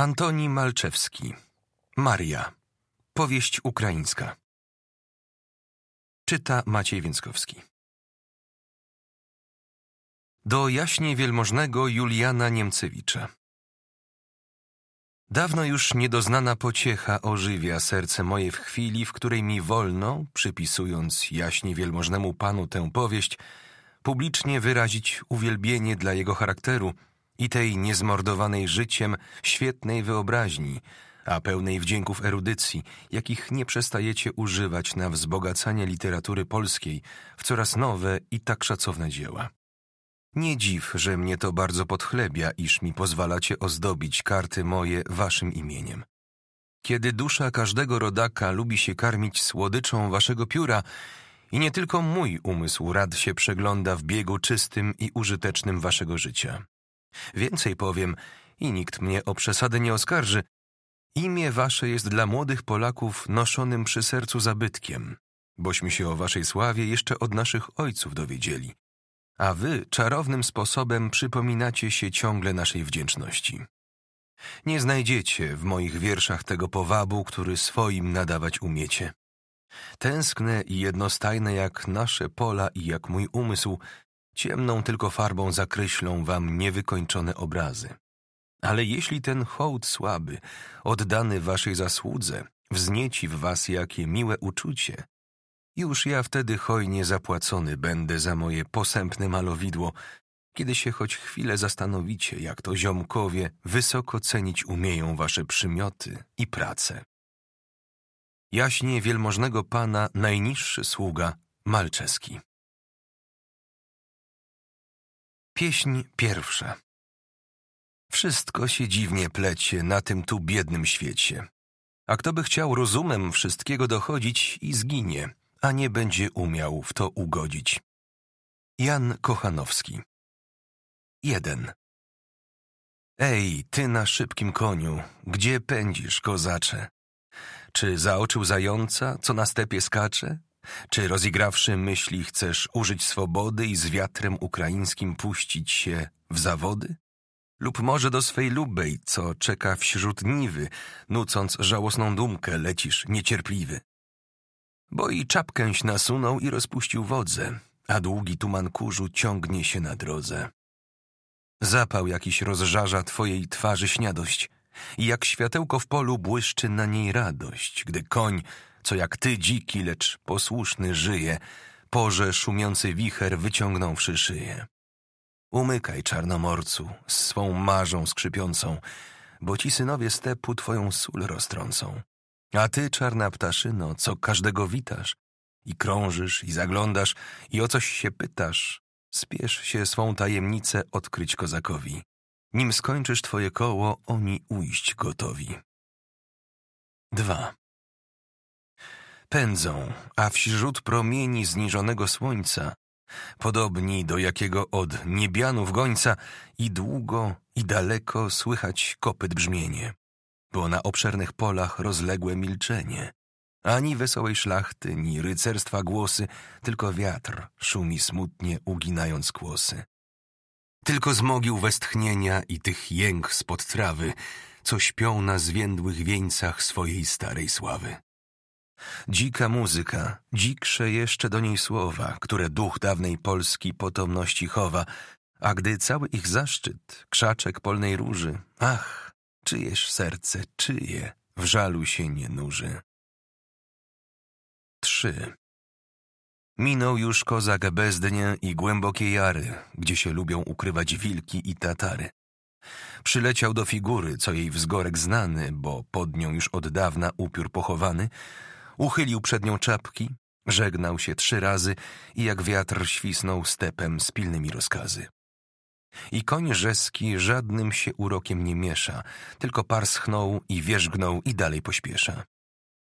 Antoni Malczewski. Maria. Powieść ukraińska. Czyta Maciej Więckowski. Do jaśnie wielmożnego Juliana Niemcewicza. Dawno już niedoznana pociecha ożywia serce moje w chwili, w której mi wolno, przypisując jaśnie wielmożnemu panu tę powieść, publicznie wyrazić uwielbienie dla jego charakteru – i tej niezmordowanej życiem, świetnej wyobraźni, a pełnej wdzięków erudycji, jakich nie przestajecie używać na wzbogacanie literatury polskiej w coraz nowe i tak szacowne dzieła. Nie dziw, że mnie to bardzo podchlebia, iż mi pozwalacie ozdobić karty moje waszym imieniem. Kiedy dusza każdego rodaka lubi się karmić słodyczą waszego pióra, i nie tylko mój umysł rad się przegląda w biegu czystym i użytecznym waszego życia. Więcej powiem i nikt mnie o przesadę nie oskarży. Imię wasze jest dla młodych Polaków noszonym przy sercu zabytkiem, bośmy się o waszej sławie jeszcze od naszych ojców dowiedzieli, a wy czarownym sposobem przypominacie się ciągle naszej wdzięczności. Nie znajdziecie w moich wierszach tego powabu, który swoim nadawać umiecie. Tęskne i jednostajne jak nasze pola i jak mój umysł, ciemną tylko farbą zakreślą wam niewykończone obrazy. Ale jeśli ten hołd słaby, oddany waszej zasłudze, wznieci w was jakie miłe uczucie, już ja wtedy hojnie zapłacony będę za moje posępne malowidło, kiedy się choć chwilę zastanowicie, jak to ziomkowie wysoko cenić umieją wasze przymioty i prace. Jaśnie wielmożnego pana najniższy sługa Malczeski. Pieśń pierwsza. Wszystko się dziwnie plecie na tym tu biednym świecie. A kto by chciał rozumem wszystkiego dochodzić i zginie, a nie będzie umiał w to ugodzić. Jan Kochanowski. 1. Ej, ty na szybkim koniu, gdzie pędzisz, kozacze? Czy zaoczył zająca, co na stepie skacze? Czy rozigrawszy myśli chcesz użyć swobody i z wiatrem ukraińskim puścić się w zawody? Lub może do swej lubej, co czeka wśród niwy, nucąc żałosną dumkę, lecisz niecierpliwy. Bo i czapkęś nasunął i rozpuścił wodze, a długi tuman kurzu ciągnie się na drodze. Zapał jakiś rozżarza twojej twarzy śniadość i jak światełko w polu błyszczy na niej radość, gdy koń co jak ty dziki, lecz posłuszny żyje, porze szumiący wicher wyciągnąwszy szyję. Umykaj, czarnomorcu, z swą marzą skrzypiącą, bo ci synowie stepu twoją sól roztrącą. A ty, czarna ptaszyno, co każdego witasz, i krążysz, i zaglądasz, i o coś się pytasz, spiesz się swą tajemnicę odkryć kozakowi. Nim skończysz twoje koło, oni ujść gotowi. 2 pędzą, a wśród promieni zniżonego słońca, podobni do jakiego od niebianów gońca i długo i daleko słychać kopyt brzmienie, bo na obszernych polach rozległe milczenie. Ani wesołej szlachty, ni rycerstwa głosy, tylko wiatr szumi smutnie, uginając kłosy. Tylko z mogił westchnienia i tych jęk spod trawy, co śpią na zwiędłych wieńcach swojej starej sławy. Dzika muzyka, dziksze jeszcze do niej słowa, które duch dawnej Polski potomności chowa, a gdy cały ich zaszczyt, krzaczek polnej róży, ach, czyjeż serce, czyje, w żalu się nie nuży. 3. Minął już kozak bezdnie i głębokie jary, gdzie się lubią ukrywać wilki i tatary. Przyleciał do figury, co jej wzgorek znany, bo pod nią już od dawna upiór pochowany, uchylił przed nią czapki, żegnał się trzy razy i jak wiatr świsnął stepem z pilnymi rozkazy. I koń rzeski żadnym się urokiem nie miesza, tylko parschnął i wierzgnął i dalej pośpiesza.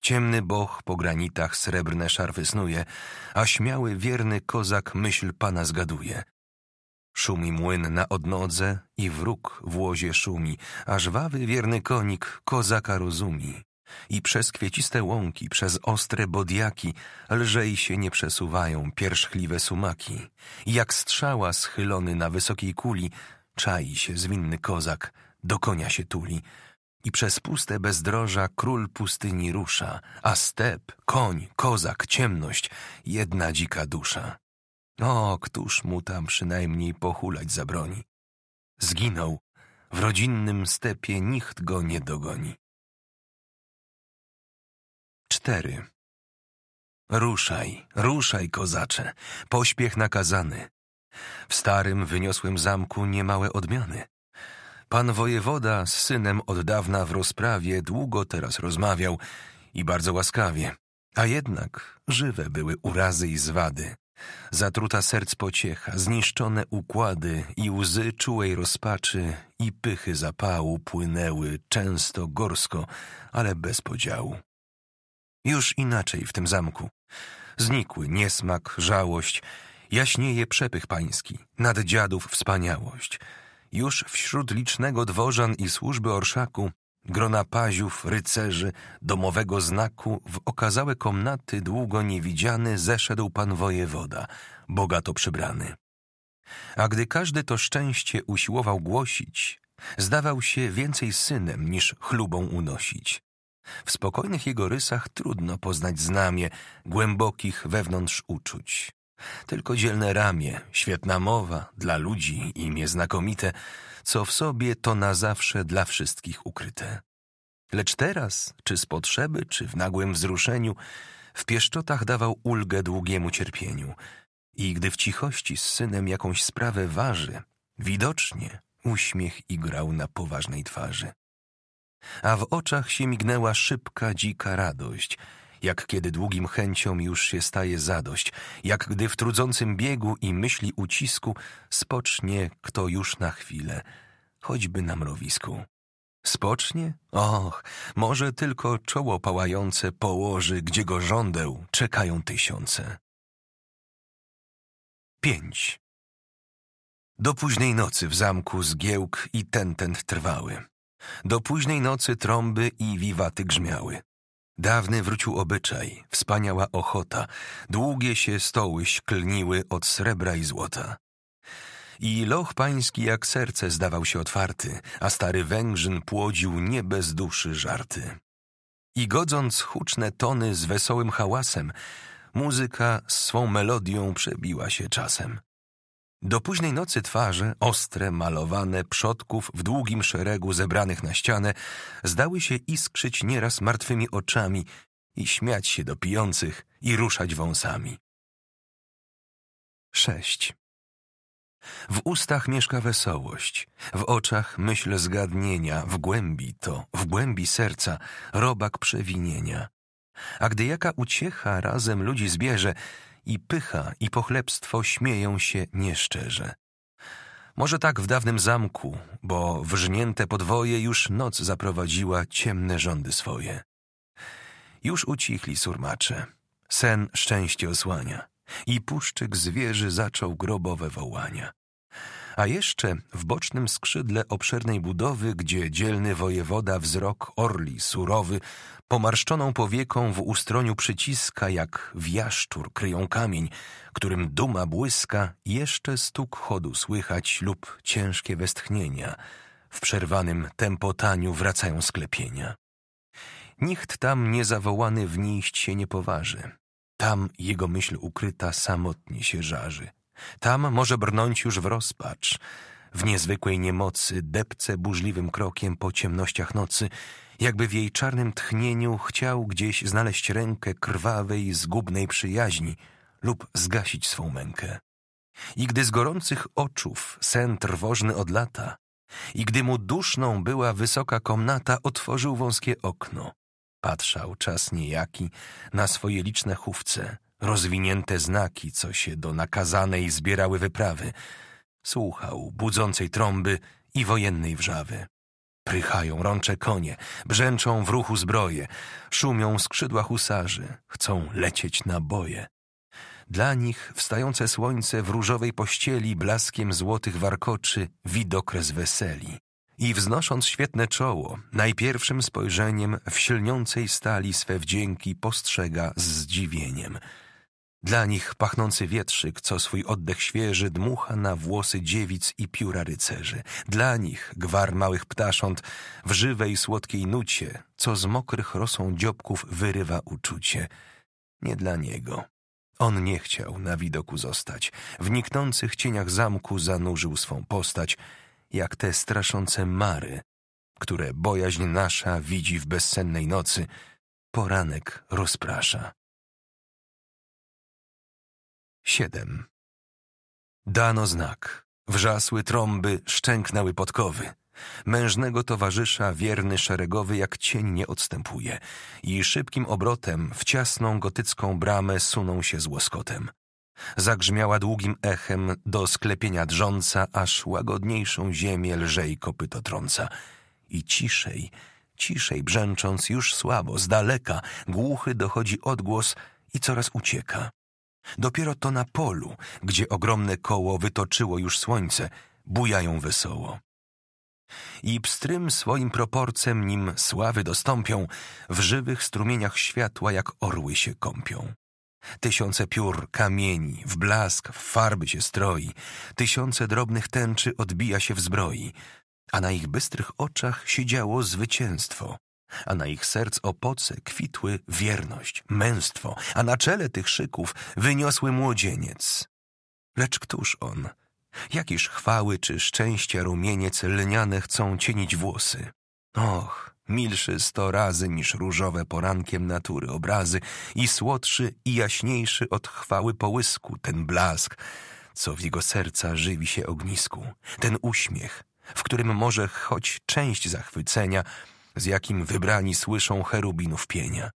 Ciemny boch po granitach srebrne szarfy snuje, a śmiały, wierny kozak myśl pana zgaduje. Szumi młyn na odnodze i wróg w łozie szumi, a żwawy, wierny konik kozaka rozumi i przez kwieciste łąki, przez ostre bodiaki, lżej się nie przesuwają pierzchliwe sumaki. Jak strzała schylony na wysokiej kuli, czai się zwinny kozak, do konia się tuli. I przez puste bezdroża król pustyni rusza, a step, koń, kozak, ciemność, jedna dzika dusza. O, któż mu tam przynajmniej pohulać zabroni? Zginął, w rodzinnym stepie nikt go nie dogoni. Ruszaj, ruszaj, kozacze, pośpiech nakazany. W starym, wyniosłym zamku niemałe odmiany. Pan wojewoda z synem od dawna w rozprawie długo teraz rozmawiał i bardzo łaskawie, a jednak żywe były urazy i zwady. Zatruta serc pociecha, zniszczone układy i łzy czułej rozpaczy i pychy zapału płynęły często gorsko, ale bez podziału. Już inaczej w tym zamku. Znikły niesmak, żałość, jaśnieje przepych pański, nad dziadów wspaniałość. Już wśród licznego dworzan i służby orszaku, grona paziów, rycerzy, domowego znaku, w okazałe komnaty długo niewidziany zeszedł pan wojewoda, bogato przybrany. A gdy każdy to szczęście usiłował głosić, zdawał się więcej synem niż chlubą unosić. W spokojnych jego rysach trudno poznać znamie głębokich wewnątrz uczuć. Tylko dzielne ramię, świetna mowa, dla ludzi imię znakomite, co w sobie to na zawsze dla wszystkich ukryte. Lecz teraz, czy z potrzeby, czy w nagłym wzruszeniu, w pieszczotach dawał ulgę długiemu cierpieniu. I gdy w cichości z synem jakąś sprawę waży, widocznie uśmiech igrał na poważnej twarzy a w oczach się mignęła szybka, dzika radość, jak kiedy długim chęciom już się staje zadość, jak gdy w trudzącym biegu i myśli ucisku spocznie kto już na chwilę, choćby na mrowisku. Spocznie? Och, może tylko czoło pałające położy, gdzie go żądeł czekają tysiące. 5. Do późnej nocy w zamku zgiełk i tentent trwały. Do późnej nocy trąby i wiwaty grzmiały. Dawny wrócił obyczaj, wspaniała ochota, długie się stoły śklniły od srebra i złota. I loch pański jak serce zdawał się otwarty, a stary Węgrzyn płodził nie bez duszy żarty. I godząc huczne tony z wesołym hałasem, muzyka z swą melodią przebiła się czasem. Do późnej nocy twarze, ostre, malowane, przodków w długim szeregu zebranych na ścianę, zdały się iskrzyć nieraz martwymi oczami i śmiać się do pijących i ruszać wąsami. 6. W ustach mieszka wesołość, w oczach myśl zgadnienia, w głębi to, w głębi serca robak przewinienia. A gdy jaka uciecha razem ludzi zbierze, i pycha i pochlebstwo śmieją się nieszczerze. Może tak w dawnym zamku, bo wrznięte podwoje już noc zaprowadziła ciemne rządy swoje. Już ucichli surmacze, sen szczęście osłania i puszczyk zwierzy zaczął grobowe wołania. A jeszcze w bocznym skrzydle obszernej budowy, gdzie dzielny wojewoda wzrok orli surowy Pomarszczoną powieką w ustroniu przyciska, jak w jaszczur kryją kamień, którym duma błyska, jeszcze stuk chodu słychać lub ciężkie westchnienia. W przerwanym tempotaniu wracają sklepienia. Nikt tam niezawołany wnieść się nie poważy. Tam jego myśl ukryta samotnie się żarzy. Tam może brnąć już w rozpacz. W niezwykłej niemocy depce burzliwym krokiem po ciemnościach nocy – jakby w jej czarnym tchnieniu chciał gdzieś znaleźć rękę krwawej, zgubnej przyjaźni lub zgasić swą mękę. I gdy z gorących oczów sen trwożny od lata, i gdy mu duszną była wysoka komnata, otworzył wąskie okno. Patrzał czas niejaki na swoje liczne chówce, rozwinięte znaki, co się do nakazanej zbierały wyprawy. Słuchał budzącej trąby i wojennej wrzawy. Prychają rącze konie, brzęczą w ruchu zbroje, szumią skrzydła husarzy, chcą lecieć na boje. Dla nich wstające słońce w różowej pościeli blaskiem złotych warkoczy widokres weseli. I wznosząc świetne czoło, najpierwszym spojrzeniem w silniącej stali swe wdzięki postrzega z zdziwieniem – dla nich pachnący wietrzyk, co swój oddech świeży dmucha na włosy dziewic i pióra rycerzy. Dla nich gwar małych ptasząt w żywej słodkiej nucie, co z mokrych rosą dziobków wyrywa uczucie. Nie dla niego. On nie chciał na widoku zostać. W niknących cieniach zamku zanurzył swą postać, jak te straszące mary, które bojaźń nasza widzi w bezsennej nocy. Poranek rozprasza. Siedem. Dano znak. Wrzasły trąby, szczęknały podkowy. Mężnego towarzysza, wierny szeregowy, jak cień nie odstępuje. I szybkim obrotem w ciasną gotycką bramę suną się z łoskotem. Zagrzmiała długim echem do sklepienia drżąca, aż łagodniejszą ziemię lżej kopyto trąca. I ciszej, ciszej brzęcząc, już słabo, z daleka, głuchy dochodzi odgłos i coraz ucieka. Dopiero to na polu, gdzie ogromne koło wytoczyło już słońce, bujają wesoło. I pstrym swoim proporcem, nim sławy dostąpią, w żywych strumieniach światła jak orły się kąpią. Tysiące piór, kamieni, w blask, w farby się stroi, tysiące drobnych tęczy odbija się w zbroi, a na ich bystrych oczach siedziało zwycięstwo, a na ich serc opoce kwitły wierność, męstwo, a na czele tych szyków wyniosły młodzieniec. Lecz któż on? Jakiż chwały czy szczęścia rumieniec lniane chcą cienić włosy? Och, milszy sto razy niż różowe porankiem natury obrazy i słodszy i jaśniejszy od chwały połysku ten blask, co w jego serca żywi się ognisku, ten uśmiech, w którym może choć część zachwycenia – z jakim wybrani słyszą cherubinów pienia.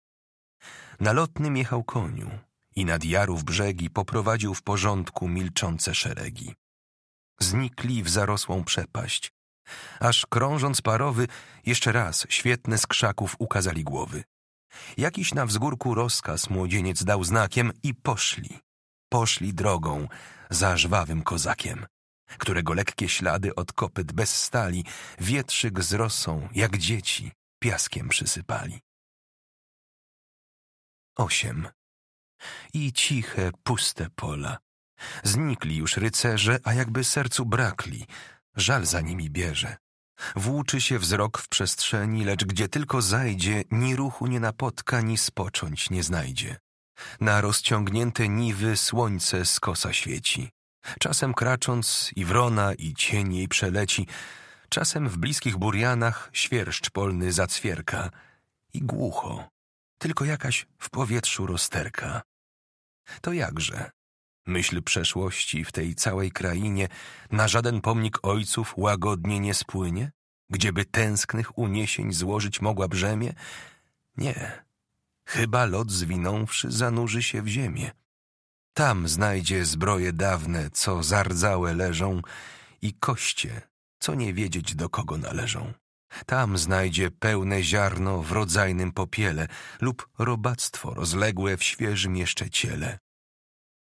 Nalotnym jechał koniu i nad jarów brzegi poprowadził w porządku milczące szeregi. Znikli w zarosłą przepaść, aż krążąc parowy, jeszcze raz świetne z krzaków ukazali głowy. Jakiś na wzgórku rozkaz młodzieniec dał znakiem i poszli. Poszli drogą za żwawym kozakiem którego lekkie ślady od kopyt bez stali wietrzyk z rosą, jak dzieci, piaskiem przysypali. Osiem I ciche, puste pola. Znikli już rycerze, a jakby sercu brakli. Żal za nimi bierze. Włóczy się wzrok w przestrzeni, lecz gdzie tylko zajdzie, ni ruchu nie napotka, ni spocząć nie znajdzie. Na rozciągnięte niwy słońce skosa świeci. Czasem kracząc, i wrona, i cień jej przeleci, czasem w bliskich burianach świerszcz polny zacwierka i głucho, tylko jakaś w powietrzu rozterka. To jakże? Myśl przeszłości w tej całej krainie na żaden pomnik ojców łagodnie nie spłynie? Gdzieby tęsknych uniesień złożyć mogła brzemię? Nie. Chyba lot zwinąwszy zanurzy się w ziemię. Tam znajdzie zbroje dawne, co zardzałe leżą, i koście, co nie wiedzieć do kogo należą. Tam znajdzie pełne ziarno w rodzajnym popiele lub robactwo rozległe w świeżym jeszcze ciele.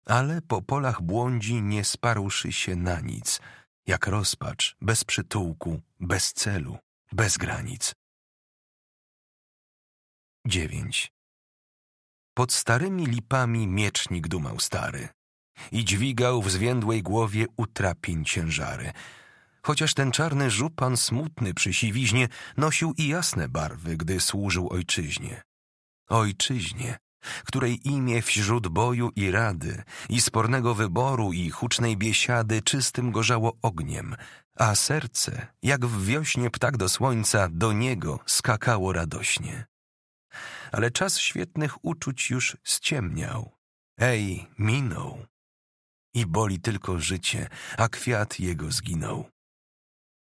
Ale po polach błądzi, nie sparłszy się na nic, jak rozpacz, bez przytułku, bez celu, bez granic. 9. Pod starymi lipami miecznik dumał stary i dźwigał w zwiędłej głowie utrapień ciężary. Chociaż ten czarny żupan smutny przy siwiźnie nosił i jasne barwy, gdy służył ojczyźnie. Ojczyźnie, której imię wśród boju i rady, i spornego wyboru, i hucznej biesiady czystym gorzało ogniem, a serce, jak w wiośnie ptak do słońca, do niego skakało radośnie ale czas świetnych uczuć już ściemniał. Ej, minął. I boli tylko życie, a kwiat jego zginął.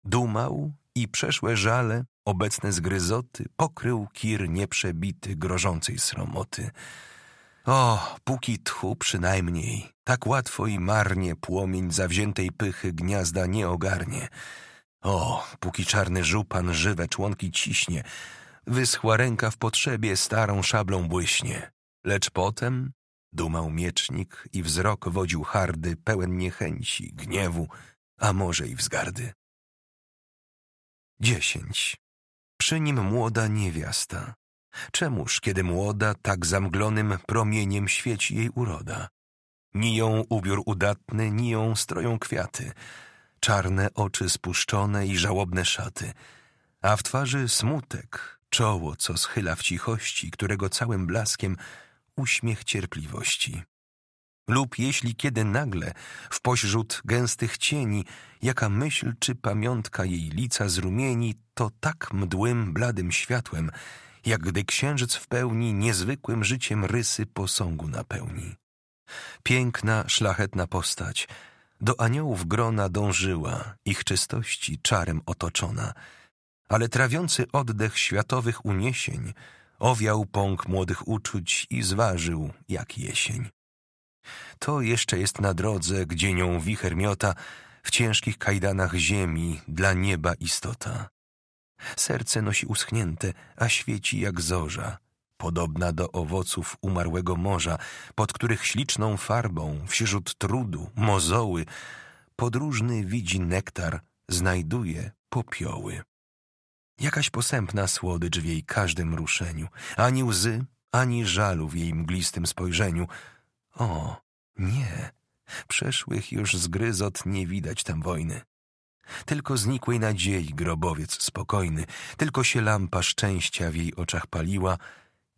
Dumał i przeszłe żale, obecne zgryzoty, pokrył kir nieprzebity grożącej sromoty. O, póki tchu przynajmniej, tak łatwo i marnie płomień zawziętej pychy gniazda nie ogarnie. O, póki czarny żupan żywe członki ciśnie, wyschła ręka w potrzebie starą szablą błyśnie. Lecz potem dumał miecznik i wzrok wodził hardy, pełen niechęci, gniewu, a może i wzgardy. Dziesięć. Przy nim młoda niewiasta. Czemuż, kiedy młoda, tak zamglonym promieniem świeci jej uroda? Niją ubiór udatny, niją stroją kwiaty, czarne oczy spuszczone i żałobne szaty, a w twarzy smutek, czoło, co schyla w cichości, którego całym blaskiem uśmiech cierpliwości. Lub jeśli kiedy nagle, w pośród gęstych cieni, jaka myśl czy pamiątka jej lica zrumieni, to tak mdłym, bladym światłem, jak gdy księżyc w pełni niezwykłym życiem rysy posągu napełni. Piękna, szlachetna postać, do aniołów grona dążyła, ich czystości czarem otoczona – ale trawiący oddech światowych uniesień owiał pąk młodych uczuć i zważył jak jesień. To jeszcze jest na drodze, gdzie nią wicher miota, w ciężkich kajdanach ziemi dla nieba istota. Serce nosi uschnięte, a świeci jak zorza, podobna do owoców umarłego morza, pod których śliczną farbą, wśród trudu, mozoły, podróżny widzi nektar, znajduje popioły. Jakaś posępna słodycz w jej każdym ruszeniu, ani łzy, ani żalu w jej mglistym spojrzeniu. O, nie, przeszłych już zgryzot nie widać tam wojny. Tylko znikłej nadziei grobowiec spokojny, tylko się lampa szczęścia w jej oczach paliła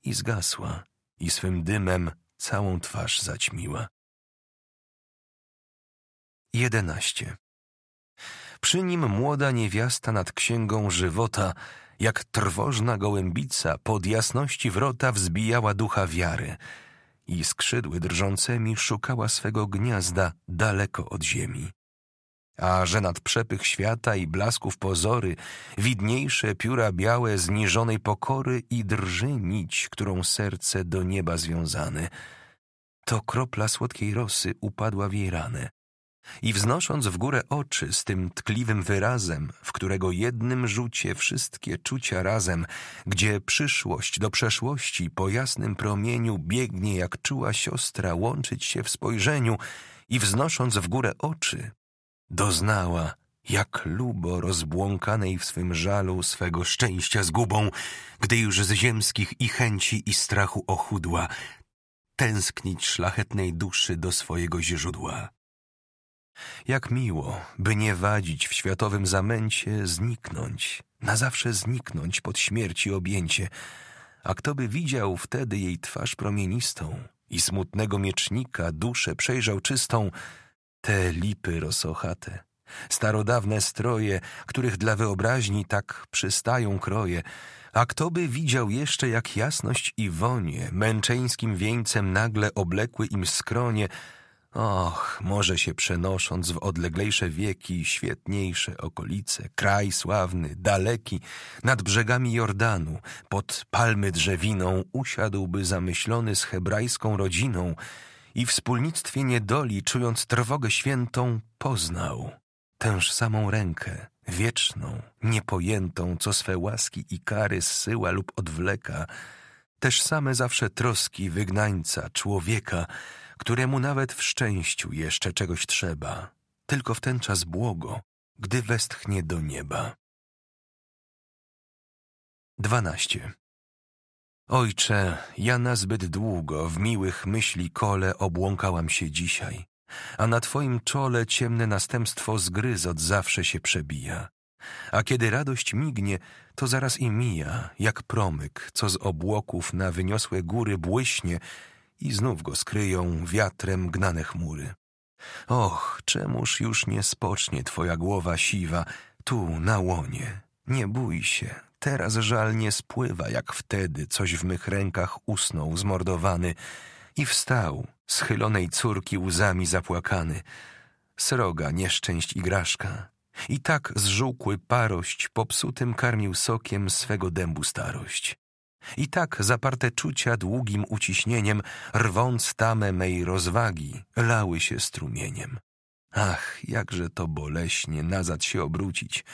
i zgasła, i swym dymem całą twarz zaćmiła. 11. Przy nim młoda niewiasta nad księgą żywota, jak trwożna gołębica pod jasności wrota wzbijała ducha wiary i skrzydły drżącemi szukała swego gniazda daleko od ziemi. A że nad przepych świata i blasków pozory widniejsze pióra białe zniżonej pokory i drży nić, którą serce do nieba związane, to kropla słodkiej rosy upadła w jej ranę, i wznosząc w górę oczy z tym tkliwym wyrazem, w którego jednym rzucie wszystkie czucia razem, gdzie przyszłość do przeszłości po jasnym promieniu biegnie jak czuła siostra łączyć się w spojrzeniu i wznosząc w górę oczy, doznała jak lubo rozbłąkanej w swym żalu swego szczęścia zgubą, gdy już z ziemskich i chęci i strachu ochudła, tęsknić szlachetnej duszy do swojego źródła. Jak miło, by nie wadzić w światowym zamęcie, zniknąć, na zawsze zniknąć pod śmierci objęcie. A kto by widział wtedy jej twarz promienistą i smutnego miecznika duszę przejrzał czystą, te lipy rosochate, starodawne stroje, których dla wyobraźni tak przystają kroje, a kto by widział jeszcze, jak jasność i wonie męczeńskim wieńcem nagle oblekły im skronie, Och, może się przenosząc w odleglejsze wieki, świetniejsze okolice, kraj sławny, daleki, nad brzegami Jordanu, pod palmy drzewiną, usiadłby zamyślony z hebrajską rodziną i w wspólnictwie niedoli, czując trwogę świętą, poznał tęż samą rękę, wieczną, niepojętą, co swe łaski i kary zsyła lub odwleka, też same zawsze troski wygnańca, człowieka, któremu nawet w szczęściu jeszcze czegoś trzeba, tylko w ten czas błogo, gdy westchnie do nieba. 12. Ojcze, ja nazbyt długo w miłych myśli kole obłąkałam się dzisiaj, a na Twoim czole ciemne następstwo zgryz od zawsze się przebija. A kiedy radość mignie, to zaraz i mija, jak promyk, co z obłoków na wyniosłe góry błyśnie i znów go skryją wiatrem gnane chmury. Och, czemuż już nie spocznie twoja głowa siwa tu na łonie? Nie bój się, teraz żal nie spływa, jak wtedy coś w mych rękach usnął zmordowany i wstał, schylonej córki łzami zapłakany. Sroga, nieszczęść igraszka. I tak zżółkły parość popsutym karmił sokiem swego dębu starość. I tak zaparte czucia długim uciśnieniem, rwąc tamę mej rozwagi, lały się strumieniem. Ach, jakże to boleśnie nazad się obrócić,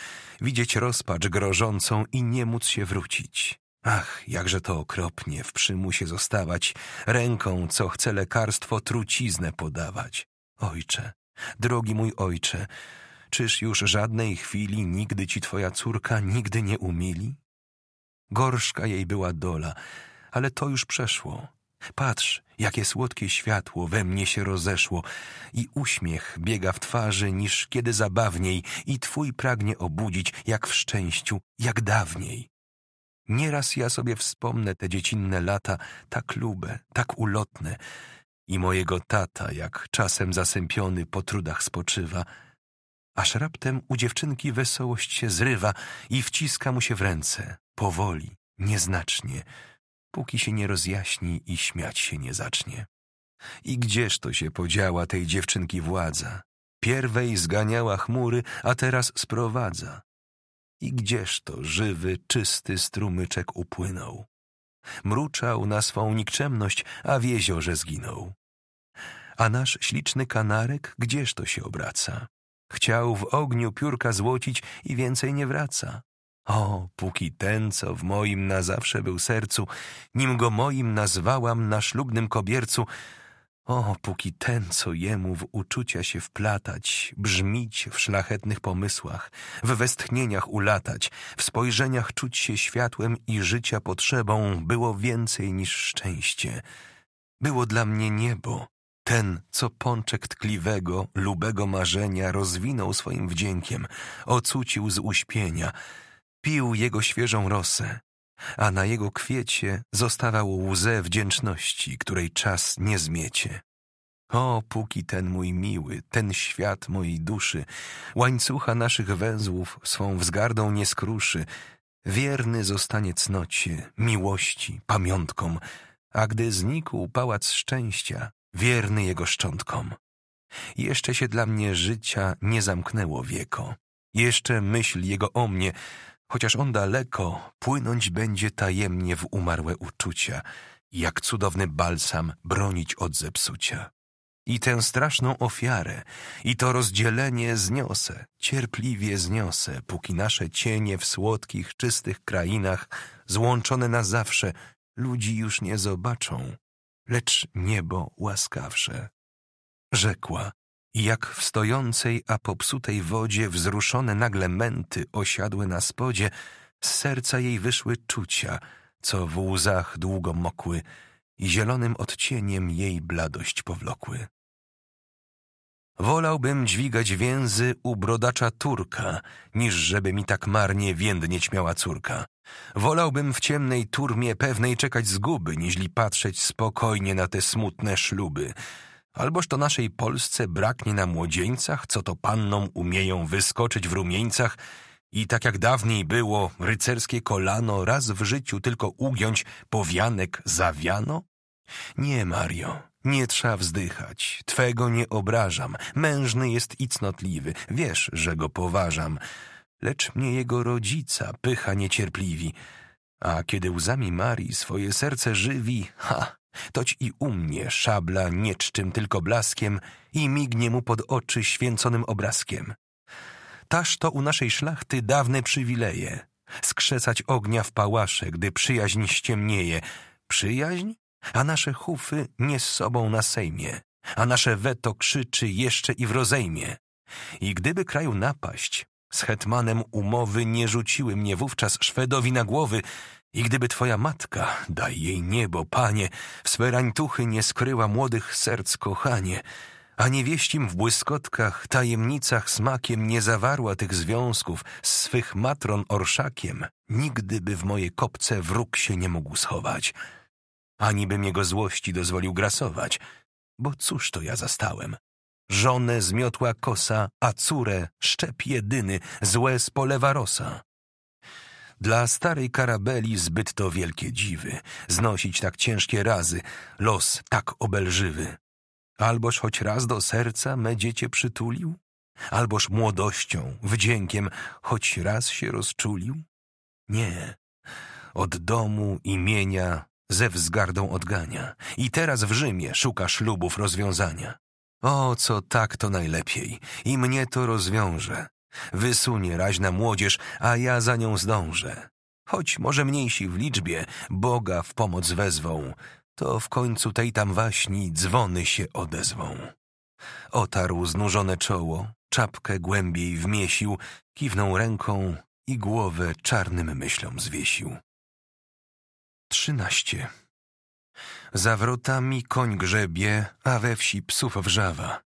widzieć rozpacz grożącą i nie móc się wrócić. Ach, jakże to okropnie w przymusie zostawać, ręką, co chce lekarstwo, truciznę podawać. Ojcze, drogi mój ojcze, czyż już żadnej chwili nigdy ci twoja córka nigdy nie umili? Gorszka jej była dola, ale to już przeszło. Patrz, jakie słodkie światło we mnie się rozeszło i uśmiech biega w twarzy niż kiedy zabawniej i twój pragnie obudzić jak w szczęściu, jak dawniej. Nieraz ja sobie wspomnę te dziecinne lata, tak lube, tak ulotne i mojego tata, jak czasem zasępiony po trudach spoczywa, aż raptem u dziewczynki wesołość się zrywa i wciska mu się w ręce powoli, nieznacznie, póki się nie rozjaśni i śmiać się nie zacznie. I gdzież to się podziała tej dziewczynki władza? Pierwej zganiała chmury, a teraz sprowadza. I gdzież to żywy, czysty strumyczek upłynął? Mruczał na swą nikczemność, a w jeziorze zginął. A nasz śliczny kanarek gdzież to się obraca? Chciał w ogniu piórka złocić i więcej nie wraca. O, póki ten, co w moim na zawsze był sercu, nim go moim nazwałam na ślubnym kobiercu, o, póki ten, co jemu w uczucia się wplatać, brzmić w szlachetnych pomysłach, w westchnieniach ulatać, w spojrzeniach czuć się światłem i życia potrzebą, było więcej niż szczęście. Było dla mnie niebo, ten, co pączek tkliwego, lubego marzenia rozwinął swoim wdziękiem, ocucił z uśpienia – pił jego świeżą rosę, a na jego kwiecie zostawało łzę wdzięczności, której czas nie zmiecie. O, póki ten mój miły, ten świat mojej duszy, łańcucha naszych węzłów swą wzgardą nie skruszy, wierny zostanie cnocie, miłości, pamiątkom, a gdy znikł pałac szczęścia, wierny jego szczątkom. Jeszcze się dla mnie życia nie zamknęło wieko. Jeszcze myśl jego o mnie Chociaż on daleko, płynąć będzie tajemnie w umarłe uczucia, jak cudowny balsam bronić od zepsucia. I tę straszną ofiarę, i to rozdzielenie zniosę, cierpliwie zniosę, póki nasze cienie w słodkich, czystych krainach, złączone na zawsze, ludzi już nie zobaczą, lecz niebo łaskawsze. Rzekła, jak w stojącej, a popsutej wodzie wzruszone nagle męty osiadły na spodzie, z serca jej wyszły czucia, co w łzach długo mokły i zielonym odcieniem jej bladość powlokły. Wolałbym dźwigać więzy u brodacza Turka, niż żeby mi tak marnie więdnieć miała córka. Wolałbym w ciemnej turmie pewnej czekać zguby, niźli patrzeć spokojnie na te smutne szluby. Alboż to naszej Polsce braknie na młodzieńcach, co to pannom umieją wyskoczyć w rumieńcach i tak jak dawniej było, rycerskie kolano raz w życiu tylko ugiąć, powianek zawiano? Nie, Mario, nie trza wzdychać, twego nie obrażam, mężny jest i cnotliwy, wiesz, że go poważam. Lecz mnie jego rodzica pycha niecierpliwi, a kiedy łzami Marii swoje serce żywi, ha, Toć i u mnie szabla nie czczym tylko blaskiem i mignie mu pod oczy święconym obrazkiem. Taż to u naszej szlachty dawne przywileje. Skrzesać ognia w pałasze, gdy przyjaźń ściemnieje. Przyjaźń? A nasze hufy nie z sobą na sejmie. A nasze weto krzyczy jeszcze i w rozejmie. I gdyby kraju napaść, z hetmanem umowy nie rzuciły mnie wówczas Szwedowi na głowy, i gdyby twoja matka, daj jej niebo, panie, w swe rańtuchy nie skryła młodych serc kochanie, a niewieścim w błyskotkach, tajemnicach smakiem nie zawarła tych związków z swych matron orszakiem, nigdy by w moje kopce wróg się nie mógł schować. Ani bym jego złości dozwolił grasować, bo cóż to ja zastałem? Żonę zmiotła kosa, a córę szczep jedyny, złe polewa rosa. Dla starej Karabeli zbyt to wielkie dziwy, znosić tak ciężkie razy, los tak obelżywy. Alboż choć raz do serca me dziecię przytulił? Alboż młodością, wdziękiem, choć raz się rozczulił? Nie, od domu, imienia, ze wzgardą odgania. I teraz w Rzymie szuka ślubów rozwiązania. O, co tak to najlepiej, i mnie to rozwiąże. Wysunie raźna młodzież, a ja za nią zdążę. Choć może mniejsi w liczbie, Boga w pomoc wezwą, to w końcu tej tam waśni dzwony się odezwą. Otarł znużone czoło, czapkę głębiej wmiesił, kiwnął ręką i głowę czarnym myślom zwiesił. Trzynaście. Za wrotami koń grzebie, a we wsi psów wrzawa.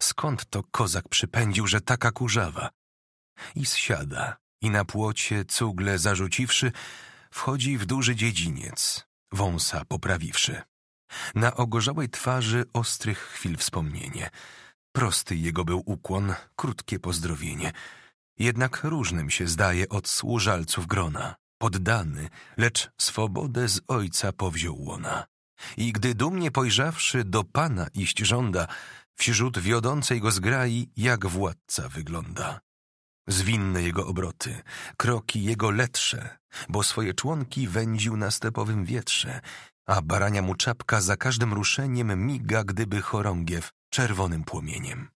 Skąd to kozak przypędził, że taka kurzawa? I zsiada, i na płocie, cugle zarzuciwszy, wchodzi w duży dziedziniec, wąsa poprawiwszy. Na ogorzałej twarzy ostrych chwil wspomnienie. Prosty jego był ukłon, krótkie pozdrowienie. Jednak różnym się zdaje od służalców grona. Poddany, lecz swobodę z ojca powziął łona. I gdy dumnie pojrzawszy do pana iść żąda, wśród wiodącej go zgrai, jak władca wygląda. Zwinne jego obroty, kroki jego letrze, bo swoje członki wędził na stepowym wietrze, a barania mu czapka za każdym ruszeniem miga, gdyby chorągiew, czerwonym płomieniem.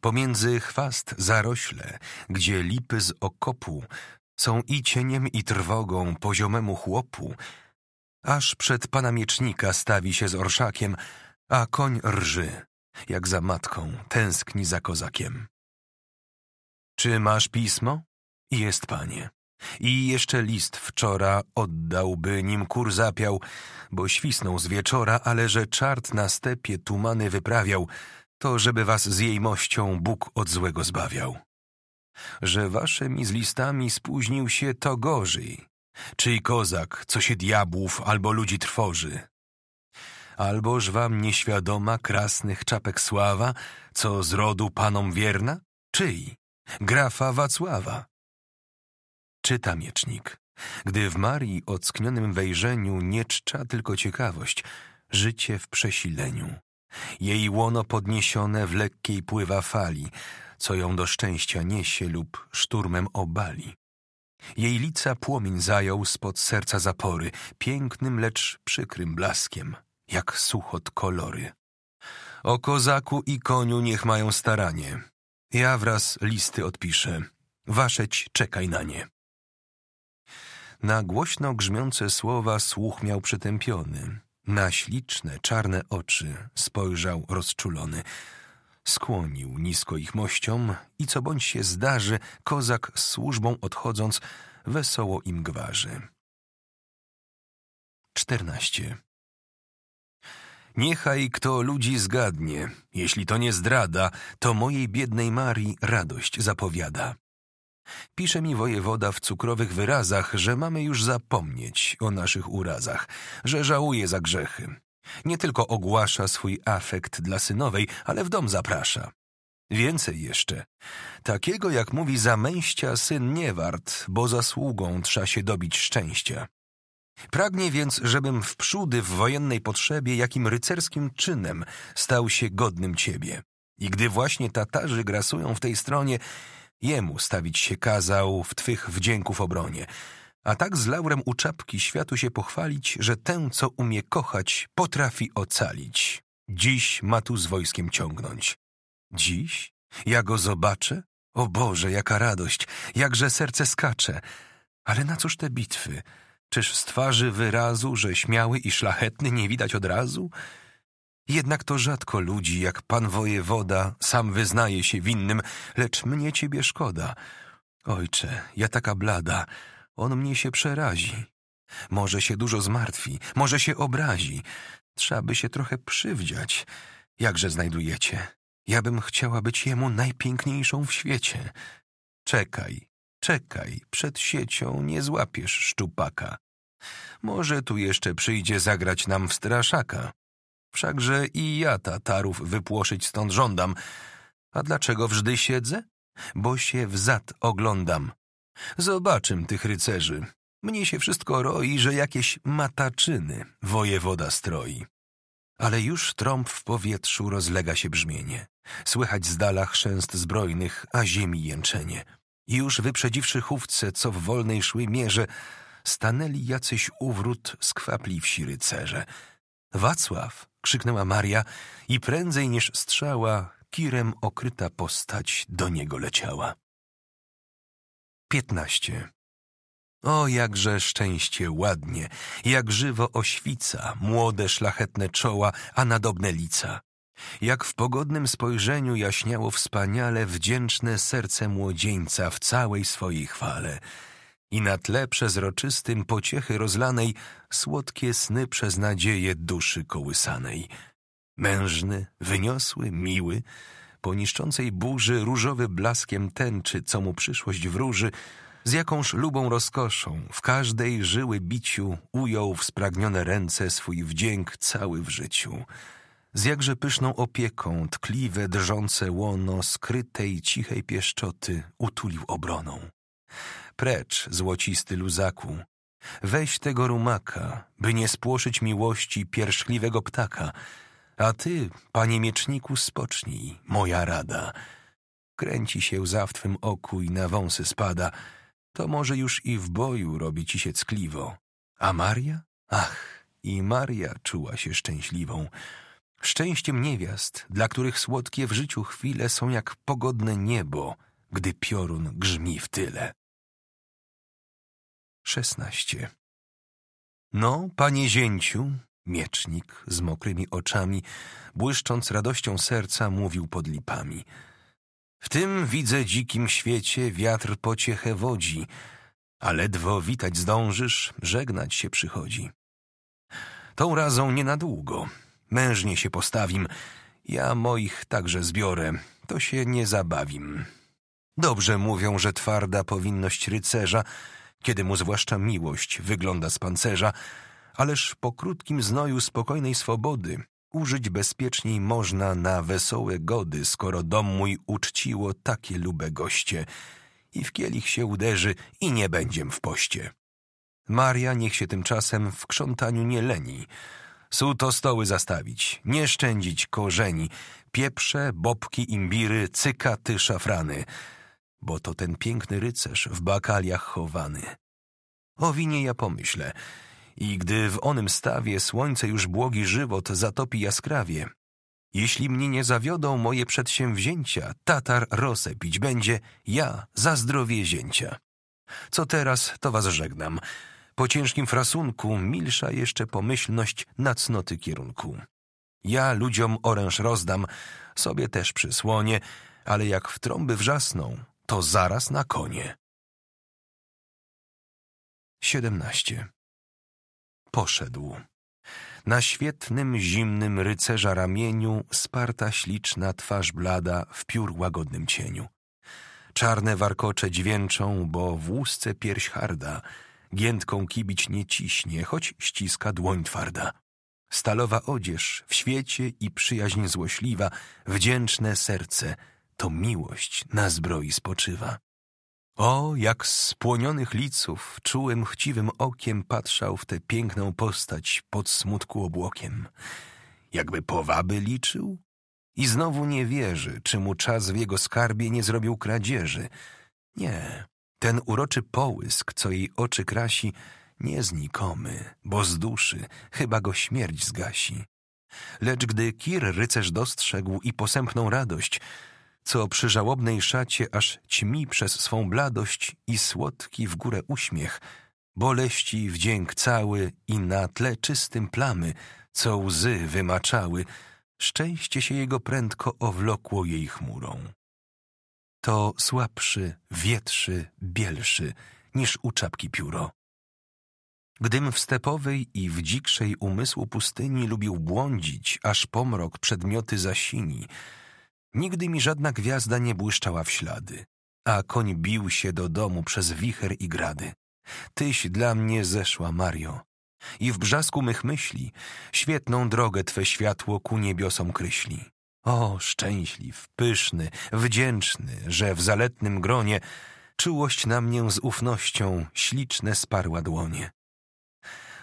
Pomiędzy chwast zarośle, gdzie lipy z okopu są i cieniem i trwogą poziomemu chłopu, aż przed pana miecznika stawi się z orszakiem, a koń rży, jak za matką, tęskni za kozakiem. Czy masz pismo? Jest, panie. I jeszcze list wczora oddałby, nim kur zapiał, bo świsnął z wieczora, ale że czart na stepie tumany wyprawiał, to żeby was z jej mością Bóg od złego zbawiał. Że waszymi z listami spóźnił się, to gorzej. Czyj kozak, co się diabłów albo ludzi trwoży, alboż wam nieświadoma krasnych czapek sława, co z rodu panom wierna? Czyj? Grafa Wacława. Czyta miecznik, gdy w Marii ocknionym wejrzeniu nie czcza tylko ciekawość, życie w przesileniu. Jej łono podniesione w lekkiej pływa fali, co ją do szczęścia niesie lub szturmem obali. Jej lica płomień zajął spod serca zapory, pięknym, lecz przykrym blaskiem jak suchot kolory. O kozaku i koniu niech mają staranie. Ja wraz listy odpiszę. Waszeć czekaj na nie. Na głośno grzmiące słowa słuch miał przytępiony. Na śliczne, czarne oczy spojrzał rozczulony. Skłonił nisko ich mościom i co bądź się zdarzy, kozak z służbą odchodząc wesoło im gwarzy. 14. Niechaj kto ludzi zgadnie, jeśli to nie zdrada, to mojej biednej Marii radość zapowiada. Pisze mi wojewoda w cukrowych wyrazach, że mamy już zapomnieć o naszych urazach, że żałuje za grzechy. Nie tylko ogłasza swój afekt dla synowej, ale w dom zaprasza. Więcej jeszcze. Takiego, jak mówi zamęścia, syn nie wart, bo zasługą trza się dobić szczęścia. Pragnie więc, żebym wprzódy w wojennej potrzebie, jakim rycerskim czynem stał się godnym Ciebie. I gdy właśnie Tatarzy grasują w tej stronie, jemu stawić się kazał w Twych wdzięków obronie. A tak z laurem u czapki światu się pochwalić, że tę, co umie kochać, potrafi ocalić. Dziś ma tu z wojskiem ciągnąć. Dziś? Ja go zobaczę? O Boże, jaka radość, jakże serce skacze. Ale na cóż te bitwy? Czyż z twarzy wyrazu, że śmiały i szlachetny nie widać od razu? Jednak to rzadko ludzi, jak pan wojewoda, sam wyznaje się winnym, lecz mnie ciebie szkoda. Ojcze, ja taka blada, on mnie się przerazi. Może się dużo zmartwi, może się obrazi. Trzeba by się trochę przywdziać. Jakże znajdujecie? Ja bym chciała być jemu najpiękniejszą w świecie. Czekaj, Czekaj, przed siecią nie złapiesz szczupaka. Może tu jeszcze przyjdzie zagrać nam w straszaka. Wszakże i ja Tatarów wypłoszyć stąd żądam. A dlaczego wżdy siedzę? Bo się wzad oglądam. Zobaczym tych rycerzy. Mnie się wszystko roi, że jakieś mataczyny wojewoda stroi. Ale już trąb w powietrzu rozlega się brzmienie. Słychać z dala chrzęst zbrojnych, a ziemi jęczenie. Już wyprzedziwszy chówce, co w wolnej szły mierze, stanęli jacyś uwrót skwapliwsi rycerze. Wacław! krzyknęła Maria i prędzej niż strzała, kirem okryta postać do niego leciała. 15. O, jakże szczęście ładnie, jak żywo oświca młode szlachetne czoła, a nadobne lica jak w pogodnym spojrzeniu jaśniało wspaniale wdzięczne serce młodzieńca w całej swojej chwale i na tle przezroczystym pociechy rozlanej słodkie sny przez nadzieję duszy kołysanej. Mężny, wyniosły, miły, po niszczącej burzy różowy blaskiem tęczy, co mu przyszłość wróży, z jakąż lubą rozkoszą w każdej żyły biciu ujął w spragnione ręce swój wdzięk cały w życiu z jakże pyszną opieką tkliwe, drżące łono skrytej, cichej pieszczoty utulił obroną. Precz, złocisty luzaku, weź tego rumaka, by nie spłoszyć miłości pierzchliwego ptaka, a ty, panie mieczniku, spocznij, moja rada. Kręci się za w twym oku i na wąsy spada, to może już i w boju robi ci się ckliwo. A Maria? Ach, i Maria czuła się szczęśliwą. Szczęściem niewiast, dla których słodkie w życiu chwile są jak pogodne niebo, gdy piorun grzmi w tyle. 16. No, panie zięciu, miecznik z mokrymi oczami, błyszcząc radością serca, mówił pod lipami. W tym widzę dzikim świecie wiatr pociechę wodzi, a ledwo witać zdążysz, żegnać się przychodzi. Tą razą nie na długo Mężnie się postawim. Ja moich także zbiorę. To się nie zabawim. Dobrze mówią, że twarda powinność rycerza, kiedy mu zwłaszcza miłość wygląda z pancerza, ależ po krótkim znoju spokojnej swobody użyć bezpieczniej można na wesołe gody, skoro dom mój uczciło takie lube goście. I w kielich się uderzy i nie będziem w poście. Maria niech się tymczasem w krzątaniu nie leni, Suto stoły zastawić, nie szczędzić korzeni, pieprze, bobki, imbiry, cykaty, szafrany, bo to ten piękny rycerz w bakaliach chowany. O winie ja pomyślę. I gdy w onym stawie słońce już błogi żywot zatopi jaskrawie, jeśli mnie nie zawiodą moje przedsięwzięcia, Tatar rosę pić będzie, ja za zdrowie zięcia. Co teraz, to was żegnam. Po ciężkim frasunku milsza jeszcze pomyślność na cnoty kierunku. Ja ludziom oręż rozdam, sobie też przysłonię, ale jak w trąby wrzasną, to zaraz na konie. 17. Poszedł. Na świetnym, zimnym rycerza ramieniu sparta śliczna twarz blada w piór łagodnym cieniu. Czarne warkocze dźwięczą, bo w łusce pierś harda – Giętką kibić nie ciśnie, choć ściska dłoń twarda. Stalowa odzież w świecie i przyjaźń złośliwa, wdzięczne serce, to miłość na zbroi spoczywa. O, jak z płonionych liców czułym chciwym okiem patrzał w tę piękną postać pod smutku obłokiem. Jakby powaby liczył? I znowu nie wierzy, czy mu czas w jego skarbie nie zrobił kradzieży. Nie, ten uroczy połysk, co jej oczy krasi, nie znikomy, bo z duszy chyba go śmierć zgasi. Lecz gdy Kir rycerz dostrzegł i posępną radość, co przy żałobnej szacie aż ćmi przez swą bladość i słodki w górę uśmiech, boleści wdzięk cały i na tle czystym plamy, co łzy wymaczały, szczęście się jego prędko owlokło jej chmurą to słabszy, wietrzy, bielszy niż u czapki pióro. Gdym w stepowej i w dzikszej umysłu pustyni lubił błądzić, aż pomrok przedmioty zasini, nigdy mi żadna gwiazda nie błyszczała w ślady, a koń bił się do domu przez wicher i grady. Tyś dla mnie zeszła, Mario, i w brzasku mych myśli świetną drogę Twe światło ku niebiosom kryśli. O, szczęśliw, pyszny, wdzięczny, że w zaletnym gronie czułość na mnie z ufnością śliczne sparła dłonie.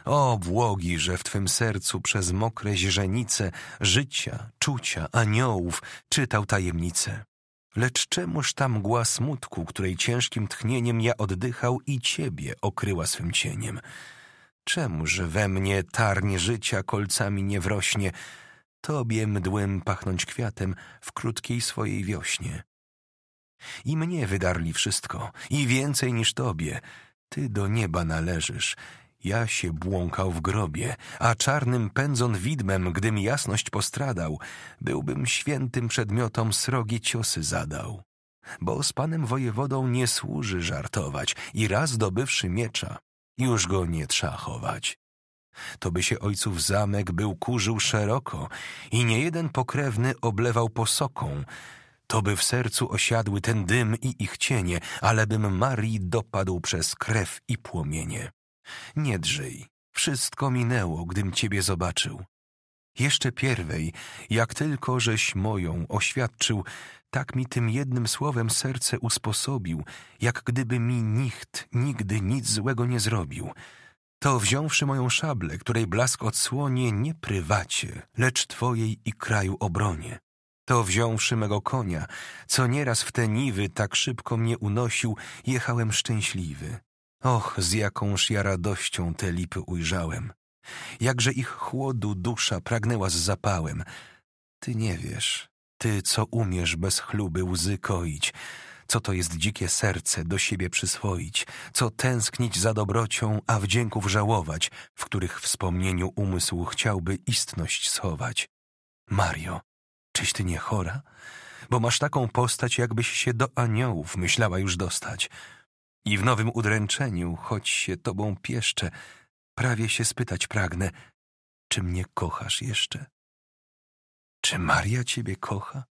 O, błogi, że w twym sercu przez mokre źrenice życia, czucia, aniołów czytał tajemnice. Lecz czemuż ta mgła smutku, której ciężkim tchnieniem ja oddychał i ciebie okryła swym cieniem? Czemuż we mnie tarnie życia kolcami nie wrośnie, Tobie mdłem pachnąć kwiatem w krótkiej swojej wiośnie. I mnie wydarli wszystko, i więcej niż tobie. Ty do nieba należysz. Ja się błąkał w grobie, a czarnym pędząc widmem, gdym jasność postradał, byłbym świętym przedmiotom srogi ciosy zadał. Bo z panem wojewodą nie służy żartować i raz dobywszy miecza, już go nie trza chować to by się ojców zamek był kurzył szeroko i niejeden pokrewny oblewał posoką, to by w sercu osiadły ten dym i ich cienie, ale bym Marii dopadł przez krew i płomienie. Nie drżyj, wszystko minęło, gdym ciebie zobaczył. Jeszcze pierwej, jak tylko żeś moją oświadczył, tak mi tym jednym słowem serce usposobił, jak gdyby mi nikt nigdy nic złego nie zrobił – to wziąwszy moją szablę, której blask odsłonie nie prywacie, lecz twojej i kraju obronie. To wziąwszy mego konia, co nieraz w te niwy tak szybko mnie unosił, jechałem szczęśliwy. Och, z jakąż ja radością te lipy ujrzałem. Jakże ich chłodu dusza pragnęła z zapałem. Ty nie wiesz, ty co umiesz bez chluby łzy koić, co to jest dzikie serce do siebie przyswoić, co tęsknić za dobrocią, a wdzięków żałować, w których wspomnieniu umysł chciałby istność schować. Mario, czyś ty nie chora? Bo masz taką postać, jakbyś się do aniołów myślała już dostać. I w nowym udręczeniu, choć się tobą pieszczę, prawie się spytać pragnę, czy mnie kochasz jeszcze? Czy Maria ciebie kocha?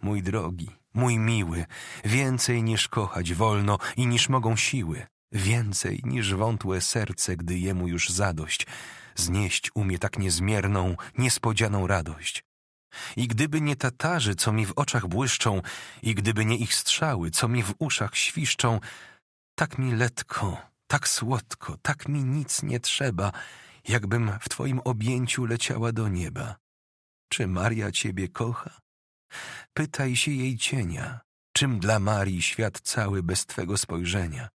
Mój drogi, Mój miły, więcej niż kochać wolno i niż mogą siły, więcej niż wątłe serce, gdy jemu już zadość, znieść umie tak niezmierną, niespodzianą radość. I gdyby nie Tatarzy, co mi w oczach błyszczą, i gdyby nie ich strzały, co mi w uszach świszczą, tak mi letko, tak słodko, tak mi nic nie trzeba, jakbym w twoim objęciu leciała do nieba. Czy Maria ciebie kocha? Pytaj się jej cienia, czym dla Marii świat cały bez twego spojrzenia.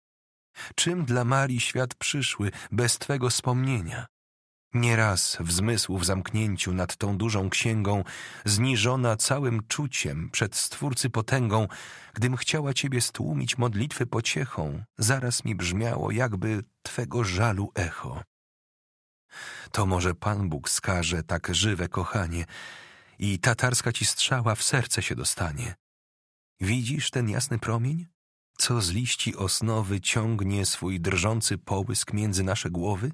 Czym dla Marii świat przyszły bez twego wspomnienia? Nieraz w zmysłu w zamknięciu nad tą dużą księgą, zniżona całym czuciem przed Stwórcy potęgą, gdym chciała Ciebie stłumić modlitwy pociechą, zaraz mi brzmiało jakby Twego żalu echo. To może Pan Bóg skaże tak żywe kochanie, i tatarska ci strzała w serce się dostanie. Widzisz ten jasny promień? Co z liści osnowy ciągnie swój drżący połysk między nasze głowy?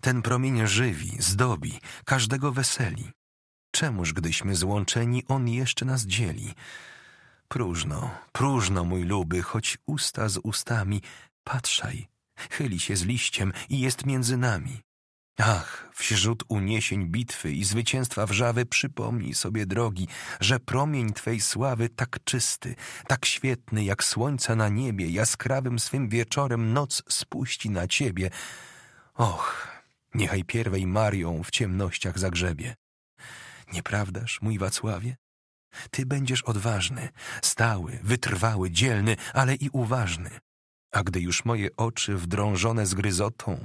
Ten promień żywi, zdobi, każdego weseli. Czemuż gdyśmy złączeni, on jeszcze nas dzieli? Próżno, próżno, mój luby, choć usta z ustami, patrzaj, chyli się z liściem i jest między nami. Ach, wśród uniesień bitwy i zwycięstwa wrzawy przypomnij sobie, drogi, że promień Twej sławy tak czysty, tak świetny jak słońce na niebie, jaskrawym swym wieczorem noc spuści na Ciebie. Och, niechaj pierwej Marią w ciemnościach zagrzebie. Nieprawdaż, mój Wacławie? Ty będziesz odważny, stały, wytrwały, dzielny, ale i uważny. A gdy już moje oczy wdrążone zgryzotą,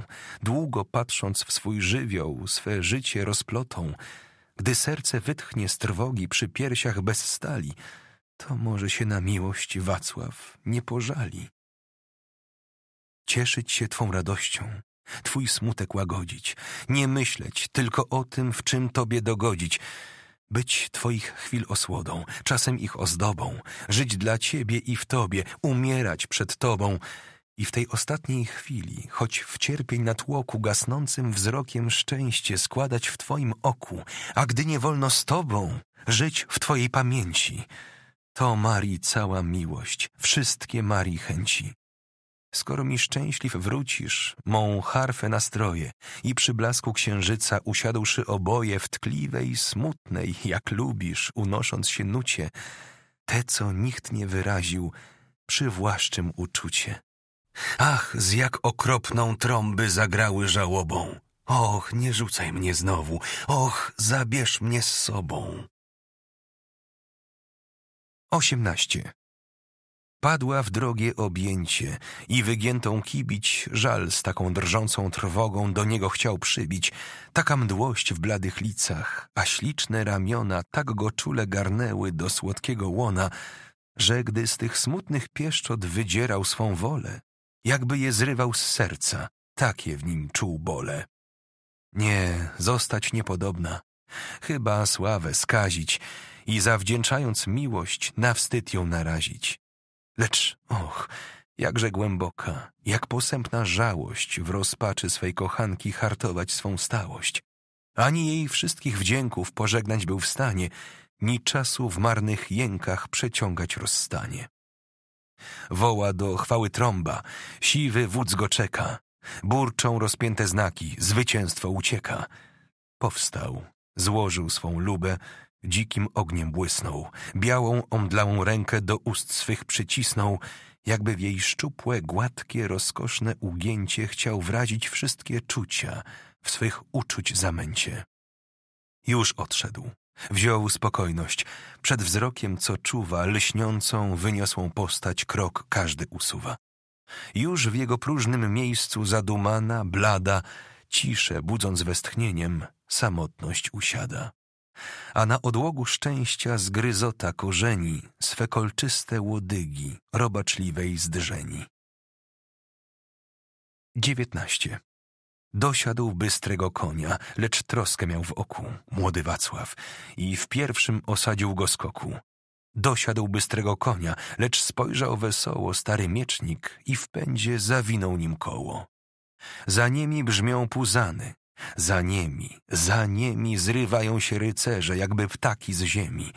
długo patrząc w swój żywioł, swe życie rozplotą, gdy serce wytchnie z trwogi przy piersiach bez stali, to może się na miłość Wacław nie pożali. Cieszyć się Twą radością, Twój smutek łagodzić, nie myśleć tylko o tym, w czym Tobie dogodzić, być Twoich chwil osłodą, czasem ich ozdobą, żyć dla Ciebie i w Tobie, umierać przed Tobą. I w tej ostatniej chwili, choć w cierpień na tłoku, gasnącym wzrokiem szczęście składać w Twoim oku, a gdy nie wolno z Tobą, żyć w Twojej pamięci. To Marii cała miłość, wszystkie Marii chęci. Skoro mi szczęśliw wrócisz, mą harfę nastroję i przy blasku księżyca usiadłszy oboje w tkliwej, smutnej, jak lubisz, unosząc się nucie, te, co nikt nie wyraził, przywłaszczym uczucie. Ach, z jak okropną trąby zagrały żałobą! Och, nie rzucaj mnie znowu! Och, zabierz mnie z sobą! 18. Padła w drogie objęcie i wygiętą kibić żal z taką drżącą trwogą do niego chciał przybić. Taka mdłość w bladych licach, a śliczne ramiona tak go czule garnęły do słodkiego łona, że gdy z tych smutnych pieszczot wydzierał swą wolę, jakby je zrywał z serca, takie w nim czuł bole. Nie, zostać niepodobna, chyba sławę skazić i zawdzięczając miłość na wstyd ją narazić. Lecz, och, jakże głęboka, jak posępna żałość w rozpaczy swej kochanki hartować swą stałość. Ani jej wszystkich wdzięków pożegnać był w stanie, ni czasu w marnych jękach przeciągać rozstanie. Woła do chwały trąba, siwy wódz go czeka, burczą rozpięte znaki, zwycięstwo ucieka. Powstał, złożył swą lubę, Dzikim ogniem błysnął, białą, omdlałą rękę do ust swych przycisnął, jakby w jej szczupłe, gładkie, rozkoszne ugięcie chciał wrazić wszystkie czucia w swych uczuć zamęcie. Już odszedł. Wziął spokojność. Przed wzrokiem, co czuwa, lśniącą, wyniosłą postać, krok każdy usuwa. Już w jego próżnym miejscu zadumana, blada, ciszę budząc westchnieniem, samotność usiada a na odłogu szczęścia zgryzota korzeni swe kolczyste łodygi robaczliwej zdrzeni. 19. Dosiadł bystrego konia, lecz troskę miał w oku, młody Wacław, i w pierwszym osadził go skoku. Dosiadł bystrego konia, lecz spojrzał wesoło stary miecznik i w pędzie zawinął nim koło. Za nimi brzmią puzany, za niemi, za niemi zrywają się rycerze, jakby ptaki z ziemi.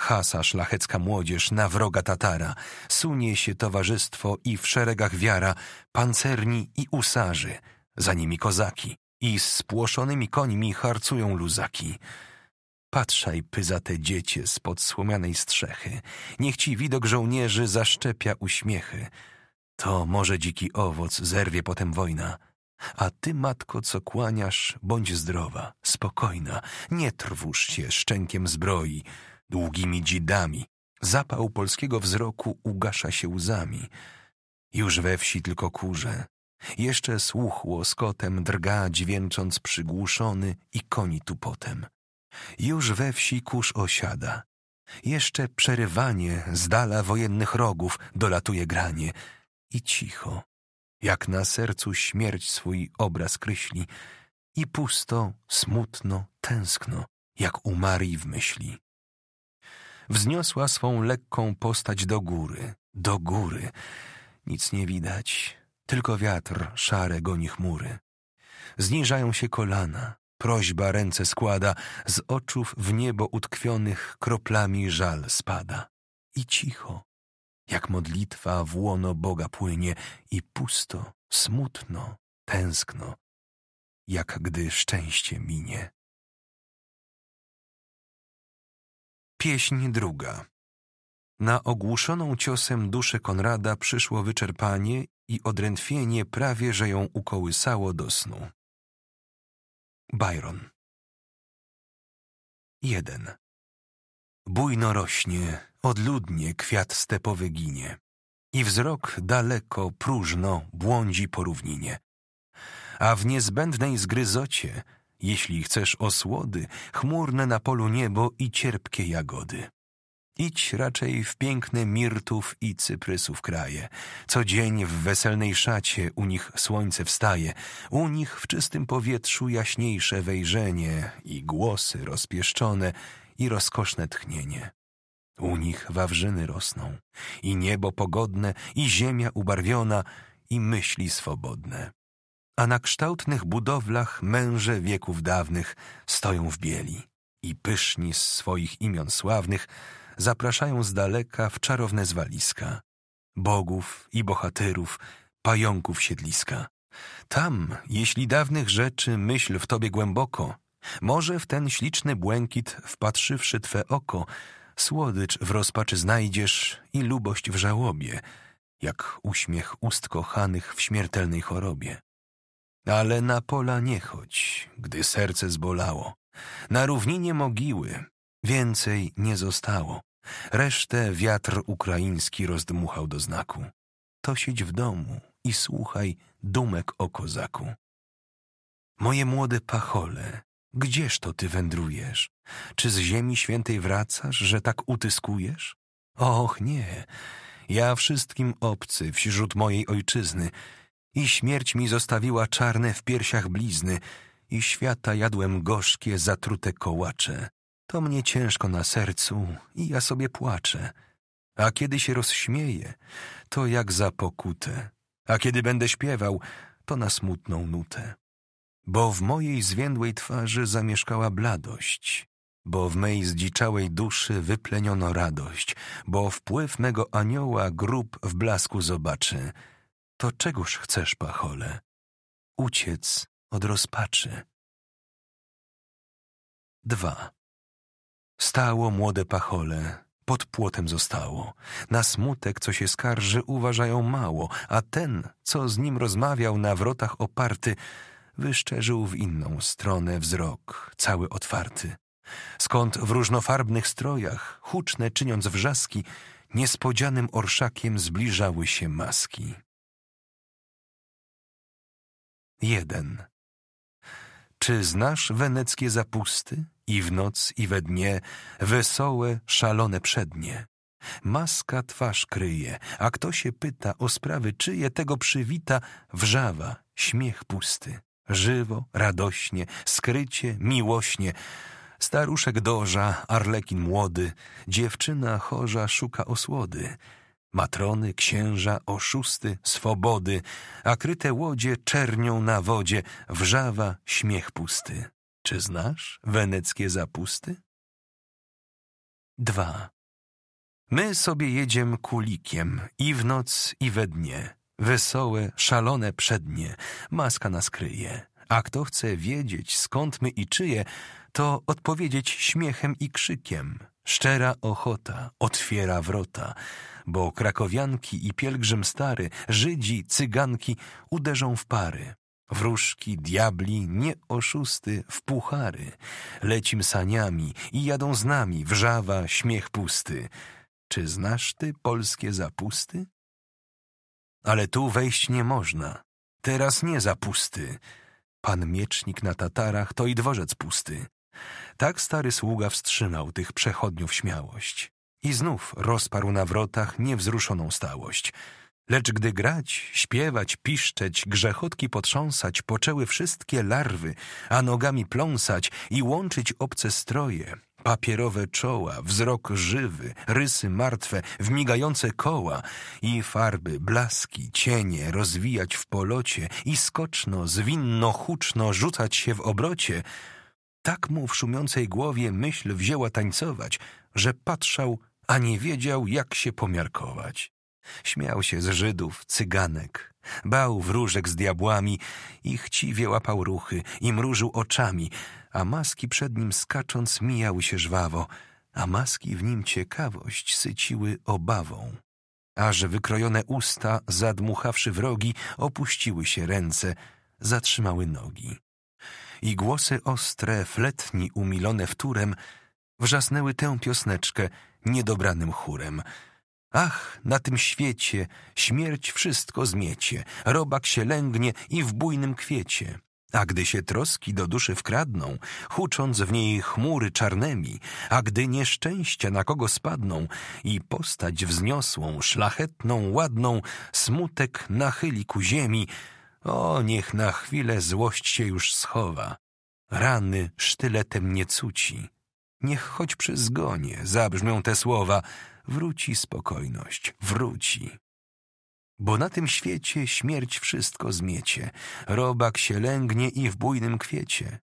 Hasa szlachecka młodzież na wroga Tatara, sunie się towarzystwo i w szeregach wiara, pancerni i usarzy, za nimi kozaki i z spłoszonymi końmi harcują luzaki. Patrzaj, pyzate dziecię z pod słomianej strzechy, niech ci widok żołnierzy zaszczepia uśmiechy. To może dziki owoc zerwie potem wojna, a ty, matko, co kłaniasz, bądź zdrowa, spokojna, nie trwóż się szczękiem zbroi, długimi dzidami. Zapał polskiego wzroku ugasza się łzami. Już we wsi tylko kurze. Jeszcze słuchło łoskotem drga, dźwięcząc przygłuszony i koni tu potem. Już we wsi kurz osiada. Jeszcze przerywanie z dala wojennych rogów dolatuje granie. I cicho, jak na sercu śmierć swój obraz kryśli, i pusto, smutno, tęskno, jak umarli w myśli. Wzniosła swą lekką postać do góry, do góry. Nic nie widać, tylko wiatr szare goni chmury. Zniżają się kolana, prośba ręce składa, z oczów w niebo utkwionych kroplami żal spada. I cicho, jak modlitwa w łono Boga płynie i pusto, smutno, tęskno, jak gdy szczęście minie. Pieśń druga. Na ogłuszoną ciosem duszę Konrada przyszło wyczerpanie i odrętwienie prawie, że ją ukołysało do snu. Byron 1. Bujno rośnie, odludnie kwiat stepowy ginie. I wzrok daleko, próżno błądzi po równinie. A w niezbędnej zgryzocie, jeśli chcesz osłody, chmurne na polu niebo i cierpkie jagody. Idź raczej w piękne mirtów i cyprysów kraje. Co dzień w weselnej szacie u nich słońce wstaje, u nich w czystym powietrzu jaśniejsze wejrzenie i głosy rozpieszczone i rozkoszne tchnienie. U nich wawrzyny rosną, i niebo pogodne, i ziemia ubarwiona, i myśli swobodne. A na kształtnych budowlach męże wieków dawnych stoją w bieli i pyszni z swoich imion sławnych zapraszają z daleka w czarowne zwaliska bogów i bohaterów, pająków siedliska. Tam, jeśli dawnych rzeczy myśl w tobie głęboko, może w ten śliczny błękit, wpatrzywszy twe oko, słodycz w rozpaczy znajdziesz i lubość w żałobie, jak uśmiech ust kochanych w śmiertelnej chorobie. Ale na pola nie chodź, gdy serce zbolało. Na równinie mogiły więcej nie zostało. Resztę wiatr ukraiński rozdmuchał do znaku. To siedź w domu i słuchaj dumek o kozaku. Moje młode pachole, Gdzież to ty wędrujesz? Czy z ziemi świętej wracasz, że tak utyskujesz? Och nie, ja wszystkim obcy wśród mojej ojczyzny i śmierć mi zostawiła czarne w piersiach blizny i świata jadłem gorzkie, zatrute kołacze. To mnie ciężko na sercu i ja sobie płaczę. A kiedy się rozśmieję, to jak za pokutę. A kiedy będę śpiewał, to na smutną nutę bo w mojej zwiędłej twarzy zamieszkała bladość, bo w mej zdziczałej duszy wypleniono radość, bo wpływ mego anioła grób w blasku zobaczy. To czegoż chcesz, pachole? Uciec od rozpaczy. 2. Stało młode pachole, pod płotem zostało. Na smutek, co się skarży, uważają mało, a ten, co z nim rozmawiał na wrotach oparty, wyszczerzył w inną stronę wzrok, cały otwarty. Skąd w różnofarbnych strojach, huczne czyniąc wrzaski, niespodzianym orszakiem zbliżały się maski. Jeden. Czy znasz weneckie zapusty? I w noc, i we dnie, wesołe, szalone przednie. Maska twarz kryje, a kto się pyta o sprawy czyje, tego przywita wrzawa, śmiech pusty żywo, radośnie, skrycie, miłośnie. Staruszek doża, arlekin młody, dziewczyna chorza szuka osłody. Matrony, księża, oszusty, swobody, a kryte łodzie czernią na wodzie, wrzawa, śmiech pusty. Czy znasz weneckie zapusty? 2. My sobie jedziemy kulikiem i w noc, i we dnie. Wesołe, szalone przednie, maska nas kryje. A kto chce wiedzieć, skąd my i czyje, to odpowiedzieć śmiechem i krzykiem. Szczera ochota otwiera wrota, bo krakowianki i pielgrzym stary, Żydzi, cyganki uderzą w pary. Wróżki, diabli, nie oszusty, w puchary. Lecim saniami i jadą z nami wrzawa, śmiech pusty. Czy znasz ty polskie zapusty? ale tu wejść nie można. Teraz nie za pusty. Pan miecznik na Tatarach to i dworzec pusty. Tak stary sługa wstrzymał tych przechodniów śmiałość. I znów rozparł na wrotach niewzruszoną stałość. Lecz gdy grać, śpiewać, piszczeć, grzechotki potrząsać, poczęły wszystkie larwy, a nogami pląsać i łączyć obce stroje, papierowe czoła, wzrok żywy, rysy martwe, wmigające koła i farby, blaski, cienie rozwijać w polocie i skoczno, zwinno, huczno rzucać się w obrocie. Tak mu w szumiącej głowie myśl wzięła tańcować, że patrzał, a nie wiedział, jak się pomiarkować. Śmiał się z Żydów, cyganek, bał wróżek z diabłami i chciwie łapał ruchy i mrużył oczami – a maski przed nim skacząc mijały się żwawo, a maski w nim ciekawość syciły obawą. Aż wykrojone usta, zadmuchawszy wrogi, opuściły się ręce, zatrzymały nogi. I głosy ostre, fletni, umilone wtórem, wrzasnęły tę piosneczkę niedobranym chórem. Ach, na tym świecie śmierć wszystko zmiecie, robak się lęgnie i w bujnym kwiecie. A gdy się troski do duszy wkradną, hucząc w niej chmury czarnymi, a gdy nieszczęścia na kogo spadną i postać wzniosłą, szlachetną, ładną, smutek nachyli ku ziemi, o, niech na chwilę złość się już schowa. Rany sztyletem nie cuci. Niech choć przy zgonie zabrzmią te słowa, wróci spokojność, wróci. Bo na tym świecie śmierć wszystko zmiecie, robak się lęgnie i w bujnym kwiecie.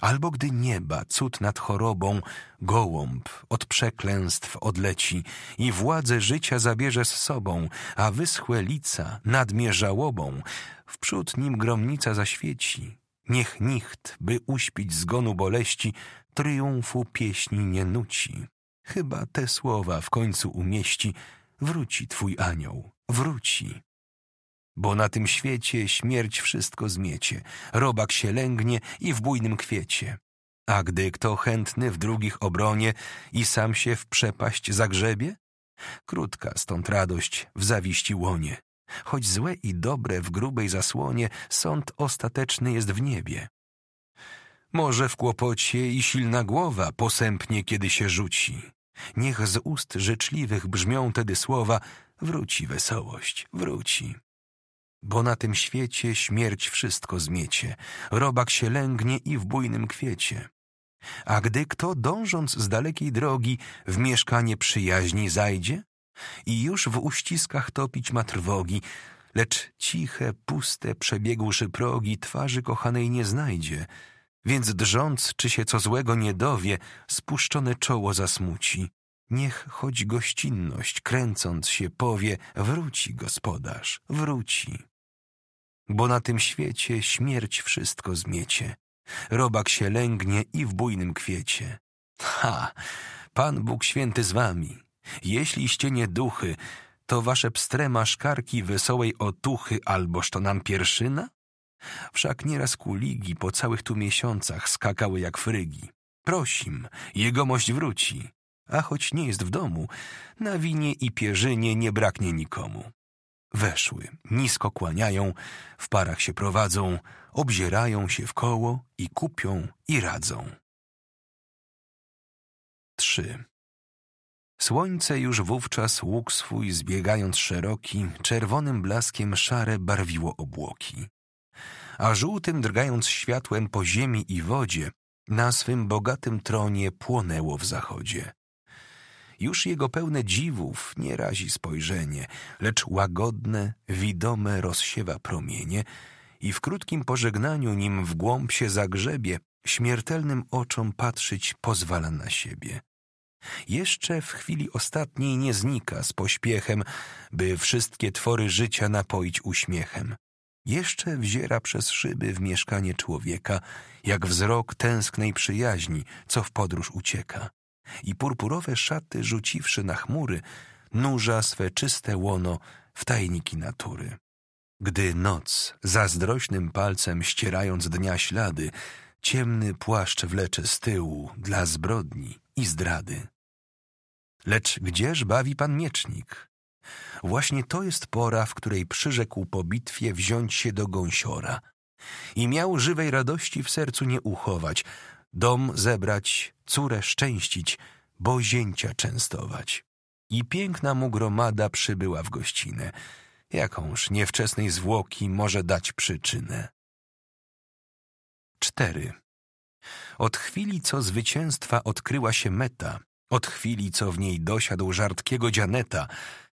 Albo gdy nieba cud nad chorobą, gołąb od przeklęstw odleci i władzę życia zabierze z sobą, a wyschłe lica nadmie żałobą, wprzód nim gromnica zaświeci. Niech nikt, by uśpić zgonu boleści, triumfu pieśni nie nuci. Chyba te słowa w końcu umieści – wróci twój anioł, wróci. Bo na tym świecie śmierć wszystko zmiecie, robak się lęgnie i w bujnym kwiecie. A gdy kto chętny w drugich obronie i sam się w przepaść zagrzebie? Krótka stąd radość w zawiści łonie. Choć złe i dobre w grubej zasłonie, sąd ostateczny jest w niebie. Może w kłopocie i silna głowa posępnie, kiedy się rzuci. Niech z ust życzliwych brzmią tedy słowa: Wróci wesołość, wróci. Bo na tym świecie śmierć wszystko zmiecie, robak się lęgnie i w bujnym kwiecie. A gdy kto, dążąc z dalekiej drogi, w mieszkanie przyjaźni zajdzie? I już w uściskach topić ma trwogi, lecz ciche, puste, przebiegłszy progi, twarzy kochanej nie znajdzie – więc drżąc, czy się co złego nie dowie, spuszczone czoło zasmuci. Niech choć gościnność, kręcąc się, powie, wróci gospodarz, wróci. Bo na tym świecie śmierć wszystko zmiecie. Robak się lęgnie i w bujnym kwiecie. Ha! Pan Bóg święty z wami. Jeśliście nie duchy, to wasze pstre maszkarki wesołej otuchy alboż to nam pierszyna? Wszak nieraz kuligi po całych tu miesiącach skakały jak frygi. Prosim, jegomość wróci. A choć nie jest w domu, na winie i pierzynie nie braknie nikomu. Weszły, nisko kłaniają, w parach się prowadzą, obzierają się w koło i kupią i radzą. 3. Słońce już wówczas łuk swój zbiegając szeroki, czerwonym blaskiem szare barwiło obłoki a żółtym drgając światłem po ziemi i wodzie, na swym bogatym tronie płonęło w zachodzie. Już jego pełne dziwów nie razi spojrzenie, lecz łagodne, widome rozsiewa promienie i w krótkim pożegnaniu, nim w głąb się zagrzebie, śmiertelnym oczom patrzeć pozwala na siebie. Jeszcze w chwili ostatniej nie znika z pośpiechem, by wszystkie twory życia napoić uśmiechem. Jeszcze wziera przez szyby w mieszkanie człowieka, jak wzrok tęsknej przyjaźni, co w podróż ucieka. I purpurowe szaty rzuciwszy na chmury, nurza swe czyste łono w tajniki natury. Gdy noc, zazdrośnym palcem ścierając dnia ślady, ciemny płaszcz wlecze z tyłu dla zbrodni i zdrady. Lecz gdzież bawi pan miecznik? Właśnie to jest pora, w której przyrzekł po bitwie wziąć się do gąsiora. I miał żywej radości w sercu nie uchować, dom zebrać, córę szczęścić, bo zięcia częstować. I piękna mu gromada przybyła w gościnę, jakąż niewczesnej zwłoki może dać przyczynę. 4. Od chwili, co zwycięstwa odkryła się meta, od chwili, co w niej dosiadł żartkiego dzianeta,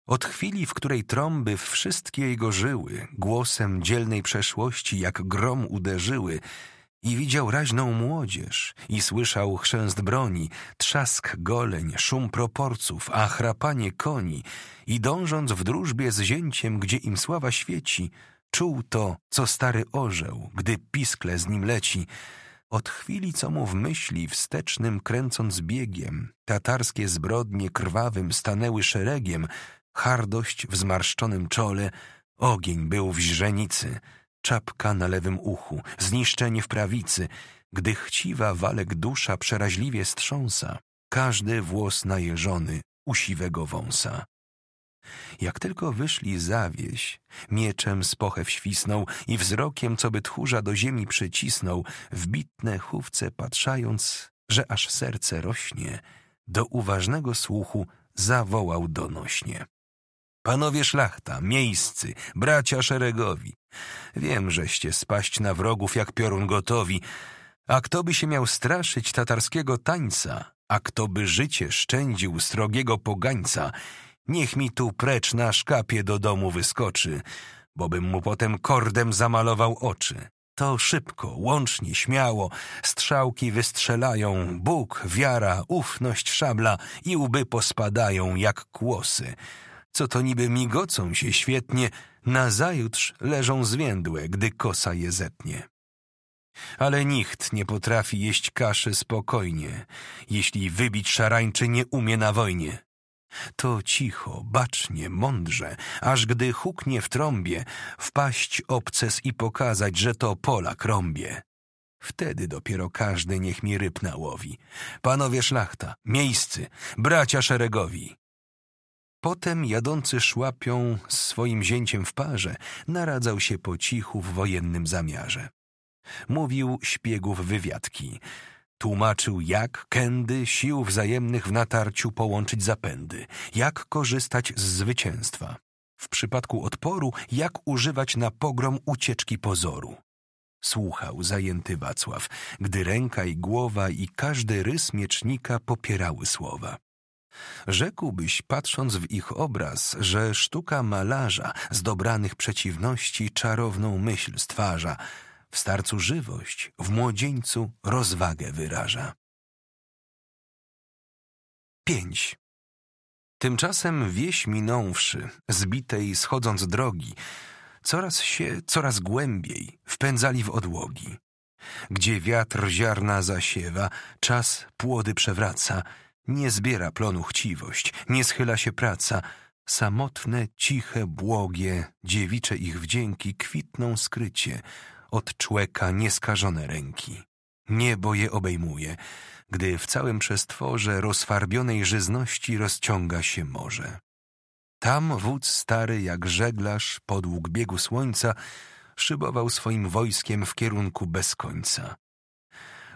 od chwili, w której trąby wszystkie jego żyły, głosem dzielnej przeszłości jak grom uderzyły, i widział raźną młodzież, i słyszał chrzęst broni, trzask goleń, szum proporców, a chrapanie koni, i dążąc w drużbie z zięciem, gdzie im sława świeci, czuł to, co stary orzeł, gdy piskle z nim leci, od chwili, co mu w myśli, wstecznym kręcąc biegiem, tatarskie zbrodnie krwawym stanęły szeregiem, hardość w zmarszczonym czole, ogień był w źrenicy, czapka na lewym uchu, zniszczenie w prawicy, gdy chciwa walek dusza przeraźliwie strząsa, każdy włos najeżony u siwego wąsa. Jak tylko wyszli za wieś, mieczem z pochew świsnął i wzrokiem, co by tchórza do ziemi przycisnął, w bitne chówce patrzając, że aż serce rośnie, do uważnego słuchu zawołał donośnie. Panowie szlachta, miejscy, bracia szeregowi. Wiem, żeście spaść na wrogów jak piorun gotowi, a kto by się miał straszyć tatarskiego tańca, a kto by życie szczędził strogiego pogańca, niech mi tu precz na szkapie do domu wyskoczy, bym mu potem kordem zamalował oczy. To szybko, łącznie, śmiało, strzałki wystrzelają, Bóg, wiara, ufność szabla i łby pospadają jak kłosy co to niby migocą się świetnie, nazajutrz leżą zwiędłe, gdy kosa je zetnie. Ale nikt nie potrafi jeść kaszy spokojnie, jeśli wybić szarańczy nie umie na wojnie. To cicho, bacznie, mądrze, aż gdy huknie w trąbie, wpaść obces i pokazać, że to pola krąbie. Wtedy dopiero każdy niech mi ryb nałowi. Panowie szlachta, miejscy, bracia szeregowi. Potem jadący szłapią z swoim zięciem w parze naradzał się po cichu w wojennym zamiarze. Mówił śpiegów wywiadki. Tłumaczył, jak kędy sił wzajemnych w natarciu połączyć zapędy, jak korzystać z zwycięstwa. W przypadku odporu, jak używać na pogrom ucieczki pozoru. Słuchał zajęty Wacław, gdy ręka i głowa i każdy rys miecznika popierały słowa. Rzekłbyś, patrząc w ich obraz, że sztuka malarza z dobranych przeciwności czarowną myśl stwarza, w starcu żywość, w młodzieńcu rozwagę wyraża. 5. Tymczasem wieś minąwszy, zbitej schodząc drogi, coraz się, coraz głębiej wpędzali w odłogi. Gdzie wiatr ziarna zasiewa, czas płody przewraca – nie zbiera plonu chciwość, nie schyla się praca. Samotne, ciche, błogie, dziewicze ich wdzięki kwitną skrycie od człeka nieskażone ręki. Niebo je obejmuje, gdy w całym przestworze rozfarbionej żyzności rozciąga się morze. Tam wódz stary jak żeglarz podług biegu słońca szybował swoim wojskiem w kierunku bez końca.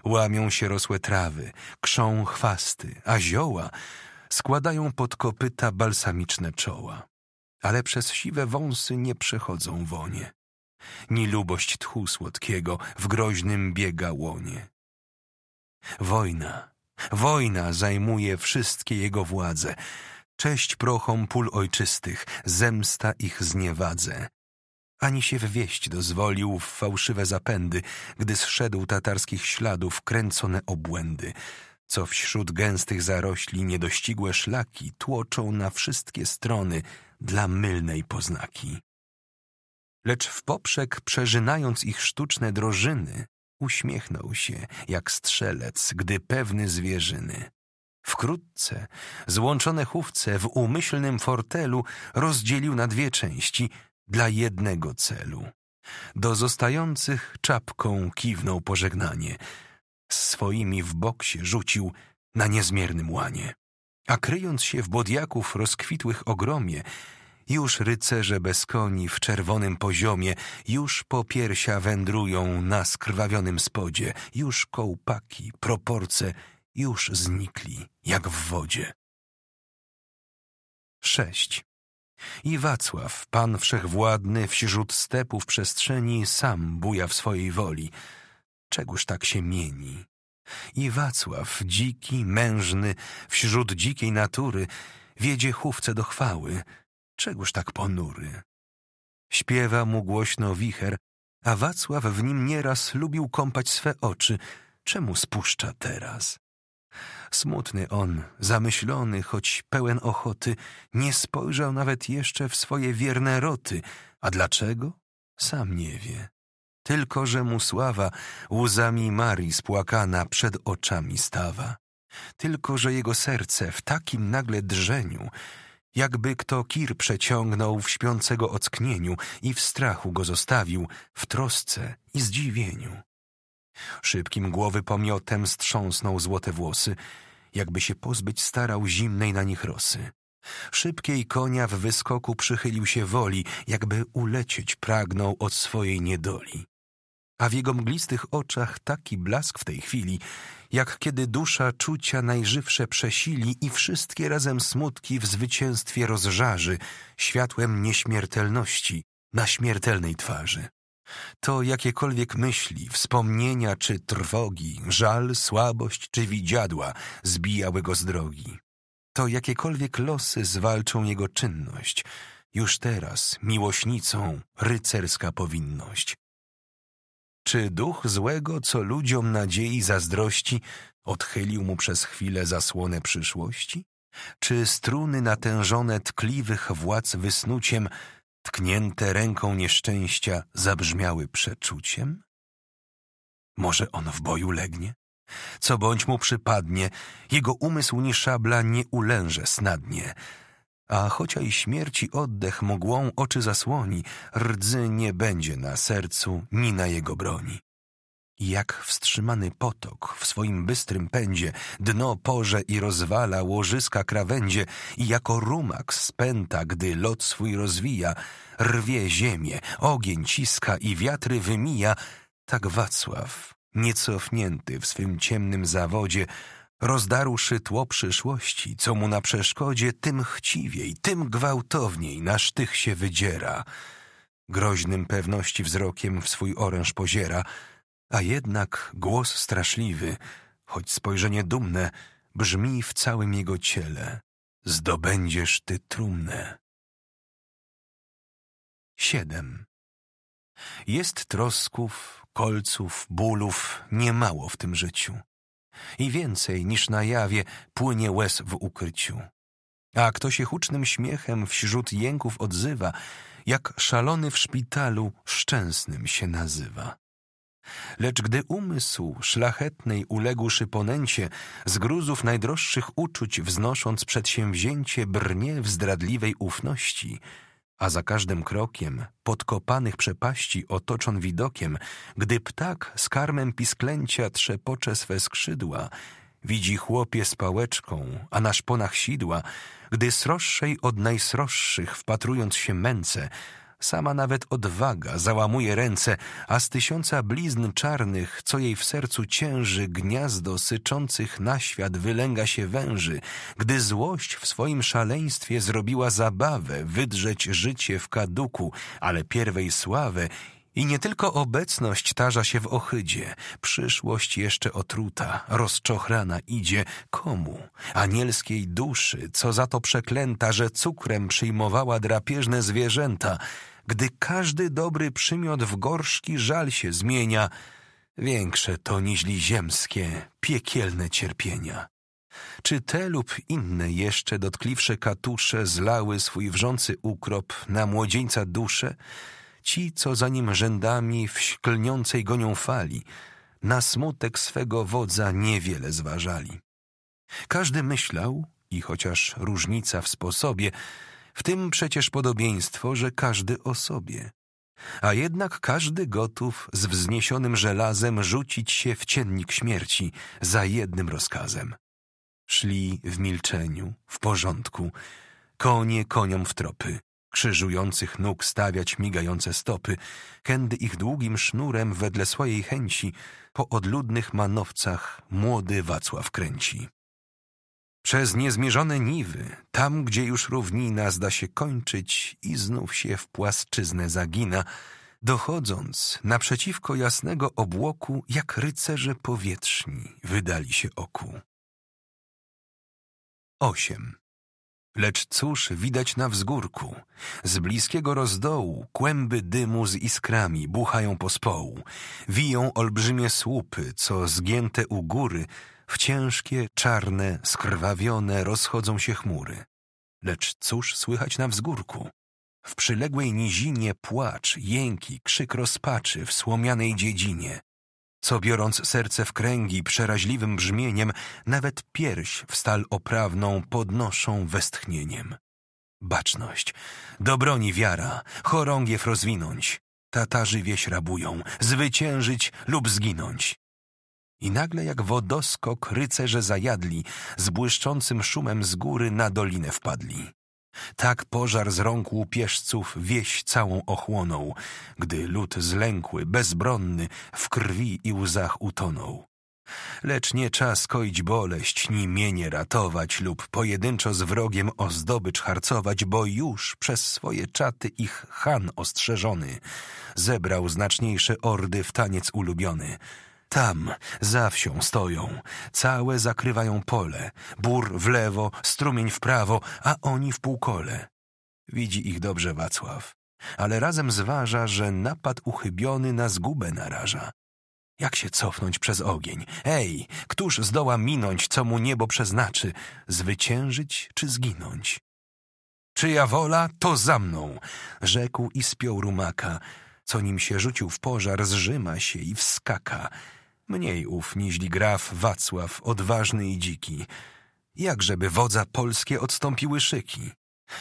Łamią się rosłe trawy, krzą chwasty, a zioła składają pod kopyta balsamiczne czoła. Ale przez siwe wąsy nie przechodzą wonie. Ni lubość tchu słodkiego w groźnym biega łonie. Wojna, wojna zajmuje wszystkie jego władze. Cześć prochom pól ojczystych, zemsta ich zniewadze. Ani się w wieść dozwolił w fałszywe zapędy, gdy zszedł tatarskich śladów kręcone obłędy, co wśród gęstych zarośli niedościgłe szlaki tłoczą na wszystkie strony dla mylnej poznaki. Lecz w poprzek, przeżynając ich sztuczne drożyny, uśmiechnął się jak strzelec, gdy pewny zwierzyny. Wkrótce złączone chówce w umyślnym fortelu rozdzielił na dwie części – dla jednego celu. Do zostających czapką kiwnął pożegnanie. swoimi w bok się rzucił na niezmiernym łanie. A kryjąc się w bodiaków rozkwitłych ogromie, już rycerze bez koni w czerwonym poziomie, już po piersia wędrują na skrwawionym spodzie, już kołpaki, proporce, już znikli jak w wodzie. 6. I Wacław, pan wszechwładny, wśród stepów przestrzeni, sam buja w swojej woli. Czegóż tak się mieni? I Wacław, dziki, mężny, wśród dzikiej natury, wiedzie chówce do chwały. Czegóż tak ponury? Śpiewa mu głośno wicher, a Wacław w nim nieraz lubił kąpać swe oczy. Czemu spuszcza teraz? Smutny on, zamyślony, choć pełen ochoty, nie spojrzał nawet jeszcze w swoje wierne roty. A dlaczego? Sam nie wie. Tylko, że mu sława łzami Marii spłakana przed oczami stawa. Tylko, że jego serce w takim nagle drżeniu, jakby kto kir przeciągnął w śpiącego ocknieniu i w strachu go zostawił, w trosce i zdziwieniu. Szybkim głowy pomiotem strząsnął złote włosy, jakby się pozbyć starał zimnej na nich rosy. Szybkiej konia w wyskoku przychylił się woli, jakby ulecieć pragnął od swojej niedoli. A w jego mglistych oczach taki blask w tej chwili, jak kiedy dusza czucia najżywsze przesili i wszystkie razem smutki w zwycięstwie rozżarzy światłem nieśmiertelności na śmiertelnej twarzy to jakiekolwiek myśli, wspomnienia czy trwogi, żal, słabość czy widziadła zbijały go z drogi. To jakiekolwiek losy zwalczą jego czynność, już teraz miłośnicą rycerska powinność. Czy duch złego, co ludziom nadziei zazdrości, odchylił mu przez chwilę zasłonę przyszłości? Czy struny natężone tkliwych władz wysnuciem tknięte ręką nieszczęścia, zabrzmiały przeczuciem? Może on w boju legnie? Co bądź mu przypadnie, jego umysł ni szabla nie ulęże snadnie. A chociaż i śmierci oddech mgłą oczy zasłoni, rdzy nie będzie na sercu ni na jego broni. Jak wstrzymany potok w swoim bystrym pędzie dno porze i rozwala łożyska krawędzie i jako rumak spęta, gdy lot swój rozwija, rwie ziemię, ogień ciska i wiatry wymija, tak Wacław, niecofnięty w swym ciemnym zawodzie, rozdarłszy tło przyszłości, co mu na przeszkodzie, tym chciwiej, tym gwałtowniej na sztych się wydziera. Groźnym pewności wzrokiem w swój oręż poziera – a jednak głos straszliwy, choć spojrzenie dumne, brzmi w całym jego ciele. Zdobędziesz ty trumnę. 7. Jest trosków, kolców, bólów niemało w tym życiu. I więcej niż na jawie płynie łez w ukryciu. A kto się hucznym śmiechem wśród jęków odzywa, jak szalony w szpitalu szczęsnym się nazywa. Lecz gdy umysł szlachetnej uległszy ponęcie, z gruzów najdroższych uczuć wznosząc przedsięwzięcie brnie w zdradliwej ufności, a za każdym krokiem podkopanych przepaści otoczon widokiem, gdy ptak z karmem pisklęcia trzepocze swe skrzydła, widzi chłopie z pałeczką, a na szponach sidła, gdy sroższej od najsroższych wpatrując się męce, Sama nawet odwaga załamuje ręce, a z tysiąca blizn czarnych, co jej w sercu cięży, gniazdo syczących na świat wylęga się węży, gdy złość w swoim szaleństwie zrobiła zabawę, wydrzeć życie w kaduku, ale pierwej sławę i nie tylko obecność tarza się w ohydzie, przyszłość jeszcze otruta, rozczochrana idzie komu? Anielskiej duszy, co za to przeklęta, że cukrem przyjmowała drapieżne zwierzęta, gdy każdy dobry przymiot w gorszki żal się zmienia, większe to niźli ziemskie, piekielne cierpienia. Czy te lub inne jeszcze dotkliwsze katusze zlały swój wrzący ukrop na młodzieńca duszę, ci, co za nim rzędami w śklniącej gonią fali, na smutek swego wodza niewiele zważali. Każdy myślał, i chociaż różnica w sposobie, w tym przecież podobieństwo, że każdy o sobie. A jednak każdy gotów z wzniesionym żelazem rzucić się w ciennik śmierci za jednym rozkazem. Szli w milczeniu, w porządku, konie koniom w tropy, krzyżujących nóg stawiać migające stopy, kędy ich długim sznurem wedle swojej chęci po odludnych manowcach młody Wacław kręci. Przez niezmierzone niwy, tam gdzie już równina zda się kończyć i znów się w płaszczyznę zagina, dochodząc naprzeciwko jasnego obłoku, jak rycerze powietrzni wydali się oku. 8. Lecz cóż widać na wzgórku? Z bliskiego rozdołu kłęby dymu z iskrami buchają pospołu. Wiją olbrzymie słupy, co zgięte u góry, w ciężkie, czarne, skrwawione rozchodzą się chmury. Lecz cóż słychać na wzgórku? W przyległej nizinie płacz, jęki, krzyk rozpaczy w słomianej dziedzinie co biorąc serce w kręgi przeraźliwym brzmieniem, nawet pierś w stal oprawną podnoszą westchnieniem. Baczność, do broni wiara, chorągiew rozwinąć, Tatarzy wieś rabują, zwyciężyć lub zginąć. I nagle jak wodoskok rycerze zajadli, z błyszczącym szumem z góry na dolinę wpadli. Tak pożar z rąk łupieżców wieś całą ochłonął, gdy lud zlękły, bezbronny, w krwi i łzach utonął. Lecz nie czas koić boleść, ni mienie ratować lub pojedynczo z wrogiem o zdobycz harcować, bo już przez swoje czaty ich han ostrzeżony zebrał znaczniejsze ordy w taniec ulubiony – tam, za wsią stoją, całe zakrywają pole, bur w lewo, strumień w prawo, a oni w półkole. Widzi ich dobrze Wacław, ale razem zważa, że napad uchybiony na zgubę naraża. Jak się cofnąć przez ogień? Ej, któż zdoła minąć, co mu niebo przeznaczy? Zwyciężyć czy zginąć? Czyja wola, to za mną! Rzekł i spiął rumaka, co nim się rzucił w pożar, zrzyma się i wskaka mniej ów niźli graf Wacław, odważny i dziki. Jakżeby wodza polskie odstąpiły szyki.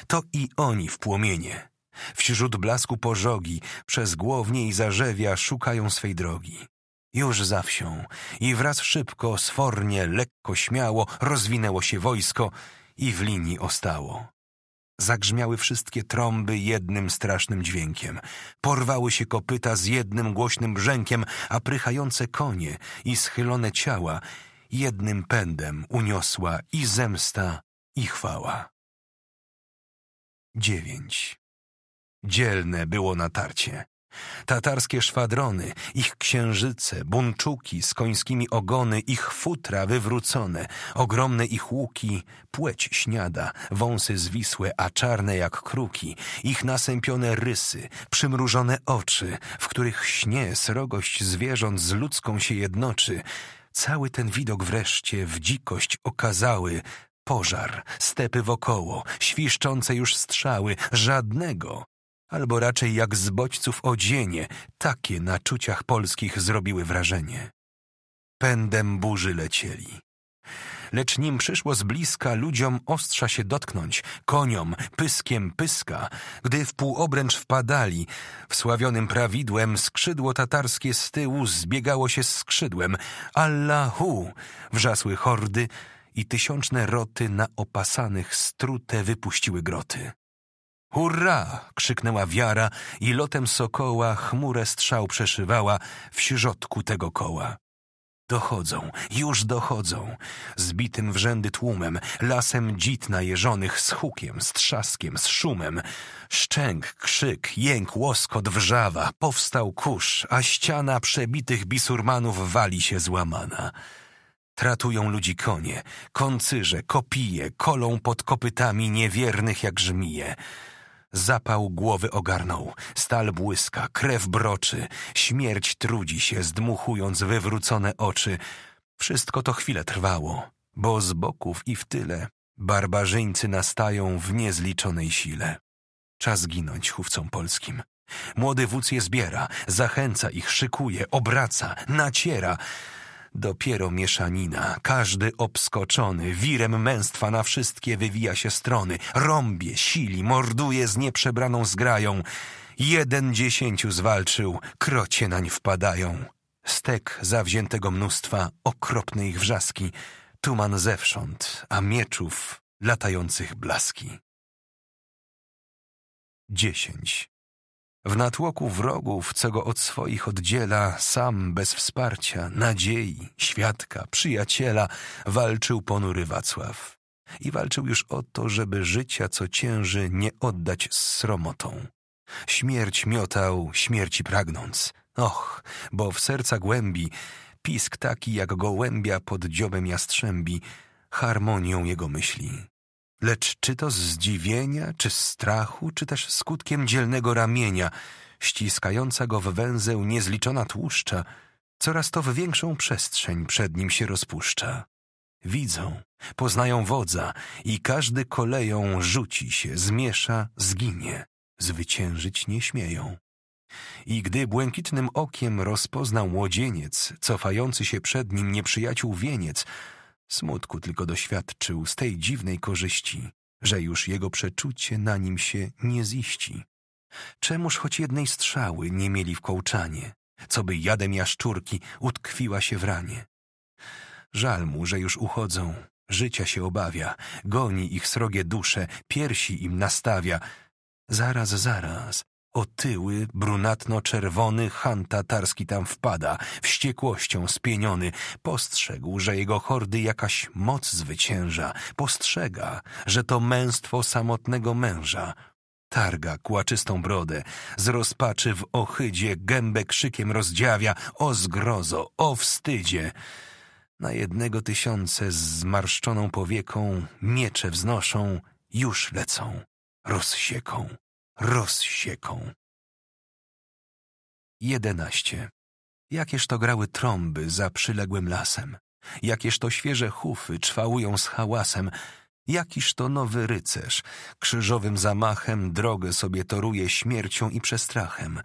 To i oni w płomienie, wśród blasku pożogi, przez głownie i zarzewia szukają swej drogi. Już za wsią i wraz szybko, sfornie, lekko, śmiało rozwinęło się wojsko i w linii ostało. Zagrzmiały wszystkie trąby jednym strasznym dźwiękiem. Porwały się kopyta z jednym głośnym brzękiem, a prychające konie i schylone ciała jednym pędem uniosła i zemsta, i chwała. Dziewięć. Dzielne było natarcie. Tatarskie szwadrony, ich księżyce, bunczuki z końskimi ogony, ich futra wywrócone, ogromne ich łuki, płeć śniada, wąsy zwisłe, a czarne jak kruki, ich nasępione rysy, przymrużone oczy, w których śnie srogość zwierząt z ludzką się jednoczy. Cały ten widok wreszcie w dzikość okazały, pożar, stepy wokoło, świszczące już strzały, żadnego albo raczej jak z bodźców odzienie, takie na czuciach polskich zrobiły wrażenie. Pędem burzy lecieli. Lecz nim przyszło z bliska, ludziom ostrza się dotknąć, koniom, pyskiem pyska, gdy w półobręcz wpadali, wsławionym prawidłem skrzydło tatarskie z tyłu zbiegało się z skrzydłem, Allahu! wrzasły hordy i tysiączne roty na opasanych strute wypuściły groty. Hurra! krzyknęła wiara i lotem sokoła chmurę strzał przeszywała w środku tego koła. Dochodzą, już dochodzą, zbitym w rzędy tłumem, lasem dzit najeżonych, z hukiem, z trzaskiem, z szumem. Szczęk, krzyk, jęk, łoskot, wrzawa, powstał kurz, a ściana przebitych bisurmanów wali się złamana. Tratują ludzi konie, koncyże, kopije, kolą pod kopytami niewiernych jak żmije. Zapał głowy ogarnął, stal błyska, krew broczy, śmierć trudzi się, zdmuchując wywrócone oczy. Wszystko to chwilę trwało, bo z boków i w tyle barbarzyńcy nastają w niezliczonej sile. Czas ginąć chówcom polskim. Młody wódz je zbiera, zachęca ich, szykuje, obraca, naciera – Dopiero mieszanina, każdy obskoczony, wirem męstwa na wszystkie wywija się strony, rąbie, sili, morduje z nieprzebraną zgrają. Jeden dziesięciu zwalczył, krocie nań wpadają. Stek zawziętego mnóstwa, okropne ich wrzaski, tuman zewsząd, a mieczów latających blaski. Dziesięć. W natłoku wrogów, co go od swoich oddziela, sam bez wsparcia, nadziei, świadka, przyjaciela, walczył ponury Wacław. I walczył już o to, żeby życia, co cięży, nie oddać z sromotą. Śmierć miotał, śmierci pragnąc. Och, bo w serca głębi, pisk taki jak gołębia pod dziobem jastrzębi, harmonią jego myśli. Lecz czy to z zdziwienia, czy z strachu, czy też skutkiem dzielnego ramienia, ściskająca go w węzeł niezliczona tłuszcza, coraz to w większą przestrzeń przed nim się rozpuszcza. Widzą, poznają wodza i każdy koleją rzuci się, zmiesza, zginie. Zwyciężyć nie śmieją. I gdy błękitnym okiem rozpoznał młodzieniec, cofający się przed nim nieprzyjaciół wieniec, Smutku tylko doświadczył z tej dziwnej korzyści, że już jego przeczucie na nim się nie ziści. Czemuż choć jednej strzały nie mieli w kołczanie, co by jadem jaszczurki utkwiła się w ranie. Żal mu, że już uchodzą, życia się obawia, goni ich srogie dusze, piersi im nastawia. Zaraz, zaraz, Otyły, brunatno-czerwony han tatarski tam wpada, wściekłością spieniony. Postrzegł, że jego hordy jakaś moc zwycięża. Postrzega, że to męstwo samotnego męża. Targa kłaczystą brodę, z rozpaczy w ohydzie gębę krzykiem rozdziawia. O zgrozo, o wstydzie! Na jednego tysiące z zmarszczoną powieką miecze wznoszą, już lecą, rozsieką rozsieką. 11. Jakież to grały trąby za przyległym lasem, jakież to świeże hufy czwałują z hałasem, jakiż to nowy rycerz, krzyżowym zamachem drogę sobie toruje śmiercią i przestrachem.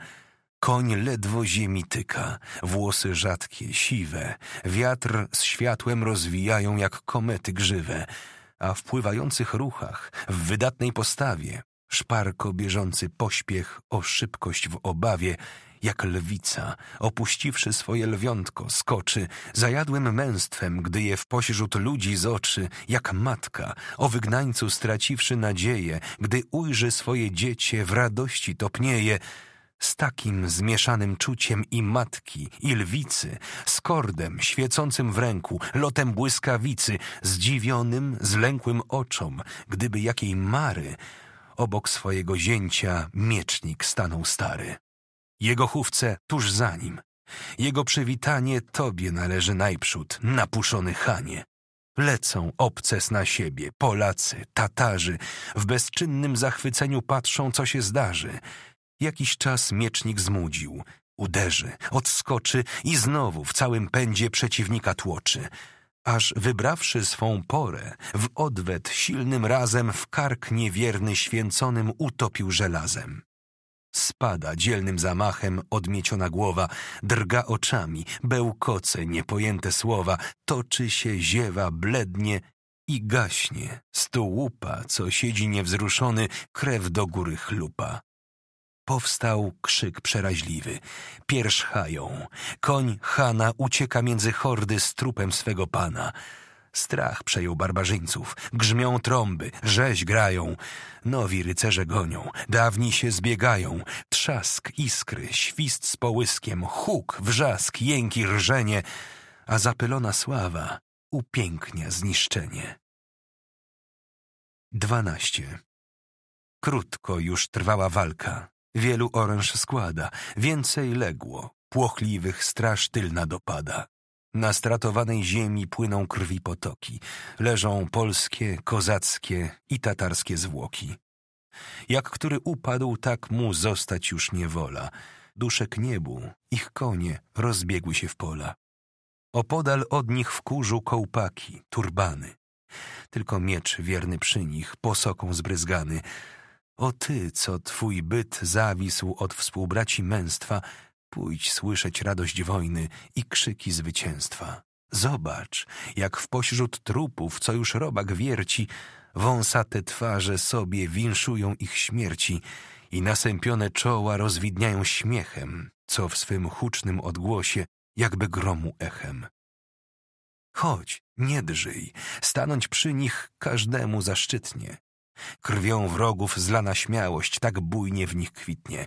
Koń ledwo ziemi tyka, włosy rzadkie, siwe, wiatr z światłem rozwijają jak komety grzywe, a w pływających ruchach, w wydatnej postawie, szparko bieżący pośpiech o szybkość w obawie, jak lwica, opuściwszy swoje lwiątko, skoczy, zajadłym męstwem, gdy je w pośród ludzi z oczy, jak matka, o wygnańcu straciwszy nadzieję, gdy ujrzy swoje dziecię, w radości topnieje, z takim zmieszanym czuciem i matki, i lwicy, z kordem świecącym w ręku, lotem błyskawicy, zdziwionym, zlękłym oczom, gdyby jakiej mary obok swojego zięcia miecznik stanął stary. Jego chówce tuż za nim. Jego przywitanie tobie należy najprzód, napuszony Hanie. Lecą obces na siebie, Polacy, Tatarzy, w bezczynnym zachwyceniu patrzą, co się zdarzy. Jakiś czas miecznik zmudził, uderzy, odskoczy i znowu w całym pędzie przeciwnika tłoczy aż wybrawszy swą porę, w odwet silnym razem w kark niewierny święconym utopił żelazem. Spada dzielnym zamachem odmieciona głowa, drga oczami, bełkoce niepojęte słowa, toczy się ziewa blednie i gaśnie. Z tułupa, co siedzi niewzruszony, krew do góry chlupa. Powstał krzyk przeraźliwy. Pierś hają. Koń Hana ucieka między hordy z trupem swego pana. Strach przejął barbarzyńców. Grzmią trąby, rzeź grają. Nowi rycerze gonią, dawni się zbiegają. Trzask, iskry, świst z połyskiem, huk, wrzask, jęki, rżenie. A zapylona sława upięknia zniszczenie. 12. Krótko już trwała walka. Wielu oręż składa, więcej legło, płochliwych straż tylna dopada. Na stratowanej ziemi płyną krwi potoki, leżą polskie, kozackie i tatarskie zwłoki. Jak który upadł, tak mu zostać już nie wola. Duszek niebu, ich konie rozbiegły się w pola. Opodal od nich w kurzu kołpaki, turbany. Tylko miecz wierny przy nich, posoką zbryzgany, o ty, co twój byt zawisł od współbraci męstwa, pójdź słyszeć radość wojny i krzyki zwycięstwa. Zobacz, jak w pośród trupów, co już robak wierci, wąsate twarze sobie winszują ich śmierci i nasępione czoła rozwidniają śmiechem, co w swym hucznym odgłosie jakby gromu echem. Chodź, nie drżyj, stanąć przy nich każdemu zaszczytnie, Krwią wrogów zlana śmiałość tak bujnie w nich kwitnie.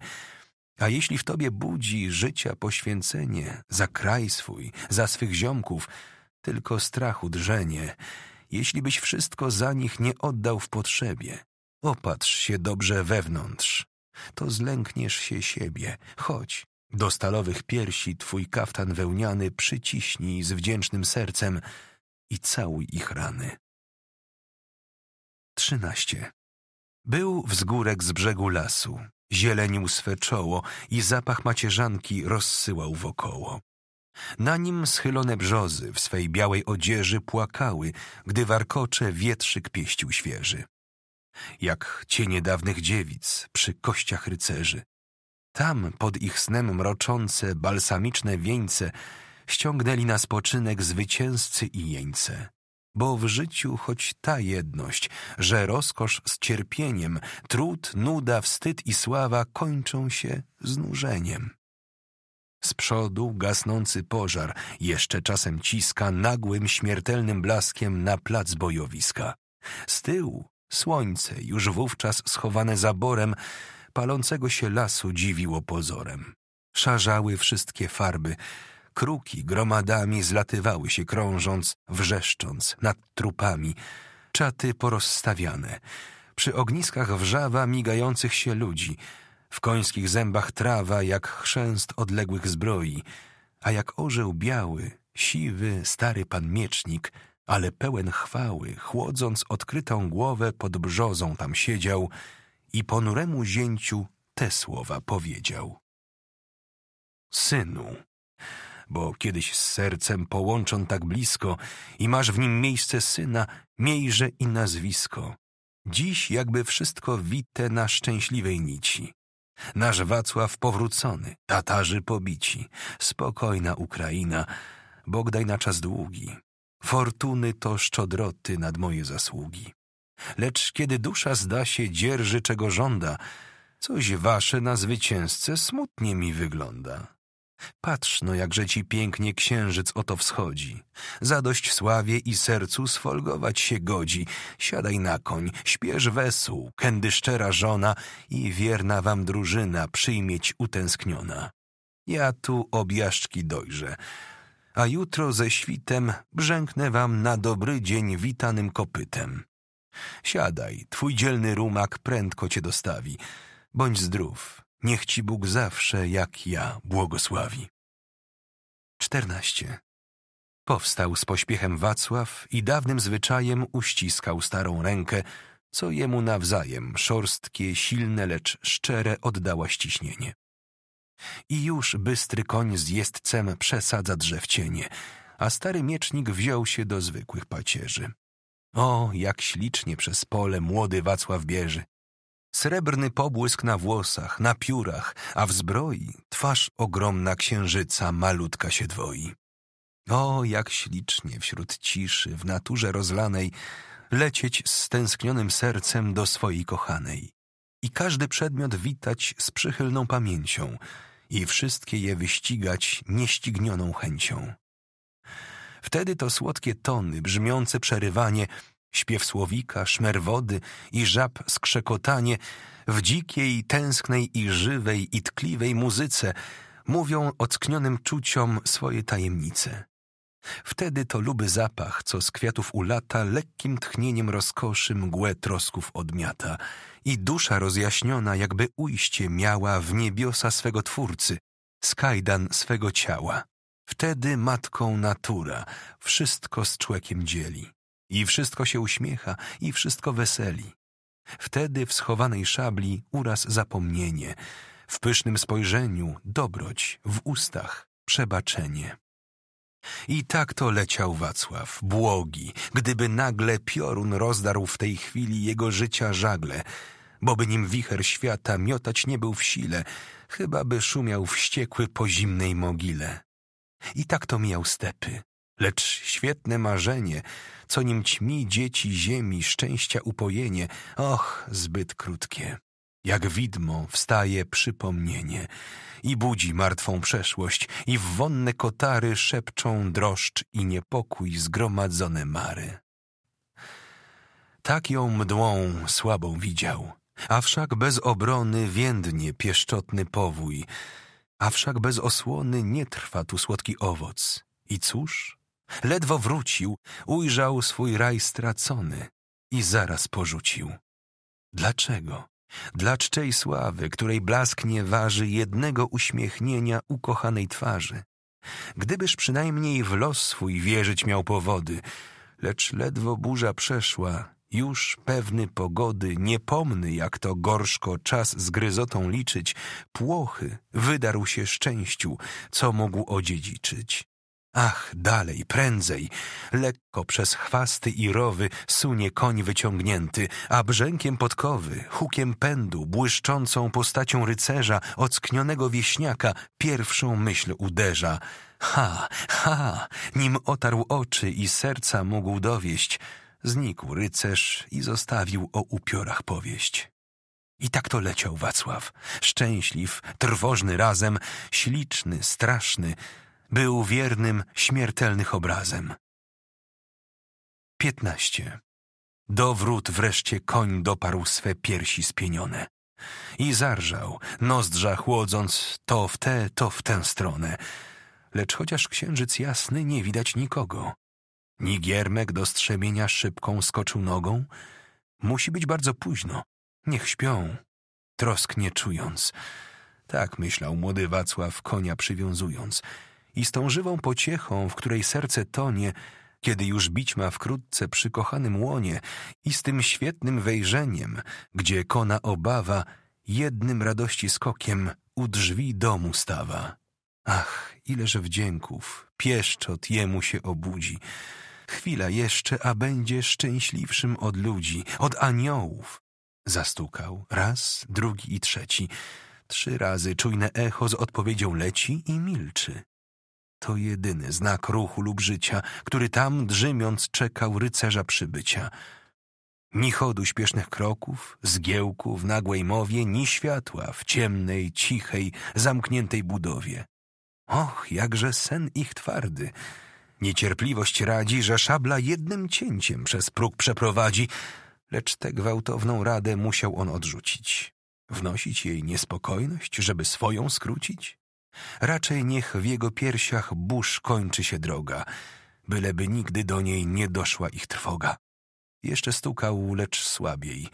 A jeśli w tobie budzi życia poświęcenie za kraj swój, za swych ziomków, tylko strachu drżenie, jeśli byś wszystko za nich nie oddał w potrzebie, opatrz się dobrze wewnątrz, to zlękniesz się siebie. Chodź, do stalowych piersi twój kaftan wełniany przyciśnij z wdzięcznym sercem i całuj ich rany. 13. Był wzgórek z brzegu lasu. Zielenił swe czoło i zapach macierzanki rozsyłał wokoło. Na nim schylone brzozy w swej białej odzieży płakały, gdy warkocze wietrzyk pieścił świeży. Jak cienie dawnych dziewic przy kościach rycerzy. Tam pod ich snem mroczące, balsamiczne wieńce ściągnęli na spoczynek zwycięzcy i jeńce bo w życiu choć ta jedność, że rozkosz z cierpieniem, trud, nuda, wstyd i sława kończą się znużeniem. Z przodu gasnący pożar jeszcze czasem ciska nagłym, śmiertelnym blaskiem na plac bojowiska. Z tyłu słońce, już wówczas schowane zaborem, palącego się lasu dziwiło pozorem. Szarzały wszystkie farby, Kruki gromadami zlatywały się, krążąc, wrzeszcząc nad trupami, czaty porozstawiane, przy ogniskach wrzawa migających się ludzi, w końskich zębach trawa jak chrzęst odległych zbroi, a jak orzeł biały, siwy, stary pan miecznik, ale pełen chwały, chłodząc odkrytą głowę pod brzozą tam siedział i ponuremu zięciu te słowa powiedział. Synu, bo kiedyś z sercem połączą tak blisko i masz w nim miejsce syna, miejże i nazwisko. Dziś jakby wszystko wite na szczęśliwej nici. Nasz Wacław powrócony, Tatarzy pobici, spokojna Ukraina, Bogdaj na czas długi. Fortuny to szczodroty nad moje zasługi. Lecz kiedy dusza zda się dzierży czego żąda, coś wasze na zwycięzce smutnie mi wygląda. Patrz no, jakże ci pięknie księżyc oto wschodzi. Zadość sławie i sercu sfolgować się godzi. Siadaj na koń, śpiesz wesół, kędy szczera żona i wierna wam drużyna przyjmieć utęskniona. Ja tu objażdżki dojrzę, a jutro ze świtem brzęknę wam na dobry dzień witanym kopytem. Siadaj, twój dzielny rumak prędko cię dostawi. Bądź zdrów, Niech Ci Bóg zawsze, jak ja, błogosławi. 14. Powstał z pośpiechem Wacław i dawnym zwyczajem uściskał starą rękę, co jemu nawzajem szorstkie, silne, lecz szczere oddała ściśnienie. I już bystry koń z jestcem przesadza drzew cienie, a stary miecznik wziął się do zwykłych pacierzy. O, jak ślicznie przez pole młody Wacław bierze! Srebrny pobłysk na włosach, na piórach, a w zbroi twarz ogromna księżyca malutka się dwoi. O, jak ślicznie wśród ciszy, w naturze rozlanej, lecieć z stęsknionym sercem do swojej kochanej. I każdy przedmiot witać z przychylną pamięcią i wszystkie je wyścigać nieścignioną chęcią. Wtedy to słodkie tony, brzmiące przerywanie, śpiew słowika, szmer wody i żab skrzekotanie w dzikiej, tęsknej i żywej i tkliwej muzyce mówią ocknionym czuciom swoje tajemnice. Wtedy to luby zapach, co z kwiatów ulata, lekkim tchnieniem rozkoszy mgłę trosków odmiata i dusza rozjaśniona jakby ujście miała w niebiosa swego Twórcy, skajdan swego ciała. Wtedy matką natura wszystko z człekiem dzieli. I wszystko się uśmiecha, i wszystko weseli. Wtedy w schowanej szabli uraz zapomnienie, w pysznym spojrzeniu dobroć, w ustach przebaczenie. I tak to leciał Wacław, błogi, gdyby nagle piorun rozdarł w tej chwili jego życia żagle, bo by nim wicher świata miotać nie był w sile, chyba by szumiał wściekły po zimnej mogile. I tak to mijał stepy, Lecz świetne marzenie, co nim ćmi dzieci ziemi, szczęścia upojenie, och, zbyt krótkie. Jak widmo wstaje przypomnienie i budzi martwą przeszłość i w wonne kotary szepczą droszcz i niepokój zgromadzone mary. Tak ją mdłą słabą widział, a wszak bez obrony więdnie pieszczotny powój, a wszak bez osłony nie trwa tu słodki owoc. I cóż? Ledwo wrócił, ujrzał swój raj stracony i zaraz porzucił. Dlaczego? Dla czczej sławy, której blask nie waży jednego uśmiechnienia ukochanej twarzy. Gdybyż przynajmniej w los swój wierzyć miał powody, lecz ledwo burza przeszła, już pewny pogody, niepomny jak to gorzko czas z gryzotą liczyć, płochy wydarł się szczęściu, co mógł odziedziczyć. Ach, dalej, prędzej! Lekko przez chwasty i rowy sunie koń wyciągnięty, a brzękiem podkowy, hukiem pędu, błyszczącą postacią rycerza, ocknionego wieśniaka, pierwszą myśl uderza. Ha, ha! Nim otarł oczy i serca mógł dowieść, znikł rycerz i zostawił o upiorach powieść. I tak to leciał Wacław, szczęśliw, trwożny razem, śliczny, straszny, był wiernym śmiertelnych obrazem. 15. wrót wreszcie koń doparł swe piersi spienione. I zarżał, nozdrza chłodząc to w tę, to w tę stronę. Lecz chociaż księżyc jasny, nie widać nikogo. giermek do strzemienia szybką skoczył nogą. Musi być bardzo późno. Niech śpią. Trosk nie czując. Tak myślał młody Wacław, konia przywiązując i z tą żywą pociechą, w której serce tonie, kiedy już bić ma wkrótce przy kochanym łonie i z tym świetnym wejrzeniem, gdzie kona obawa jednym radości skokiem u drzwi domu stawa. Ach, ileże wdzięków, pieszczot jemu się obudzi. Chwila jeszcze, a będzie szczęśliwszym od ludzi, od aniołów. Zastukał raz, drugi i trzeci. Trzy razy czujne echo z odpowiedzią leci i milczy to jedyny znak ruchu lub życia, który tam drzemiąc czekał rycerza przybycia. Ni chodu śpiesznych kroków, zgiełku w nagłej mowie, ni światła w ciemnej, cichej, zamkniętej budowie. Och, jakże sen ich twardy! Niecierpliwość radzi, że szabla jednym cięciem przez próg przeprowadzi, lecz tę gwałtowną radę musiał on odrzucić. Wnosić jej niespokojność, żeby swoją skrócić? Raczej niech w jego piersiach burz kończy się droga, byleby nigdy do niej nie doszła ich trwoga. Jeszcze stukał, lecz słabiej,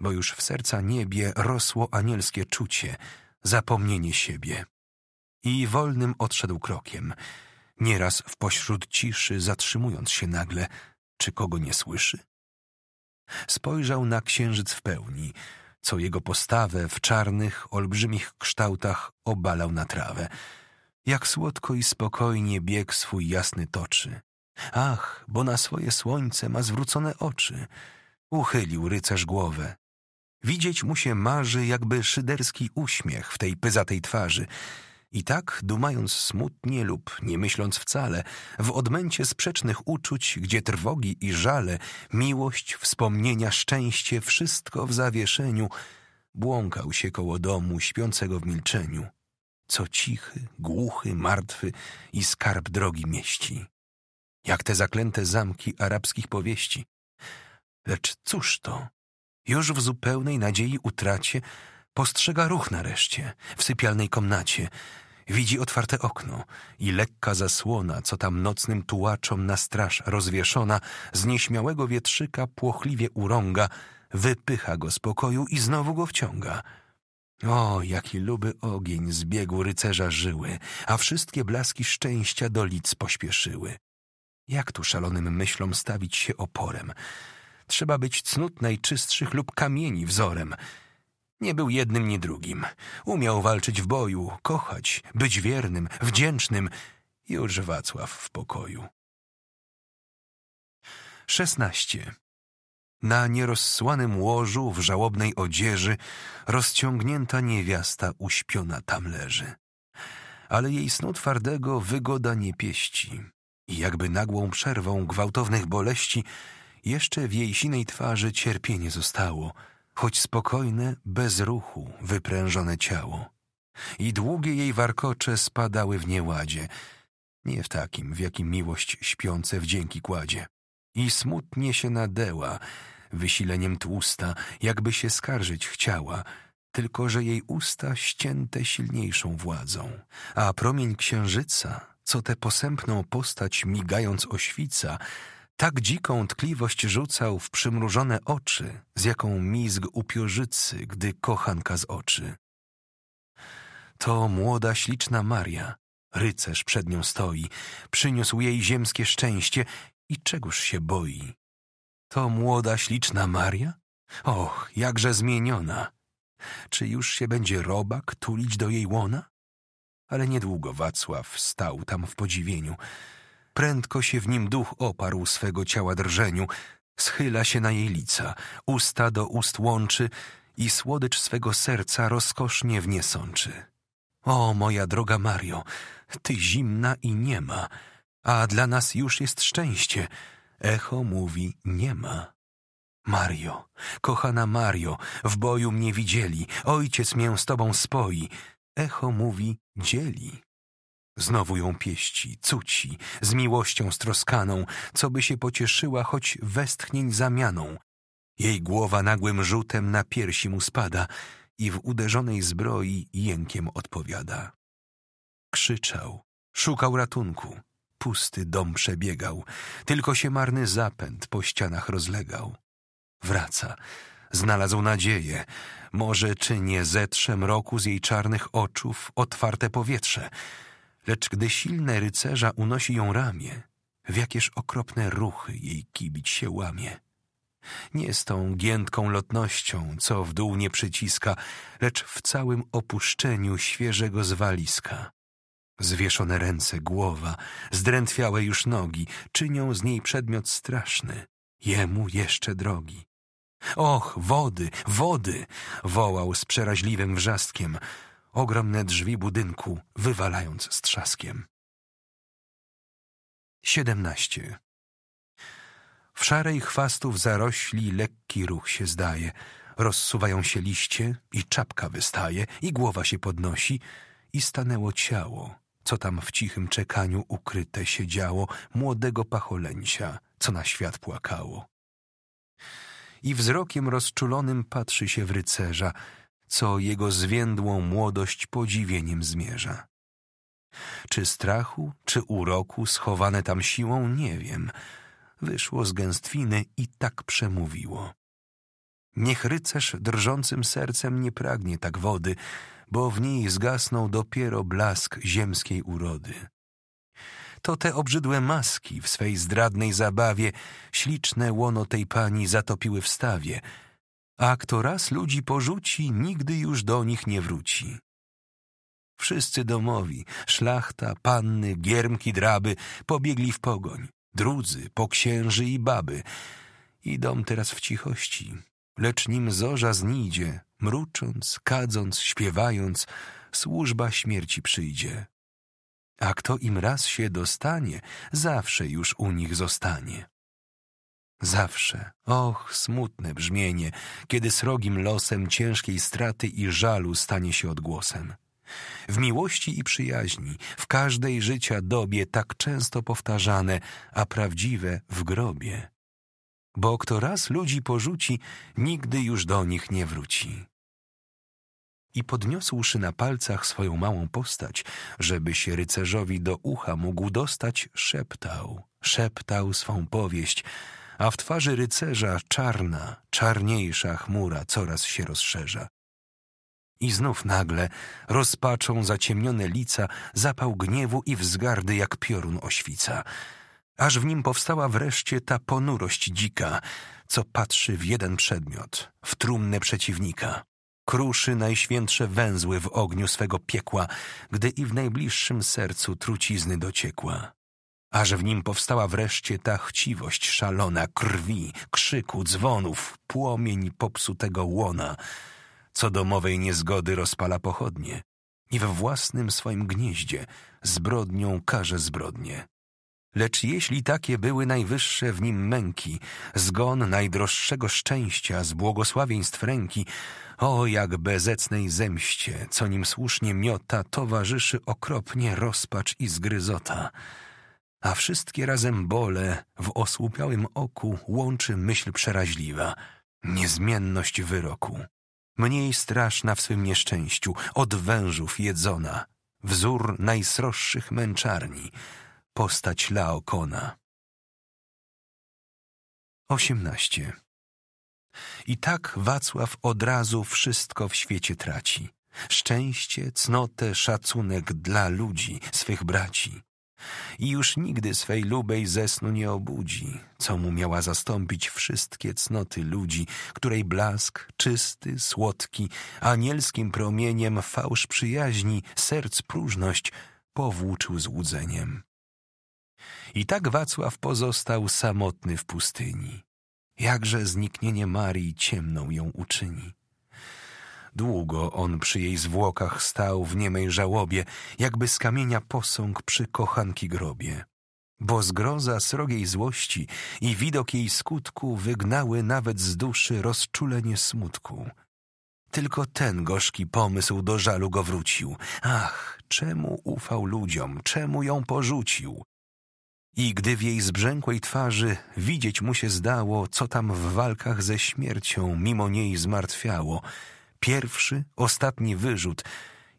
bo już w serca niebie rosło anielskie czucie, zapomnienie siebie. I wolnym odszedł krokiem, nieraz w pośród ciszy zatrzymując się nagle, czy kogo nie słyszy. Spojrzał na księżyc w pełni, co jego postawę w czarnych, olbrzymich kształtach obalał na trawę. Jak słodko i spokojnie bieg swój jasny toczy. Ach, bo na swoje słońce ma zwrócone oczy. Uchylił rycerz głowę. Widzieć mu się marzy jakby szyderski uśmiech w tej pyzatej twarzy. I tak, dumając smutnie lub nie myśląc wcale, w odmęcie sprzecznych uczuć, gdzie trwogi i żale, miłość, wspomnienia, szczęście, wszystko w zawieszeniu, błąkał się koło domu śpiącego w milczeniu, co cichy, głuchy, martwy i skarb drogi mieści. Jak te zaklęte zamki arabskich powieści. Lecz cóż to? Już w zupełnej nadziei utracie, postrzega ruch nareszcie w sypialnej komnacie Widzi otwarte okno i lekka zasłona, co tam nocnym tułaczom na straż rozwieszona, z nieśmiałego wietrzyka płochliwie urąga, wypycha go z pokoju i znowu go wciąga. O, jaki luby ogień zbiegł rycerza żyły, a wszystkie blaski szczęścia do lic pośpieszyły. Jak tu szalonym myślom stawić się oporem? Trzeba być cnót najczystszych lub kamieni wzorem — nie był jednym ni drugim. Umiał walczyć w boju, kochać, być wiernym, wdzięcznym. Już Wacław w pokoju. 16. Na nierozsłanym łożu, w żałobnej odzieży, rozciągnięta niewiasta uśpiona tam leży. Ale jej snu twardego wygoda nie pieści. I jakby nagłą przerwą gwałtownych boleści, jeszcze w jej sinej twarzy cierpienie zostało – choć spokojne, bez ruchu, wyprężone ciało. I długie jej warkocze spadały w nieładzie, nie w takim, w jakim miłość śpiące wdzięki kładzie. I smutnie się nadeła, wysileniem tłusta, jakby się skarżyć chciała, tylko że jej usta ścięte silniejszą władzą, a promień księżyca, co tę posępną postać migając oświca, tak dziką tkliwość rzucał w przymrużone oczy, z jaką mizg upiorzycy, gdy kochanka z oczy. To młoda, śliczna Maria, rycerz przed nią stoi, przyniósł jej ziemskie szczęście i czegoż się boi. To młoda, śliczna Maria? Och, jakże zmieniona! Czy już się będzie robak tulić do jej łona? Ale niedługo Wacław stał tam w podziwieniu – Prędko się w nim duch oparł swego ciała drżeniu, schyla się na jej lica, usta do ust łączy i słodycz swego serca rozkosznie w nie sączy. O, moja droga Mario, ty zimna i nie ma, a dla nas już jest szczęście. Echo mówi nie ma. Mario, kochana Mario, w boju mnie widzieli, ojciec mię z tobą spoi. Echo mówi dzieli. Znowu ją pieści, cuci, z miłością stroskaną, co by się pocieszyła choć westchnień zamianą. Jej głowa nagłym rzutem na piersi mu spada i w uderzonej zbroi jękiem odpowiada. Krzyczał, szukał ratunku, pusty dom przebiegał, tylko się marny zapęd po ścianach rozlegał. Wraca, znalazł nadzieję, może czy nie zetrze mroku z jej czarnych oczów otwarte powietrze – lecz gdy silne rycerza unosi ją ramię, w jakież okropne ruchy jej kibić się łamie. Nie z tą giętką lotnością, co w dół nie przyciska, lecz w całym opuszczeniu świeżego zwaliska. Zwieszone ręce, głowa, zdrętwiałe już nogi czynią z niej przedmiot straszny, jemu jeszcze drogi. Och, wody, wody! wołał z przeraźliwym wrzaskiem ogromne drzwi budynku, wywalając z trzaskiem. 17. W szarej chwastów zarośli lekki ruch się zdaje. Rozsuwają się liście i czapka wystaje, i głowa się podnosi, i stanęło ciało, co tam w cichym czekaniu ukryte siedziało młodego pacholęcia, co na świat płakało. I wzrokiem rozczulonym patrzy się w rycerza, co jego zwiędłą młodość podziwieniem zmierza. Czy strachu, czy uroku schowane tam siłą, nie wiem. Wyszło z gęstwiny i tak przemówiło. Niech rycerz drżącym sercem nie pragnie tak wody, bo w niej zgasnął dopiero blask ziemskiej urody. To te obrzydłe maski w swej zdradnej zabawie śliczne łono tej pani zatopiły w stawie – a kto raz ludzi porzuci, nigdy już do nich nie wróci. Wszyscy domowi, szlachta, panny, giermki, draby, pobiegli w pogoń, drudzy, poksięży i baby. dom teraz w cichości, lecz nim zorza znijdzie, mrucząc, kadząc, śpiewając, służba śmierci przyjdzie. A kto im raz się dostanie, zawsze już u nich zostanie. Zawsze, och, smutne brzmienie, kiedy srogim losem ciężkiej straty i żalu stanie się odgłosem. W miłości i przyjaźni, w każdej życia dobie tak często powtarzane, a prawdziwe w grobie. Bo kto raz ludzi porzuci, nigdy już do nich nie wróci. I podniosłszy na palcach swoją małą postać, żeby się rycerzowi do ucha mógł dostać, szeptał, szeptał swą powieść – a w twarzy rycerza czarna, czarniejsza chmura coraz się rozszerza. I znów nagle rozpaczą zaciemnione lica, zapał gniewu i wzgardy jak piorun oświca. Aż w nim powstała wreszcie ta ponurość dzika, co patrzy w jeden przedmiot, w trumnę przeciwnika. Kruszy najświętsze węzły w ogniu swego piekła, gdy i w najbliższym sercu trucizny dociekła. Aż w nim powstała wreszcie ta chciwość szalona krwi, krzyku, dzwonów, płomień popsutego łona, co domowej niezgody rozpala pochodnie i we własnym swoim gnieździe zbrodnią karze zbrodnie. Lecz jeśli takie były najwyższe w nim męki, zgon najdroższego szczęścia z błogosławieństw ręki, o jak bezecnej zemście, co nim słusznie miota, towarzyszy okropnie rozpacz i zgryzota – a wszystkie razem bole w osłupiałym oku łączy myśl przeraźliwa, niezmienność wyroku. Mniej straszna w swym nieszczęściu, od wężów jedzona, wzór najsroższych męczarni, postać Laokona. 18. I tak Wacław od razu wszystko w świecie traci. Szczęście, cnotę, szacunek dla ludzi, swych braci i już nigdy swej lubej ze snu nie obudzi, co mu miała zastąpić wszystkie cnoty ludzi, której blask czysty, słodki, anielskim promieniem fałsz przyjaźni, serc próżność powłóczył złudzeniem. I tak Wacław pozostał samotny w pustyni. Jakże zniknienie Marii ciemną ją uczyni. Długo on przy jej zwłokach stał w niemej żałobie, jakby z kamienia posąg przy kochanki grobie. Bo zgroza srogiej złości i widok jej skutku wygnały nawet z duszy rozczulenie smutku. Tylko ten gorzki pomysł do żalu go wrócił. Ach, czemu ufał ludziom, czemu ją porzucił? I gdy w jej zbrzękłej twarzy widzieć mu się zdało, co tam w walkach ze śmiercią mimo niej zmartwiało, Pierwszy, ostatni wyrzut,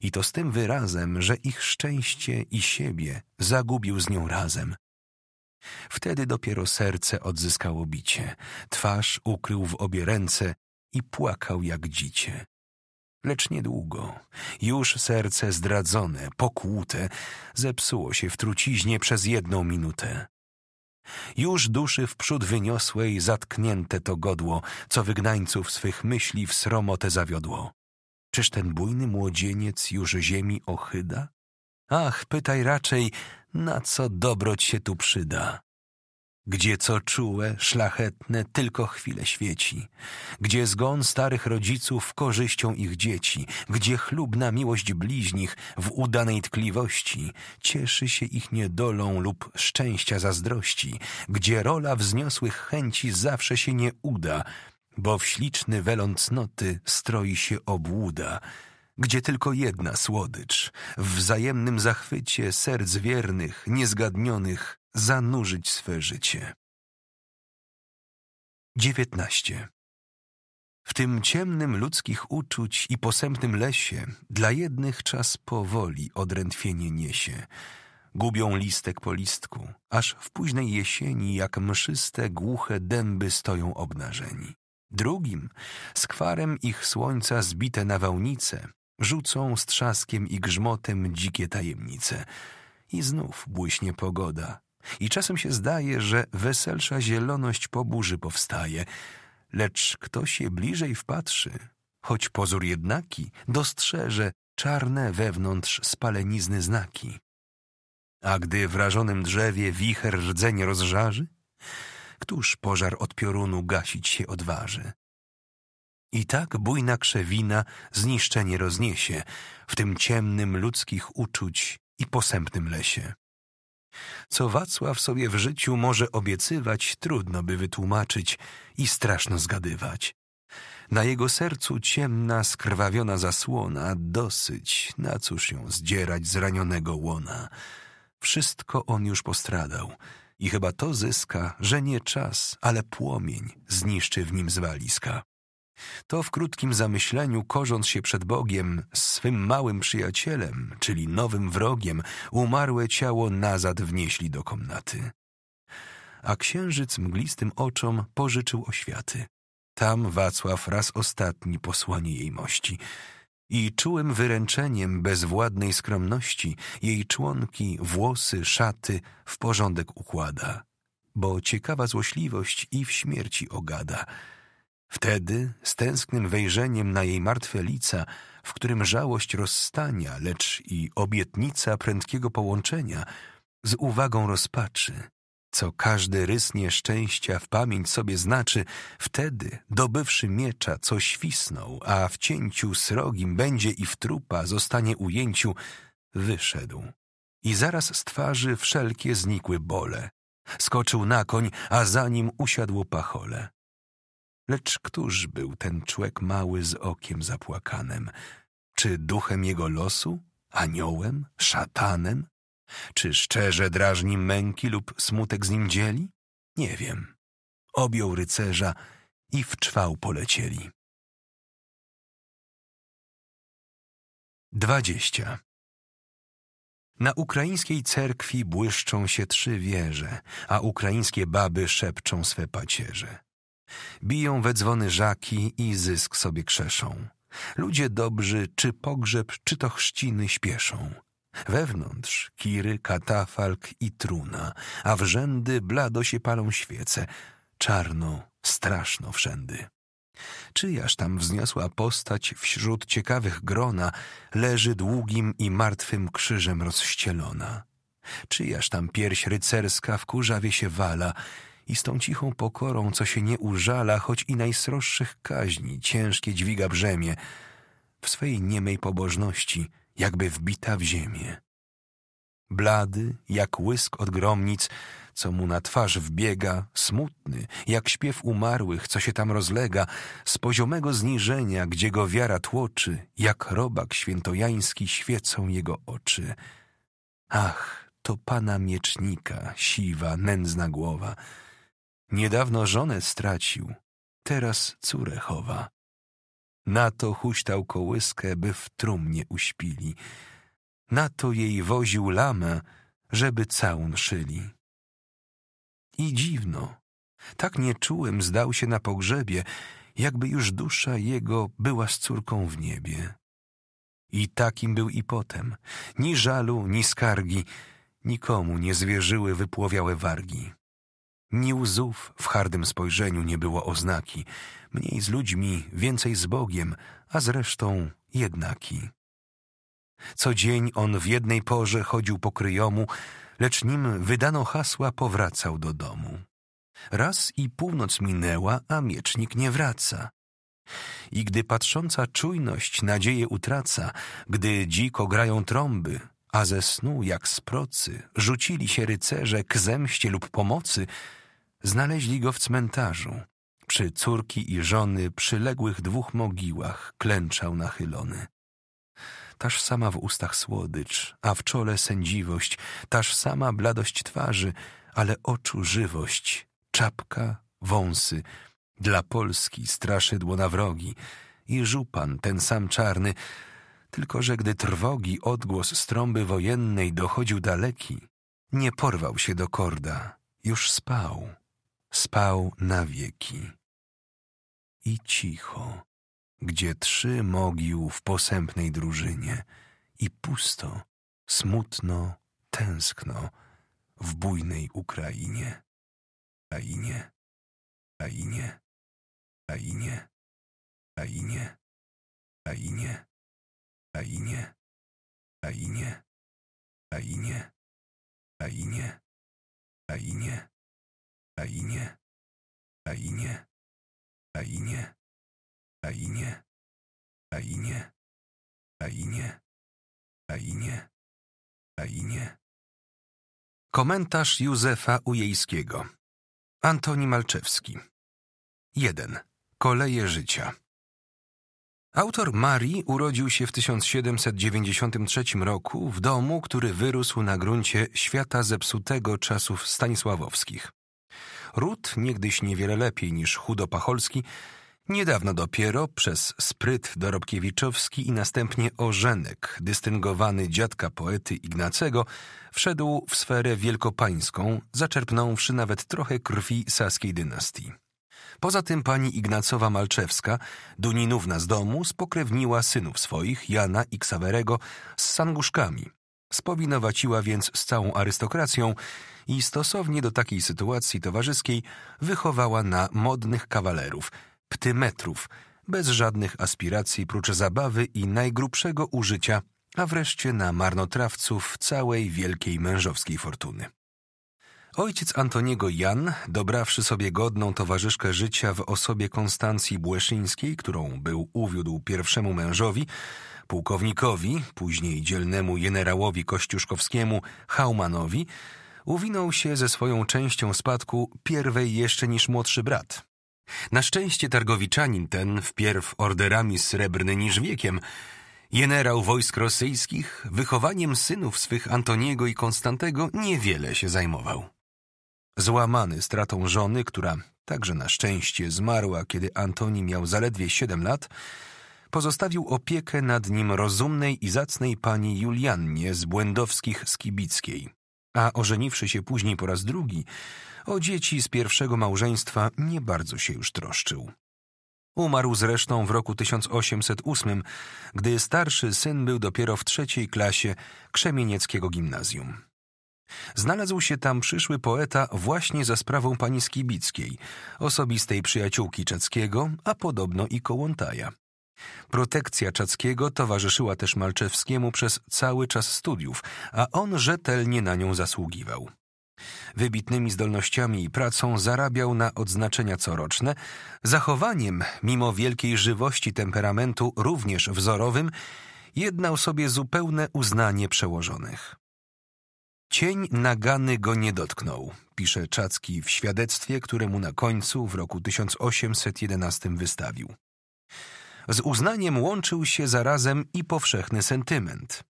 i to z tym wyrazem, że ich szczęście i siebie zagubił z nią razem. Wtedy dopiero serce odzyskało bicie, twarz ukrył w obie ręce i płakał jak dzicie. Lecz niedługo, już serce zdradzone, pokłute, zepsuło się w truciźnie przez jedną minutę. Już duszy wprzód wyniosłej zatknięte to godło, co wygnańców swych myśli w sromotę zawiodło. Czyż ten bujny młodzieniec już ziemi ochyda? Ach, pytaj raczej, na co dobroć się tu przyda. Gdzie co czułe, szlachetne tylko chwilę świeci, gdzie zgon starych rodziców korzyścią ich dzieci, gdzie chlubna miłość bliźnich w udanej tkliwości cieszy się ich niedolą lub szczęścia zazdrości, gdzie rola wzniosłych chęci zawsze się nie uda, bo w śliczny welon cnoty stroi się obłuda, gdzie tylko jedna słodycz, w wzajemnym zachwycie serc wiernych, niezgadnionych zanurzyć swe życie. 19. W tym ciemnym ludzkich uczuć i posępnym lesie dla jednych czas powoli odrętwienie niesie. Gubią listek po listku, aż w późnej jesieni jak mszyste, głuche dęby stoją obnażeni. Drugim, skwarem ich słońca zbite nawałnice, rzucą trzaskiem i grzmotem dzikie tajemnice. I znów błyśnie pogoda, i czasem się zdaje, że weselsza zieloność po burzy powstaje, lecz kto się bliżej wpatrzy, choć pozór jednaki, dostrzeże czarne wewnątrz spalenizny znaki. A gdy wrażonym drzewie wicher rdzeń rozżarzy, któż pożar od piorunu gasić się odważy? I tak bujna krzewina zniszczenie rozniesie w tym ciemnym ludzkich uczuć i posępnym lesie. Co Wacław sobie w życiu może obiecywać, trudno by wytłumaczyć i straszno zgadywać. Na jego sercu ciemna, skrwawiona zasłona, dosyć, na cóż ją zdzierać z ranionego łona. Wszystko on już postradał i chyba to zyska, że nie czas, ale płomień zniszczy w nim zwaliska. To w krótkim zamyśleniu, korząc się przed Bogiem, swym małym przyjacielem, czyli nowym wrogiem, umarłe ciało nazad wnieśli do komnaty. A księżyc mglistym oczom pożyczył oświaty. Tam Wacław raz ostatni posłanie jej mości. I czułym wyręczeniem bezwładnej skromności jej członki, włosy, szaty w porządek układa. Bo ciekawa złośliwość i w śmierci ogada – Wtedy, z tęsknym wejrzeniem na jej martwe lica, w którym żałość rozstania, lecz i obietnica prędkiego połączenia, z uwagą rozpaczy, co każdy rys nieszczęścia w pamięć sobie znaczy, wtedy, dobywszy miecza, co świsnął, a w cięciu srogim będzie i w trupa zostanie ujęciu, wyszedł. I zaraz z twarzy wszelkie znikły bole. Skoczył na koń, a za nim usiadło pachole. Lecz któż był ten człek mały z okiem zapłakanem? Czy duchem jego losu? Aniołem? Szatanem? Czy szczerze drażni męki lub smutek z nim dzieli? Nie wiem. Objął rycerza i w czwał polecieli. Dwadzieścia. Na ukraińskiej cerkwi błyszczą się trzy wieże, a ukraińskie baby szepczą swe pacierze. Biją we dzwony żaki i zysk sobie krzeszą. Ludzie dobrzy, czy pogrzeb, czy to chrzciny śpieszą. Wewnątrz kiry, katafalk i truna, a w rzędy blado się palą świece. Czarno, straszno wszędy. Czyjaż tam wzniosła postać wśród ciekawych grona leży długim i martwym krzyżem rozścielona? Czyjaż tam pierś rycerska w kurzawie się wala i z tą cichą pokorą, co się nie użala, choć i najsroższych kaźni, ciężkie dźwiga brzemię, w swej niemej pobożności, jakby wbita w ziemię. Blady, jak łysk od gromnic, co mu na twarz wbiega, smutny, jak śpiew umarłych, co się tam rozlega, z poziomego zniżenia, gdzie go wiara tłoczy, jak robak świętojański świecą jego oczy. Ach, to pana miecznika, siwa, nędzna głowa — Niedawno żonę stracił, teraz córę chowa. Na to huśtał kołyskę, by w trumnie uśpili. Na to jej woził lamę, żeby całun szyli. I dziwno, tak nieczułym zdał się na pogrzebie, jakby już dusza jego była z córką w niebie. I takim był i potem. Ni żalu, ni skargi, nikomu nie zwierzyły wypłowiałe wargi. Ni łzów w hardym spojrzeniu nie było oznaki. Mniej z ludźmi, więcej z Bogiem, a zresztą jednaki. Co dzień on w jednej porze chodził po kryjomu, lecz nim wydano hasła, powracał do domu. Raz i północ minęła, a miecznik nie wraca. I gdy patrząca czujność nadzieję utraca, gdy dziko grają trąby, a ze snu jak z procy rzucili się rycerze k zemście lub pomocy, Znaleźli go w cmentarzu. Przy córki i żony przyległych dwóch mogiłach klęczał nachylony. Taż sama w ustach słodycz, a w czole sędziwość, taż sama bladość twarzy, ale oczu żywość, czapka, wąsy, dla Polski straszydło na wrogi i żupan ten sam czarny, tylko że gdy trwogi odgłos strąby wojennej dochodził daleki, nie porwał się do korda, już spał spał na wieki. I cicho, gdzie trzy mogił w posępnej drużynie, i pusto, smutno, tęskno w bujnej Ukrainie. ainie, ainie, ainie, ainie, ainie, ainie, ainie, ainie, ainie, ainie. Tainie, Tainie, Tainie, Tainie, Tainie, Tainie, Tainie, Tainie. Komentarz Józefa Ujejskiego Antoni Malczewski 1. Koleje życia Autor Marii urodził się w 1793 roku w domu, który wyrósł na gruncie świata zepsutego czasów stanisławowskich. Ród, niegdyś niewiele lepiej niż Chudo-Pacholski, niedawno dopiero przez spryt dorobkiewiczowski i następnie ożenek, dystyngowany dziadka poety Ignacego, wszedł w sferę wielkopańską, zaczerpnąwszy nawet trochę krwi saskiej dynastii. Poza tym pani Ignacowa Malczewska, Duninówna z domu, spokrewniła synów swoich, Jana i Ksawerego, z Sanguszkami, Spowinowaciła więc z całą arystokracją i stosownie do takiej sytuacji towarzyskiej wychowała na modnych kawalerów, ptymetrów, bez żadnych aspiracji prócz zabawy i najgrubszego użycia, a wreszcie na marnotrawców całej wielkiej mężowskiej fortuny. Ojciec Antoniego Jan, dobrawszy sobie godną towarzyszkę życia w osobie Konstancji Błeszyńskiej, którą był uwiódł pierwszemu mężowi, pułkownikowi, później dzielnemu generałowi Kościuszkowskiemu, Haumanowi, uwinął się ze swoją częścią spadku pierwej jeszcze niż młodszy brat. Na szczęście targowiczanin ten, wpierw orderami srebrny niż wiekiem, Generał wojsk rosyjskich wychowaniem synów swych Antoniego i Konstantego niewiele się zajmował. Złamany stratą żony, która także na szczęście zmarła, kiedy Antoni miał zaledwie siedem lat, pozostawił opiekę nad nim rozumnej i zacnej pani Juliannie z Błędowskich Skibickiej. A ożeniwszy się później po raz drugi, o dzieci z pierwszego małżeństwa nie bardzo się już troszczył. Umarł zresztą w roku 1808, gdy starszy syn był dopiero w trzeciej klasie krzemienieckiego gimnazjum. Znalazł się tam przyszły poeta właśnie za sprawą pani Skibickiej, osobistej przyjaciółki Czackiego, a podobno i Kołątaja. Protekcja Czackiego towarzyszyła też Malczewskiemu przez cały czas studiów, a on rzetelnie na nią zasługiwał. Wybitnymi zdolnościami i pracą zarabiał na odznaczenia coroczne, zachowaniem, mimo wielkiej żywości temperamentu, również wzorowym, jednał sobie zupełne uznanie przełożonych. Cień nagany go nie dotknął, pisze Czacki w świadectwie, któremu na końcu w roku 1811 wystawił. Z uznaniem łączył się zarazem i powszechny sentyment.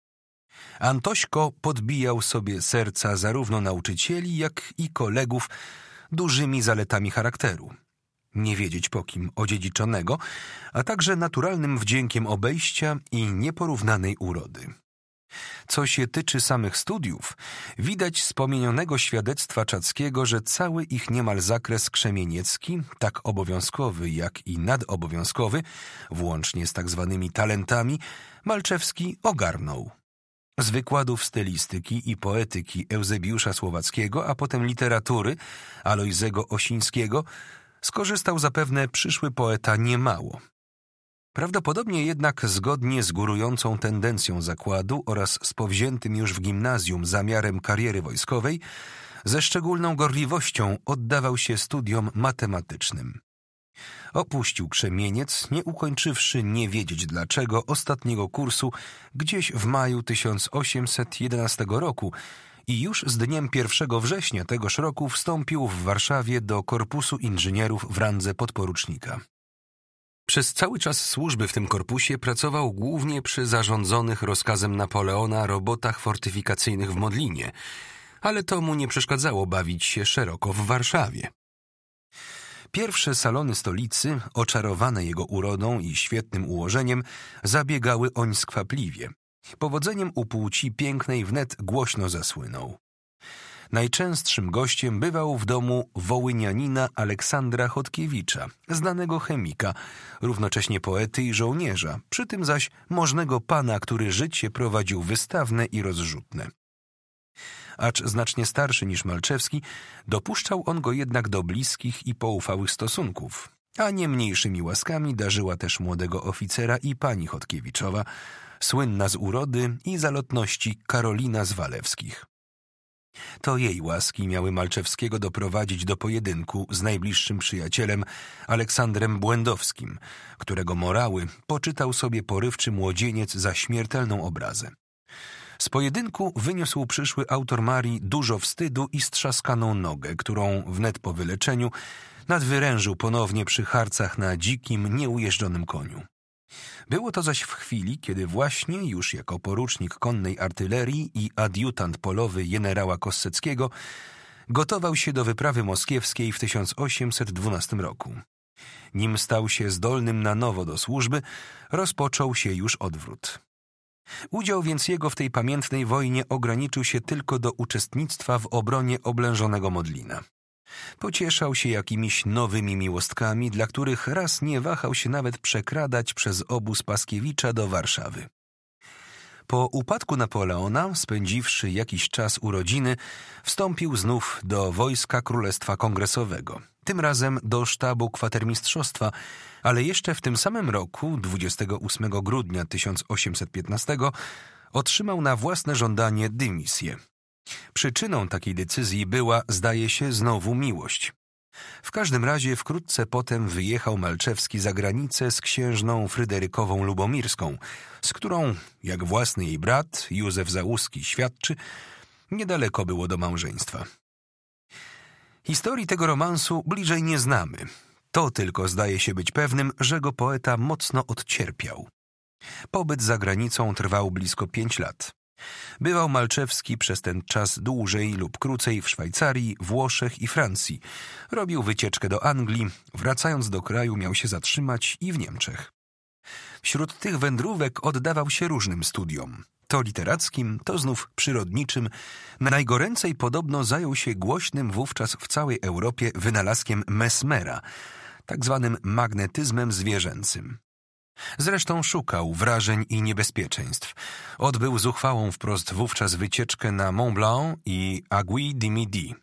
Antośko podbijał sobie serca zarówno nauczycieli, jak i kolegów dużymi zaletami charakteru. Nie wiedzieć po kim odziedziczonego, a także naturalnym wdziękiem obejścia i nieporównanej urody. Co się tyczy samych studiów, widać z pomienionego świadectwa Czackiego, że cały ich niemal zakres krzemieniecki, tak obowiązkowy jak i nadobowiązkowy, włącznie z tak zwanymi talentami, Malczewski ogarnął. Z wykładów stylistyki i poetyki Eusebiusza Słowackiego, a potem literatury Alojzego Osińskiego skorzystał zapewne przyszły poeta niemało – Prawdopodobnie jednak zgodnie z górującą tendencją zakładu oraz z powziętym już w gimnazjum zamiarem kariery wojskowej, ze szczególną gorliwością oddawał się studiom matematycznym. Opuścił Krzemieniec, nie ukończywszy nie wiedzieć dlaczego ostatniego kursu gdzieś w maju 1811 roku i już z dniem 1 września tegoż roku wstąpił w Warszawie do Korpusu Inżynierów w randze podporucznika. Przez cały czas służby w tym korpusie pracował głównie przy zarządzonych rozkazem Napoleona robotach fortyfikacyjnych w Modlinie, ale to mu nie przeszkadzało bawić się szeroko w Warszawie. Pierwsze salony stolicy, oczarowane jego urodą i świetnym ułożeniem, zabiegały oń skwapliwie. Powodzeniem u płci pięknej wnet głośno zasłynął. Najczęstszym gościem bywał w domu wołynianina Aleksandra Chodkiewicza, znanego chemika, równocześnie poety i żołnierza, przy tym zaś możnego pana, który życie prowadził wystawne i rozrzutne. Acz znacznie starszy niż Malczewski, dopuszczał on go jednak do bliskich i poufałych stosunków, a nie mniejszymi łaskami darzyła też młodego oficera i pani Chodkiewiczowa, słynna z urody i zalotności Karolina z Walewskich. To jej łaski miały Malczewskiego doprowadzić do pojedynku z najbliższym przyjacielem Aleksandrem Błędowskim, którego morały poczytał sobie porywczy młodzieniec za śmiertelną obrazę. Z pojedynku wyniósł przyszły autor Marii dużo wstydu i strzaskaną nogę, którą wnet po wyleczeniu nadwyrężył ponownie przy harcach na dzikim, nieujeżdżonym koniu. Było to zaś w chwili, kiedy właśnie już jako porucznik konnej artylerii i adiutant polowy generała Kosseckiego gotował się do wyprawy moskiewskiej w 1812 roku. Nim stał się zdolnym na nowo do służby, rozpoczął się już odwrót. Udział więc jego w tej pamiętnej wojnie ograniczył się tylko do uczestnictwa w obronie oblężonego Modlina. Pocieszał się jakimiś nowymi miłostkami, dla których raz nie wahał się nawet przekradać przez obóz Paskiewicza do Warszawy. Po upadku Napoleona, spędziwszy jakiś czas urodziny, wstąpił znów do wojska Królestwa Kongresowego, tym razem do sztabu kwatermistrzostwa, ale jeszcze w tym samym roku, 28 grudnia 1815, otrzymał na własne żądanie dymisję. Przyczyną takiej decyzji była, zdaje się, znowu miłość. W każdym razie wkrótce potem wyjechał Malczewski za granicę z księżną Fryderykową Lubomirską, z którą, jak własny jej brat, Józef Załuski świadczy, niedaleko było do małżeństwa. Historii tego romansu bliżej nie znamy. To tylko zdaje się być pewnym, że go poeta mocno odcierpiał. Pobyt za granicą trwał blisko pięć lat. Bywał Malczewski przez ten czas dłużej lub krócej w Szwajcarii, Włoszech i Francji. Robił wycieczkę do Anglii, wracając do kraju miał się zatrzymać i w Niemczech. Wśród tych wędrówek oddawał się różnym studiom. To literackim, to znów przyrodniczym. Najgoręcej podobno zajął się głośnym wówczas w całej Europie wynalazkiem Mesmera, tak zwanym magnetyzmem zwierzęcym. Zresztą szukał wrażeń i niebezpieczeństw. Odbył zuchwałą wprost wówczas wycieczkę na Mont Blanc i Agui du Midi,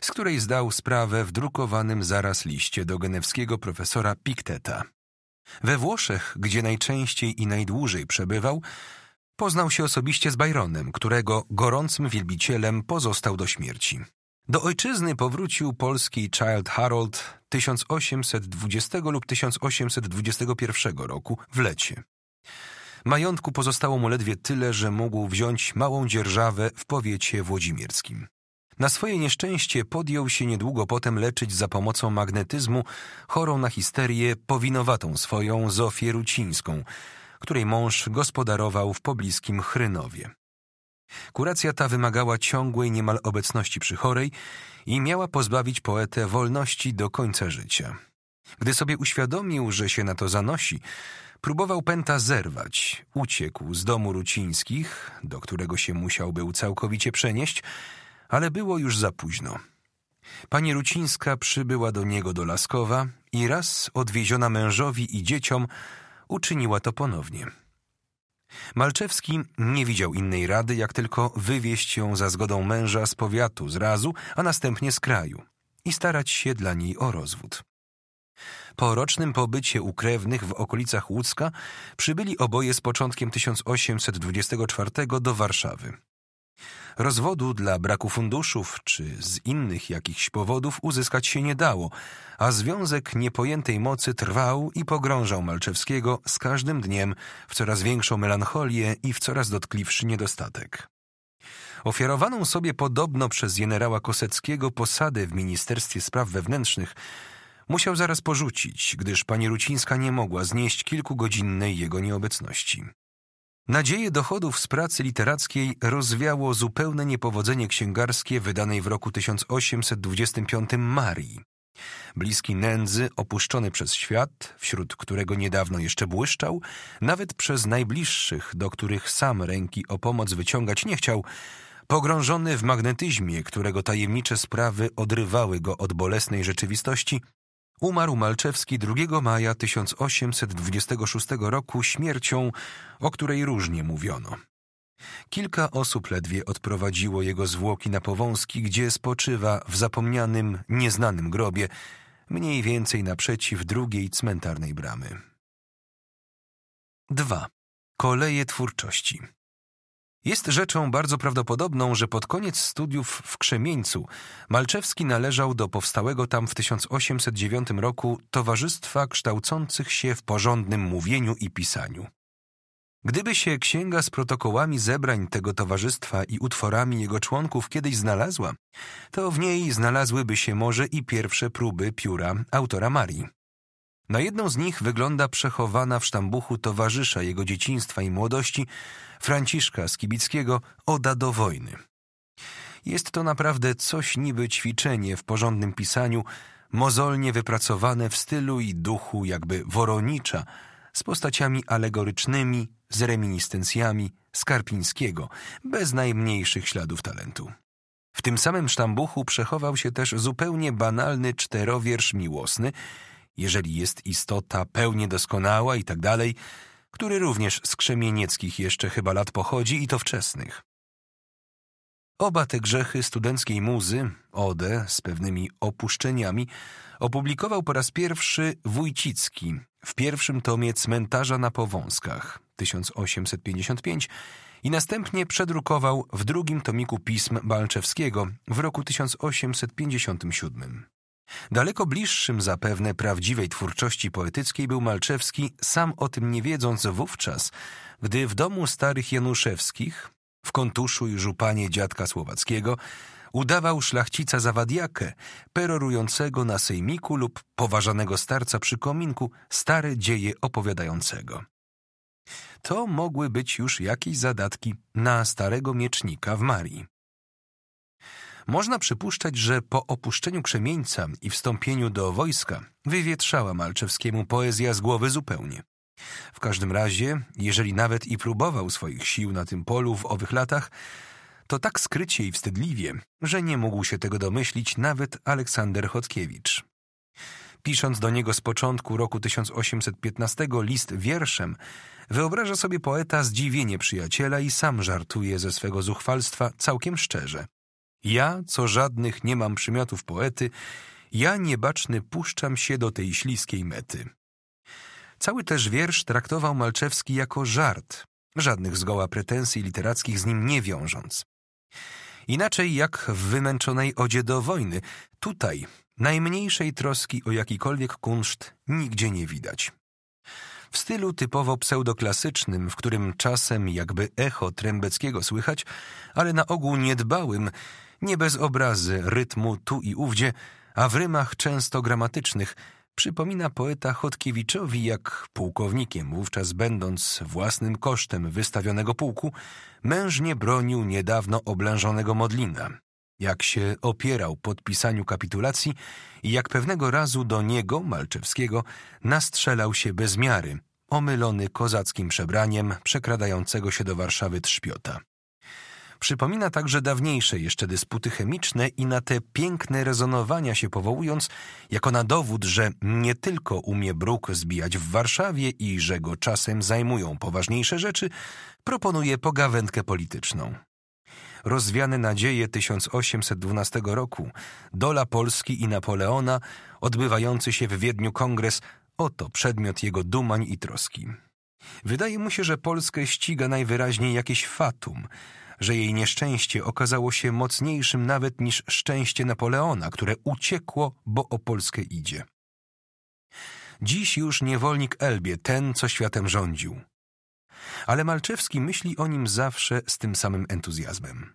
z której zdał sprawę w drukowanym zaraz liście do genewskiego profesora Picteta. We Włoszech, gdzie najczęściej i najdłużej przebywał, poznał się osobiście z Byronem, którego gorącym wielbicielem pozostał do śmierci. Do ojczyzny powrócił polski Child Harold 1820 lub 1821 roku w lecie. Majątku pozostało mu ledwie tyle, że mógł wziąć małą dzierżawę w powiecie włodzimierskim. Na swoje nieszczęście podjął się niedługo potem leczyć za pomocą magnetyzmu chorą na histerię powinowatą swoją Zofię Rucińską, której mąż gospodarował w pobliskim Chrynowie. Kuracja ta wymagała ciągłej niemal obecności przy chorej i miała pozbawić poetę wolności do końca życia. Gdy sobie uświadomił, że się na to zanosi, próbował Penta zerwać. Uciekł z domu Rucińskich, do którego się musiał był całkowicie przenieść, ale było już za późno. Pani Rucińska przybyła do niego do Laskowa i raz odwieziona mężowi i dzieciom uczyniła to ponownie. Malczewski nie widział innej rady, jak tylko wywieźć ją za zgodą męża z powiatu zrazu, a następnie z kraju i starać się dla niej o rozwód. Po rocznym pobycie u krewnych w okolicach Łódzka przybyli oboje z początkiem 1824 do Warszawy. Rozwodu dla braku funduszów czy z innych jakichś powodów uzyskać się nie dało, a związek niepojętej mocy trwał i pogrążał Malczewskiego z każdym dniem w coraz większą melancholię i w coraz dotkliwszy niedostatek. Ofiarowaną sobie podobno przez generała Koseckiego posadę w Ministerstwie Spraw Wewnętrznych musiał zaraz porzucić, gdyż pani Rucińska nie mogła znieść kilkugodzinnej jego nieobecności. Nadzieje dochodów z pracy literackiej rozwiało zupełne niepowodzenie księgarskie wydanej w roku 1825 Marii. Bliski nędzy, opuszczony przez świat, wśród którego niedawno jeszcze błyszczał, nawet przez najbliższych, do których sam ręki o pomoc wyciągać nie chciał, pogrążony w magnetyzmie, którego tajemnicze sprawy odrywały go od bolesnej rzeczywistości, umarł Malczewski 2 maja 1826 roku śmiercią, o której różnie mówiono. Kilka osób ledwie odprowadziło jego zwłoki na powązki, gdzie spoczywa w zapomnianym, nieznanym grobie, mniej więcej naprzeciw drugiej cmentarnej bramy. 2. Koleje twórczości. Jest rzeczą bardzo prawdopodobną, że pod koniec studiów w Krzemieńcu Malczewski należał do powstałego tam w 1809 roku Towarzystwa Kształcących się w Porządnym Mówieniu i Pisaniu. Gdyby się księga z protokołami zebrań tego towarzystwa i utworami jego członków kiedyś znalazła, to w niej znalazłyby się może i pierwsze próby pióra autora Marii. Na jedną z nich wygląda przechowana w sztambuchu towarzysza jego dzieciństwa i młodości, Franciszka Skibickiego, Oda do wojny. Jest to naprawdę coś niby ćwiczenie w porządnym pisaniu, mozolnie wypracowane w stylu i duchu jakby Woronicza, z postaciami alegorycznymi, z reminiscencjami Skarpińskiego, bez najmniejszych śladów talentu. W tym samym sztambuchu przechował się też zupełnie banalny czterowiersz miłosny, jeżeli jest istota pełnie doskonała i tak dalej, który również z krzemienieckich jeszcze chyba lat pochodzi i to wczesnych. Oba te grzechy studenckiej muzy, Ode, z pewnymi opuszczeniami, opublikował po raz pierwszy Wójcicki w pierwszym tomie Cmentarza na Powązkach 1855 i następnie przedrukował w drugim tomiku pism Balczewskiego w roku 1857. Daleko bliższym zapewne prawdziwej twórczości poetyckiej był Malczewski, sam o tym nie wiedząc wówczas, gdy w domu starych Januszewskich, w kontuszu i żupanie dziadka słowackiego, udawał szlachcica zawadiakę, perorującego na sejmiku lub poważanego starca przy kominku stare dzieje opowiadającego. To mogły być już jakieś zadatki na starego miecznika w Marii. Można przypuszczać, że po opuszczeniu Krzemieńca i wstąpieniu do wojska wywietrzała Malczewskiemu poezja z głowy zupełnie. W każdym razie, jeżeli nawet i próbował swoich sił na tym polu w owych latach, to tak skrycie i wstydliwie, że nie mógł się tego domyślić nawet Aleksander Chodkiewicz. Pisząc do niego z początku roku 1815 list wierszem, wyobraża sobie poeta zdziwienie przyjaciela i sam żartuje ze swego zuchwalstwa całkiem szczerze. Ja, co żadnych nie mam przymiotów poety, ja niebaczny puszczam się do tej śliskiej mety. Cały też wiersz traktował Malczewski jako żart, żadnych zgoła pretensji literackich z nim nie wiążąc. Inaczej jak w wymęczonej odzie do wojny, tutaj najmniejszej troski o jakikolwiek kunszt nigdzie nie widać. W stylu typowo pseudoklasycznym, w którym czasem jakby echo Trębeckiego słychać, ale na ogół niedbałym, nie bez obrazy, rytmu tu i ówdzie, a w rymach często gramatycznych, przypomina poeta Chodkiewiczowi, jak pułkownikiem, wówczas będąc własnym kosztem wystawionego pułku, mężnie bronił niedawno oblężonego Modlina, jak się opierał podpisaniu kapitulacji i jak pewnego razu do niego, Malczewskiego, nastrzelał się bez miary, omylony kozackim przebraniem przekradającego się do Warszawy trzpiota. Przypomina także dawniejsze jeszcze dysputy chemiczne i na te piękne rezonowania się powołując jako na dowód, że nie tylko umie bruk zbijać w Warszawie i że go czasem zajmują poważniejsze rzeczy, proponuje pogawędkę polityczną rozwiane nadzieje 1812 roku, dola Polski i Napoleona, odbywający się w Wiedniu kongres, oto przedmiot jego dumań i troski. Wydaje mu się, że Polskę ściga najwyraźniej jakiś fatum, że jej nieszczęście okazało się mocniejszym nawet niż szczęście Napoleona, które uciekło, bo o Polskę idzie. Dziś już niewolnik Elbie, ten, co światem rządził. Ale Malczewski myśli o nim zawsze z tym samym entuzjazmem.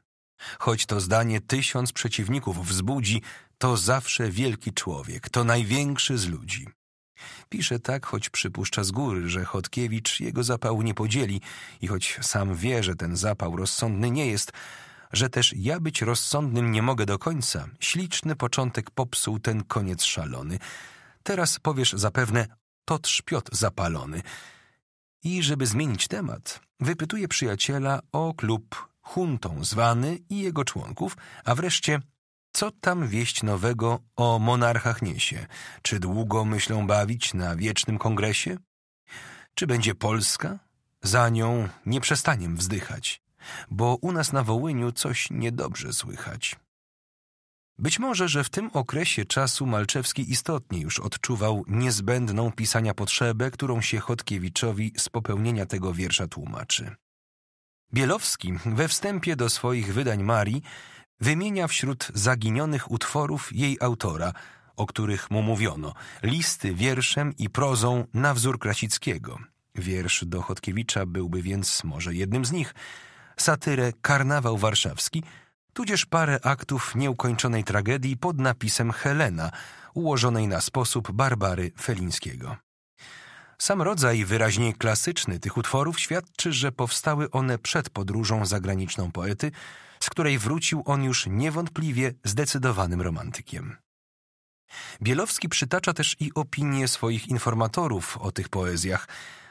Choć to zdanie tysiąc przeciwników wzbudzi, to zawsze wielki człowiek, to największy z ludzi. Pisze tak, choć przypuszcza z góry, że Chodkiewicz jego zapału nie podzieli i choć sam wie, że ten zapał rozsądny nie jest, że też ja być rozsądnym nie mogę do końca, śliczny początek popsuł ten koniec szalony. Teraz powiesz zapewne, to trzpiot zapalony. I żeby zmienić temat, wypytuje przyjaciela o klub huntą zwany i jego członków, a wreszcie co tam wieść nowego o monarchach niesie? Czy długo myślą bawić na wiecznym kongresie? Czy będzie Polska? Za nią nie przestaniem wzdychać, bo u nas na Wołyniu coś niedobrze słychać. Być może, że w tym okresie czasu Malczewski istotnie już odczuwał niezbędną pisania potrzebę, którą się Chodkiewiczowi z popełnienia tego wiersza tłumaczy. Bielowski we wstępie do swoich wydań Marii Wymienia wśród zaginionych utworów jej autora, o których mu mówiono, listy wierszem i prozą na wzór Krasickiego. Wiersz do Chodkiewicza byłby więc może jednym z nich. Satyrę Karnawał Warszawski, tudzież parę aktów nieukończonej tragedii pod napisem Helena, ułożonej na sposób Barbary Felińskiego. Sam rodzaj wyraźnie klasyczny tych utworów świadczy, że powstały one przed podróżą zagraniczną poety, z której wrócił on już niewątpliwie zdecydowanym romantykiem. Bielowski przytacza też i opinie swoich informatorów o tych poezjach,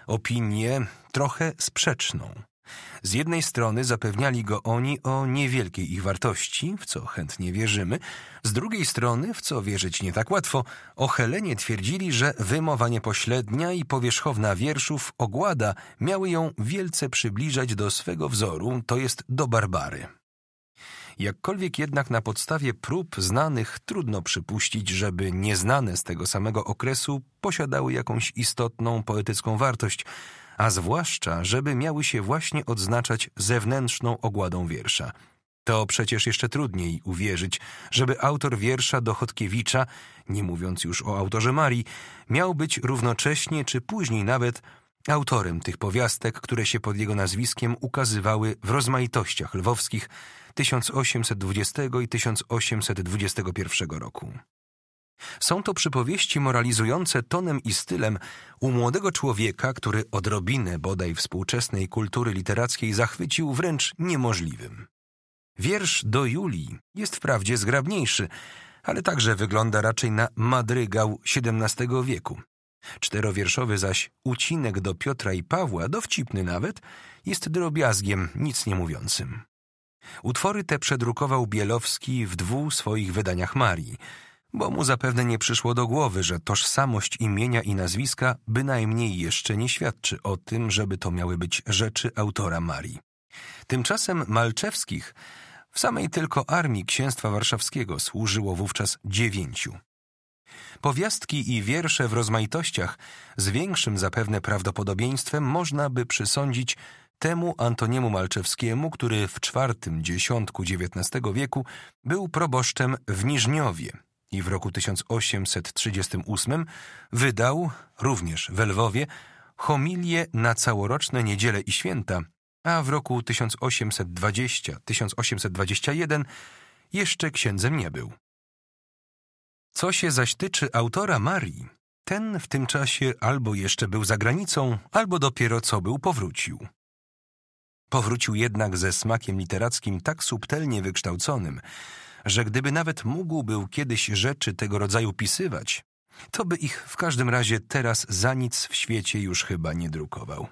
opinię trochę sprzeczną. Z jednej strony zapewniali go oni o niewielkiej ich wartości, w co chętnie wierzymy, z drugiej strony, w co wierzyć nie tak łatwo, ochelenie twierdzili, że wymowa niepośrednia i powierzchowna wierszów ogłada miały ją wielce przybliżać do swego wzoru, to jest do Barbary. Jakkolwiek jednak na podstawie prób znanych trudno przypuścić, żeby nieznane z tego samego okresu posiadały jakąś istotną poetycką wartość, a zwłaszcza, żeby miały się właśnie odznaczać zewnętrzną ogładą wiersza. To przecież jeszcze trudniej uwierzyć, żeby autor wiersza Dochotkiewicza, nie mówiąc już o autorze Marii, miał być równocześnie czy później nawet autorem tych powiastek, które się pod jego nazwiskiem ukazywały w rozmaitościach lwowskich, 1820 i 1821 roku. Są to przypowieści moralizujące tonem i stylem u młodego człowieka, który odrobinę bodaj współczesnej kultury literackiej zachwycił wręcz niemożliwym. Wiersz do Julii jest wprawdzie zgrabniejszy, ale także wygląda raczej na madrygał XVII wieku. Czterowierszowy zaś ucinek do Piotra i Pawła, dowcipny nawet, jest drobiazgiem, nic nie mówiącym. Utwory te przedrukował Bielowski w dwóch swoich wydaniach Marii, bo mu zapewne nie przyszło do głowy, że tożsamość imienia i nazwiska bynajmniej jeszcze nie świadczy o tym, żeby to miały być rzeczy autora Marii. Tymczasem Malczewskich w samej tylko armii księstwa warszawskiego służyło wówczas dziewięciu. Powiastki i wiersze w rozmaitościach z większym zapewne prawdopodobieństwem można by przysądzić temu Antoniemu Malczewskiemu, który w czwartym dziesiątku XIX wieku był proboszczem w Niżniowie i w roku 1838 wydał, również we Lwowie, homilię na całoroczne niedziele i święta, a w roku 1820-1821 jeszcze księdzem nie był. Co się zaś tyczy autora Marii, ten w tym czasie albo jeszcze był za granicą, albo dopiero co był powrócił. Powrócił jednak ze smakiem literackim tak subtelnie wykształconym, że gdyby nawet mógł był kiedyś rzeczy tego rodzaju pisywać, to by ich w każdym razie teraz za nic w świecie już chyba nie drukował.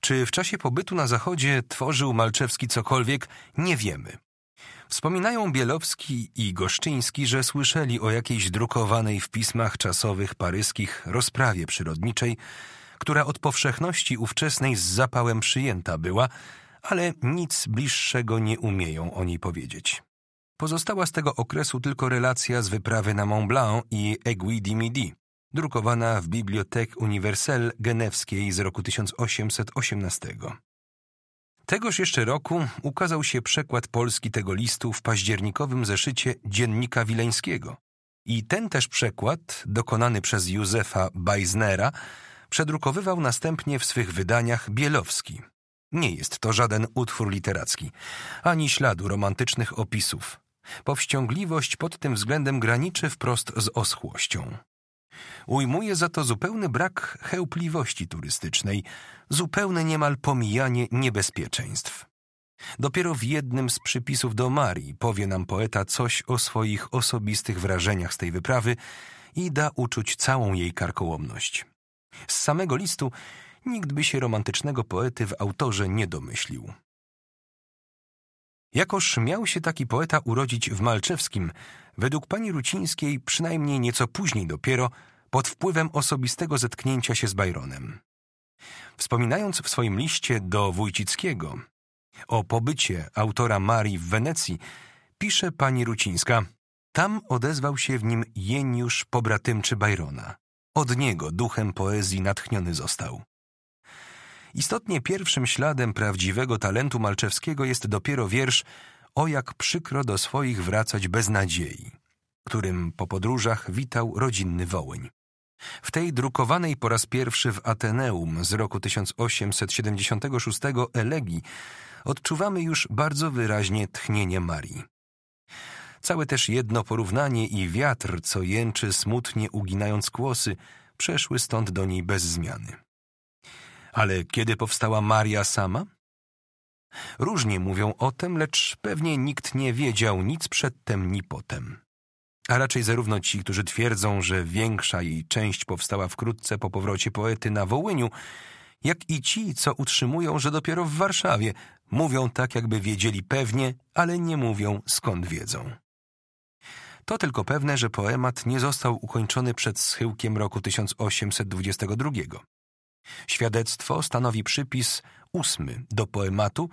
Czy w czasie pobytu na Zachodzie tworzył Malczewski cokolwiek, nie wiemy. Wspominają Bielowski i Goszczyński, że słyszeli o jakiejś drukowanej w pismach czasowych paryskich rozprawie przyrodniczej, która od powszechności ówczesnej z zapałem przyjęta była, ale nic bliższego nie umieją o niej powiedzieć. Pozostała z tego okresu tylko relacja z wyprawy na Mont Blanc i Aiguille du Midi, drukowana w Bibliothèque Universelle genewskiej z roku 1818. Tegoż jeszcze roku ukazał się przekład polski tego listu w październikowym zeszycie Dziennika Wileńskiego. I ten też przekład, dokonany przez Józefa Bajznera, przedrukowywał następnie w swych wydaniach Bielowski. Nie jest to żaden utwór literacki, ani śladu romantycznych opisów. Powściągliwość pod tym względem graniczy wprost z oschłością. Ujmuje za to zupełny brak chełpliwości turystycznej, zupełne niemal pomijanie niebezpieczeństw. Dopiero w jednym z przypisów do Marii powie nam poeta coś o swoich osobistych wrażeniach z tej wyprawy i da uczuć całą jej karkołomność. Z samego listu nikt by się romantycznego poety w autorze nie domyślił. Jakoż miał się taki poeta urodzić w Malczewskim, według pani Rucińskiej przynajmniej nieco później dopiero, pod wpływem osobistego zetknięcia się z Byronem. Wspominając w swoim liście do Wójcickiego o pobycie autora Marii w Wenecji, pisze pani Rucińska – tam odezwał się w nim jeniusz pobratymczy Byrona. Od niego duchem poezji natchniony został. Istotnie pierwszym śladem prawdziwego talentu Malczewskiego jest dopiero wiersz O jak przykro do swoich wracać bez nadziei, którym po podróżach witał rodzinny Wołyń. W tej drukowanej po raz pierwszy w Ateneum z roku 1876 elegii odczuwamy już bardzo wyraźnie tchnienie Marii. Całe też jedno porównanie i wiatr, co jęczy smutnie uginając kłosy, przeszły stąd do niej bez zmiany. Ale kiedy powstała Maria sama? Różnie mówią o tym, lecz pewnie nikt nie wiedział nic przedtem ni potem. A raczej zarówno ci, którzy twierdzą, że większa jej część powstała wkrótce po powrocie poety na Wołyniu, jak i ci, co utrzymują, że dopiero w Warszawie mówią tak, jakby wiedzieli pewnie, ale nie mówią skąd wiedzą. To tylko pewne, że poemat nie został ukończony przed schyłkiem roku 1822. Świadectwo stanowi przypis ósmy do poematu,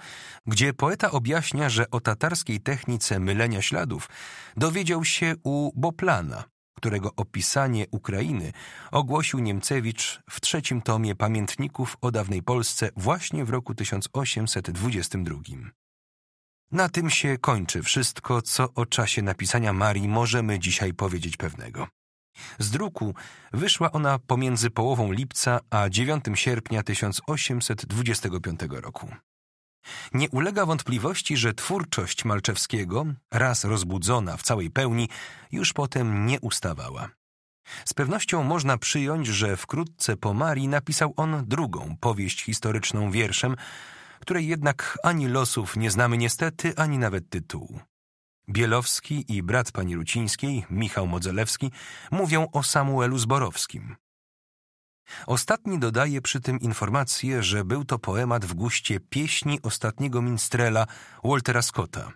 gdzie poeta objaśnia, że o tatarskiej technice mylenia śladów dowiedział się u Boplana, którego opisanie Ukrainy ogłosił Niemcewicz w trzecim tomie Pamiętników o dawnej Polsce właśnie w roku 1822. Na tym się kończy wszystko, co o czasie napisania Marii możemy dzisiaj powiedzieć pewnego. Z druku wyszła ona pomiędzy połową lipca a 9 sierpnia 1825 roku. Nie ulega wątpliwości, że twórczość Malczewskiego, raz rozbudzona w całej pełni, już potem nie ustawała. Z pewnością można przyjąć, że wkrótce po Marii napisał on drugą powieść historyczną wierszem, której jednak ani losów nie znamy niestety, ani nawet tytułu. Bielowski i brat pani Rucińskiej, Michał Modzelewski, mówią o Samuelu Zborowskim. Ostatni dodaje przy tym informację, że był to poemat w guście pieśni ostatniego minstrela Waltera Scotta.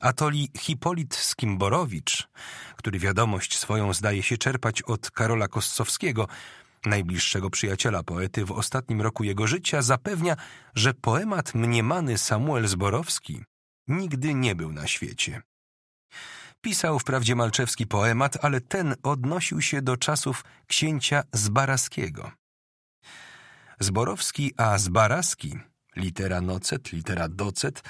Atoli Hipolit Skimborowicz, który wiadomość swoją zdaje się czerpać od Karola Koscowskiego, najbliższego przyjaciela poety w ostatnim roku jego życia, zapewnia, że poemat mniemany Samuel Zborowski nigdy nie był na świecie. Pisał wprawdzie Malczewski poemat, ale ten odnosił się do czasów księcia Zbaraskiego. Zborowski a Zbaraski, litera nocet, litera docet,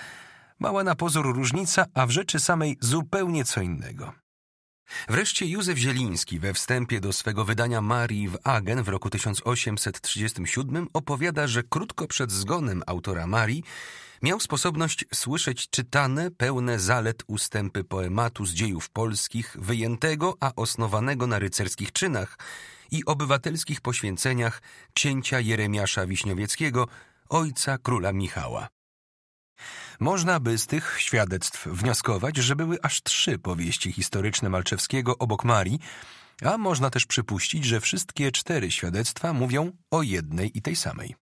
mała na pozór różnica, a w rzeczy samej zupełnie co innego. Wreszcie Józef Zieliński we wstępie do swego wydania Marii w Agen w roku 1837 opowiada, że krótko przed zgonem autora Marii miał sposobność słyszeć czytane, pełne zalet ustępy poematu z dziejów polskich, wyjętego, a osnowanego na rycerskich czynach i obywatelskich poświęceniach księcia Jeremiasza Wiśniowieckiego, ojca króla Michała. Można by z tych świadectw wnioskować, że były aż trzy powieści historyczne Malczewskiego obok Marii, a można też przypuścić, że wszystkie cztery świadectwa mówią o jednej i tej samej.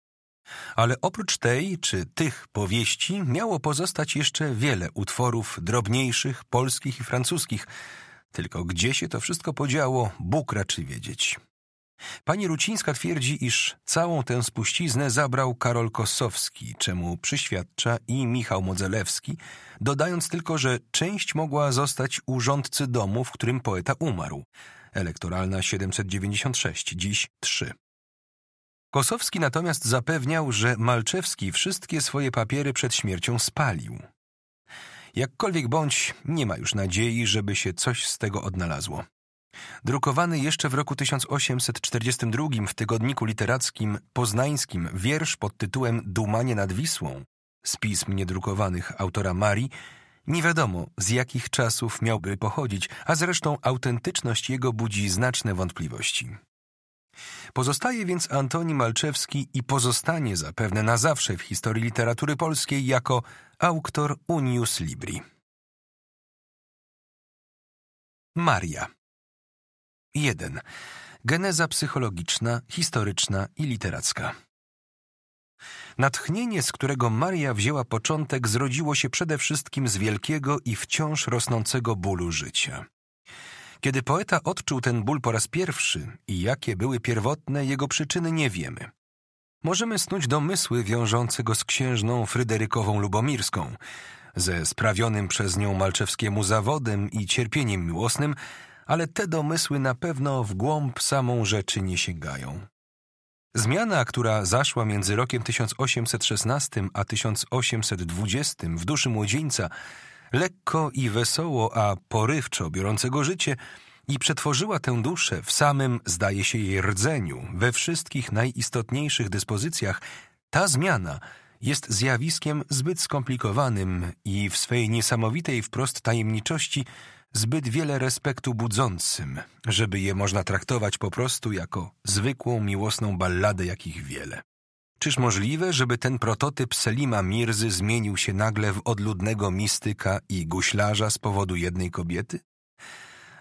Ale oprócz tej czy tych powieści miało pozostać jeszcze wiele utworów drobniejszych, polskich i francuskich. Tylko gdzie się to wszystko podziało, Bóg raczy wiedzieć. Pani Rucińska twierdzi, iż całą tę spuściznę zabrał Karol Kosowski, czemu przyświadcza i Michał Modzelewski, dodając tylko, że część mogła zostać urządcy domu, w którym poeta umarł. Elektoralna 796, dziś 3. Kosowski natomiast zapewniał, że Malczewski wszystkie swoje papiery przed śmiercią spalił. Jakkolwiek bądź, nie ma już nadziei, żeby się coś z tego odnalazło. Drukowany jeszcze w roku 1842 w tygodniku literackim poznańskim wiersz pod tytułem Dumanie nad Wisłą z pism niedrukowanych autora Marii nie wiadomo, z jakich czasów miałby pochodzić, a zresztą autentyczność jego budzi znaczne wątpliwości. Pozostaje więc Antoni Malczewski i pozostanie zapewne na zawsze w historii literatury polskiej jako autor Unius Libri. Maria 1. Geneza psychologiczna, historyczna i literacka. Natchnienie, z którego Maria wzięła początek, zrodziło się przede wszystkim z wielkiego i wciąż rosnącego bólu życia. Kiedy poeta odczuł ten ból po raz pierwszy i jakie były pierwotne jego przyczyny, nie wiemy. Możemy snuć domysły wiążące go z księżną Fryderykową Lubomirską, ze sprawionym przez nią Malczewskiemu zawodem i cierpieniem miłosnym, ale te domysły na pewno w głąb samą rzeczy nie sięgają. Zmiana, która zaszła między rokiem 1816 a 1820 w duszy młodzieńca, lekko i wesoło, a porywczo biorącego życie, i przetworzyła tę duszę w samym, zdaje się, jej rdzeniu, we wszystkich najistotniejszych dyspozycjach, ta zmiana jest zjawiskiem zbyt skomplikowanym i w swej niesamowitej wprost tajemniczości zbyt wiele respektu budzącym, żeby je można traktować po prostu jako zwykłą miłosną balladę, jakich wiele. Czyż możliwe, żeby ten prototyp Selima Mirzy zmienił się nagle w odludnego mistyka i guślarza z powodu jednej kobiety?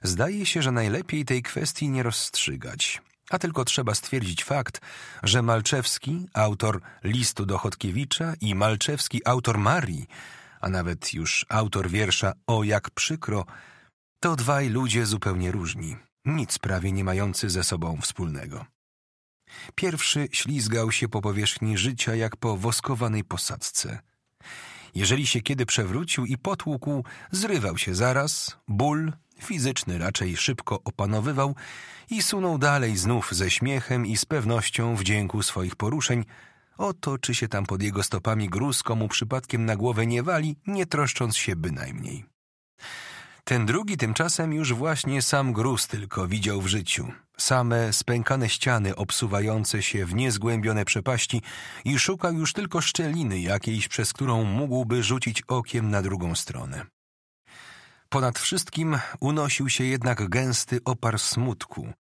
Zdaje się, że najlepiej tej kwestii nie rozstrzygać, a tylko trzeba stwierdzić fakt, że Malczewski, autor listu do Chodkiewicza i Malczewski, autor Marii, a nawet już autor wiersza O jak przykro, to dwaj ludzie zupełnie różni, nic prawie nie mający ze sobą wspólnego. Pierwszy ślizgał się po powierzchni życia jak po woskowanej posadzce. Jeżeli się kiedy przewrócił i potłukł, zrywał się zaraz, ból, fizyczny raczej szybko opanowywał i sunął dalej znów ze śmiechem i z pewnością wdzięku swoich poruszeń, oto czy się tam pod jego stopami gruz komu przypadkiem na głowę nie wali, nie troszcząc się bynajmniej. Ten drugi tymczasem już właśnie sam gruz tylko widział w życiu. Same spękane ściany obsuwające się w niezgłębione przepaści i szukał już tylko szczeliny jakiejś, przez którą mógłby rzucić okiem na drugą stronę. Ponad wszystkim unosił się jednak gęsty opar smutku,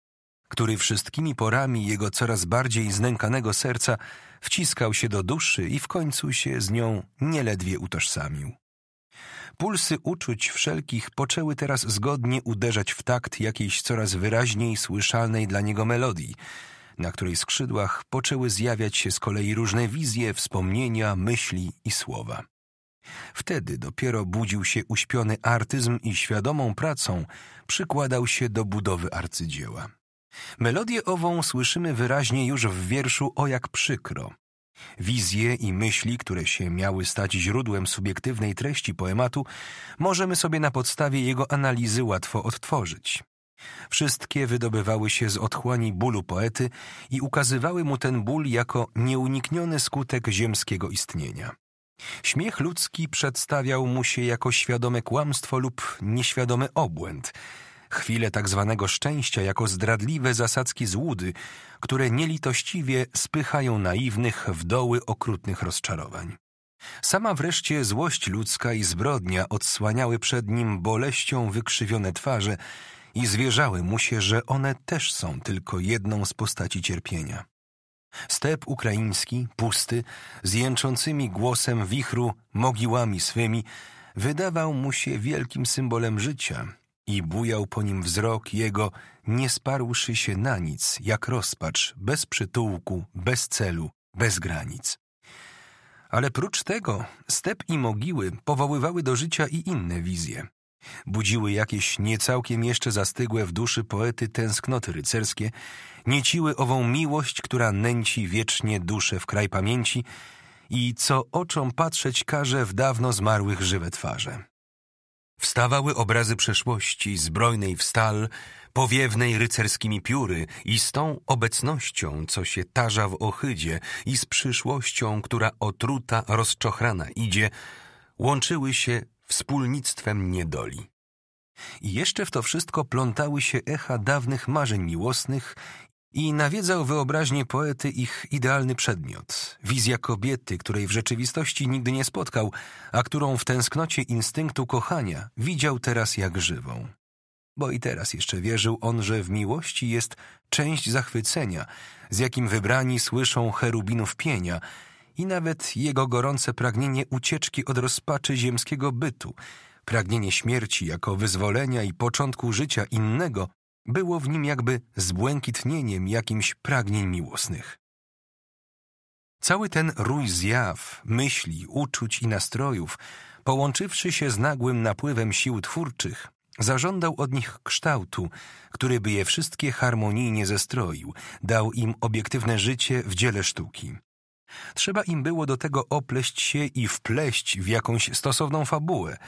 który wszystkimi porami jego coraz bardziej znękanego serca wciskał się do duszy i w końcu się z nią nieledwie utożsamił. Pulsy uczuć wszelkich poczęły teraz zgodnie uderzać w takt jakiejś coraz wyraźniej słyszalnej dla niego melodii, na której skrzydłach poczęły zjawiać się z kolei różne wizje, wspomnienia, myśli i słowa. Wtedy dopiero budził się uśpiony artyzm i świadomą pracą przykładał się do budowy arcydzieła. Melodię ową słyszymy wyraźnie już w wierszu O jak przykro, Wizje i myśli, które się miały stać źródłem subiektywnej treści poematu, możemy sobie na podstawie jego analizy łatwo odtworzyć. Wszystkie wydobywały się z otchłani bólu poety i ukazywały mu ten ból jako nieunikniony skutek ziemskiego istnienia. Śmiech ludzki przedstawiał mu się jako świadome kłamstwo lub nieświadomy obłęd – chwile tak zwanego szczęścia jako zdradliwe zasadzki złudy, które nielitościwie spychają naiwnych w doły okrutnych rozczarowań. Sama wreszcie złość ludzka i zbrodnia odsłaniały przed nim boleścią wykrzywione twarze i zwierzały mu się, że one też są tylko jedną z postaci cierpienia. Step ukraiński, pusty, z jęczącymi głosem wichru, mogiłami swymi, wydawał mu się wielkim symbolem życia, i bujał po nim wzrok jego, nie sparłszy się na nic, jak rozpacz, bez przytułku, bez celu, bez granic. Ale prócz tego step i mogiły powoływały do życia i inne wizje. Budziły jakieś niecałkiem jeszcze zastygłe w duszy poety tęsknoty rycerskie, nieciły ową miłość, która nęci wiecznie duszę w kraj pamięci i co oczom patrzeć każe w dawno zmarłych żywe twarze. Wstawały obrazy przeszłości, zbrojnej w stal, powiewnej rycerskimi pióry i z tą obecnością, co się tarza w ohydzie i z przyszłością, która otruta, rozczochrana idzie, łączyły się wspólnictwem niedoli. I jeszcze w to wszystko plątały się echa dawnych marzeń miłosnych i nawiedzał wyobraźnię poety ich idealny przedmiot, wizja kobiety, której w rzeczywistości nigdy nie spotkał, a którą w tęsknocie instynktu kochania widział teraz jak żywą. Bo i teraz jeszcze wierzył on, że w miłości jest część zachwycenia, z jakim wybrani słyszą cherubinów pienia i nawet jego gorące pragnienie ucieczki od rozpaczy ziemskiego bytu, pragnienie śmierci jako wyzwolenia i początku życia innego było w nim jakby zbłękitnieniem jakimś pragnień miłosnych. Cały ten rój zjaw, myśli, uczuć i nastrojów, połączywszy się z nagłym napływem sił twórczych, zażądał od nich kształtu, który by je wszystkie harmonijnie zestroił, dał im obiektywne życie w dziele sztuki. Trzeba im było do tego opleść się i wpleść w jakąś stosowną fabułę,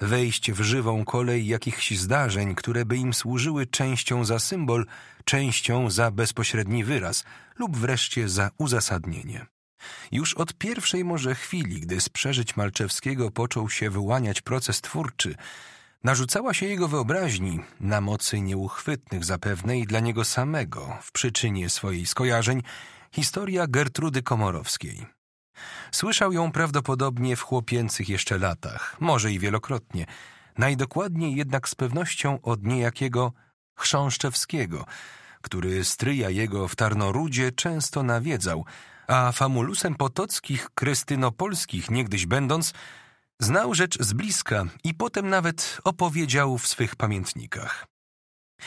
wejść w żywą kolej jakichś zdarzeń, które by im służyły częścią za symbol, częścią za bezpośredni wyraz lub wreszcie za uzasadnienie. Już od pierwszej może chwili, gdy z przeżyć Malczewskiego począł się wyłaniać proces twórczy, narzucała się jego wyobraźni na mocy nieuchwytnych zapewne i dla niego samego w przyczynie swoich skojarzeń historia Gertrudy Komorowskiej. Słyszał ją prawdopodobnie w chłopięcych jeszcze latach, może i wielokrotnie. Najdokładniej jednak z pewnością od niejakiego Chrząszczewskiego, który stryja jego w Tarnorudzie często nawiedzał, a famulusem potockich krystynopolskich niegdyś będąc, znał rzecz z bliska i potem nawet opowiedział w swych pamiętnikach.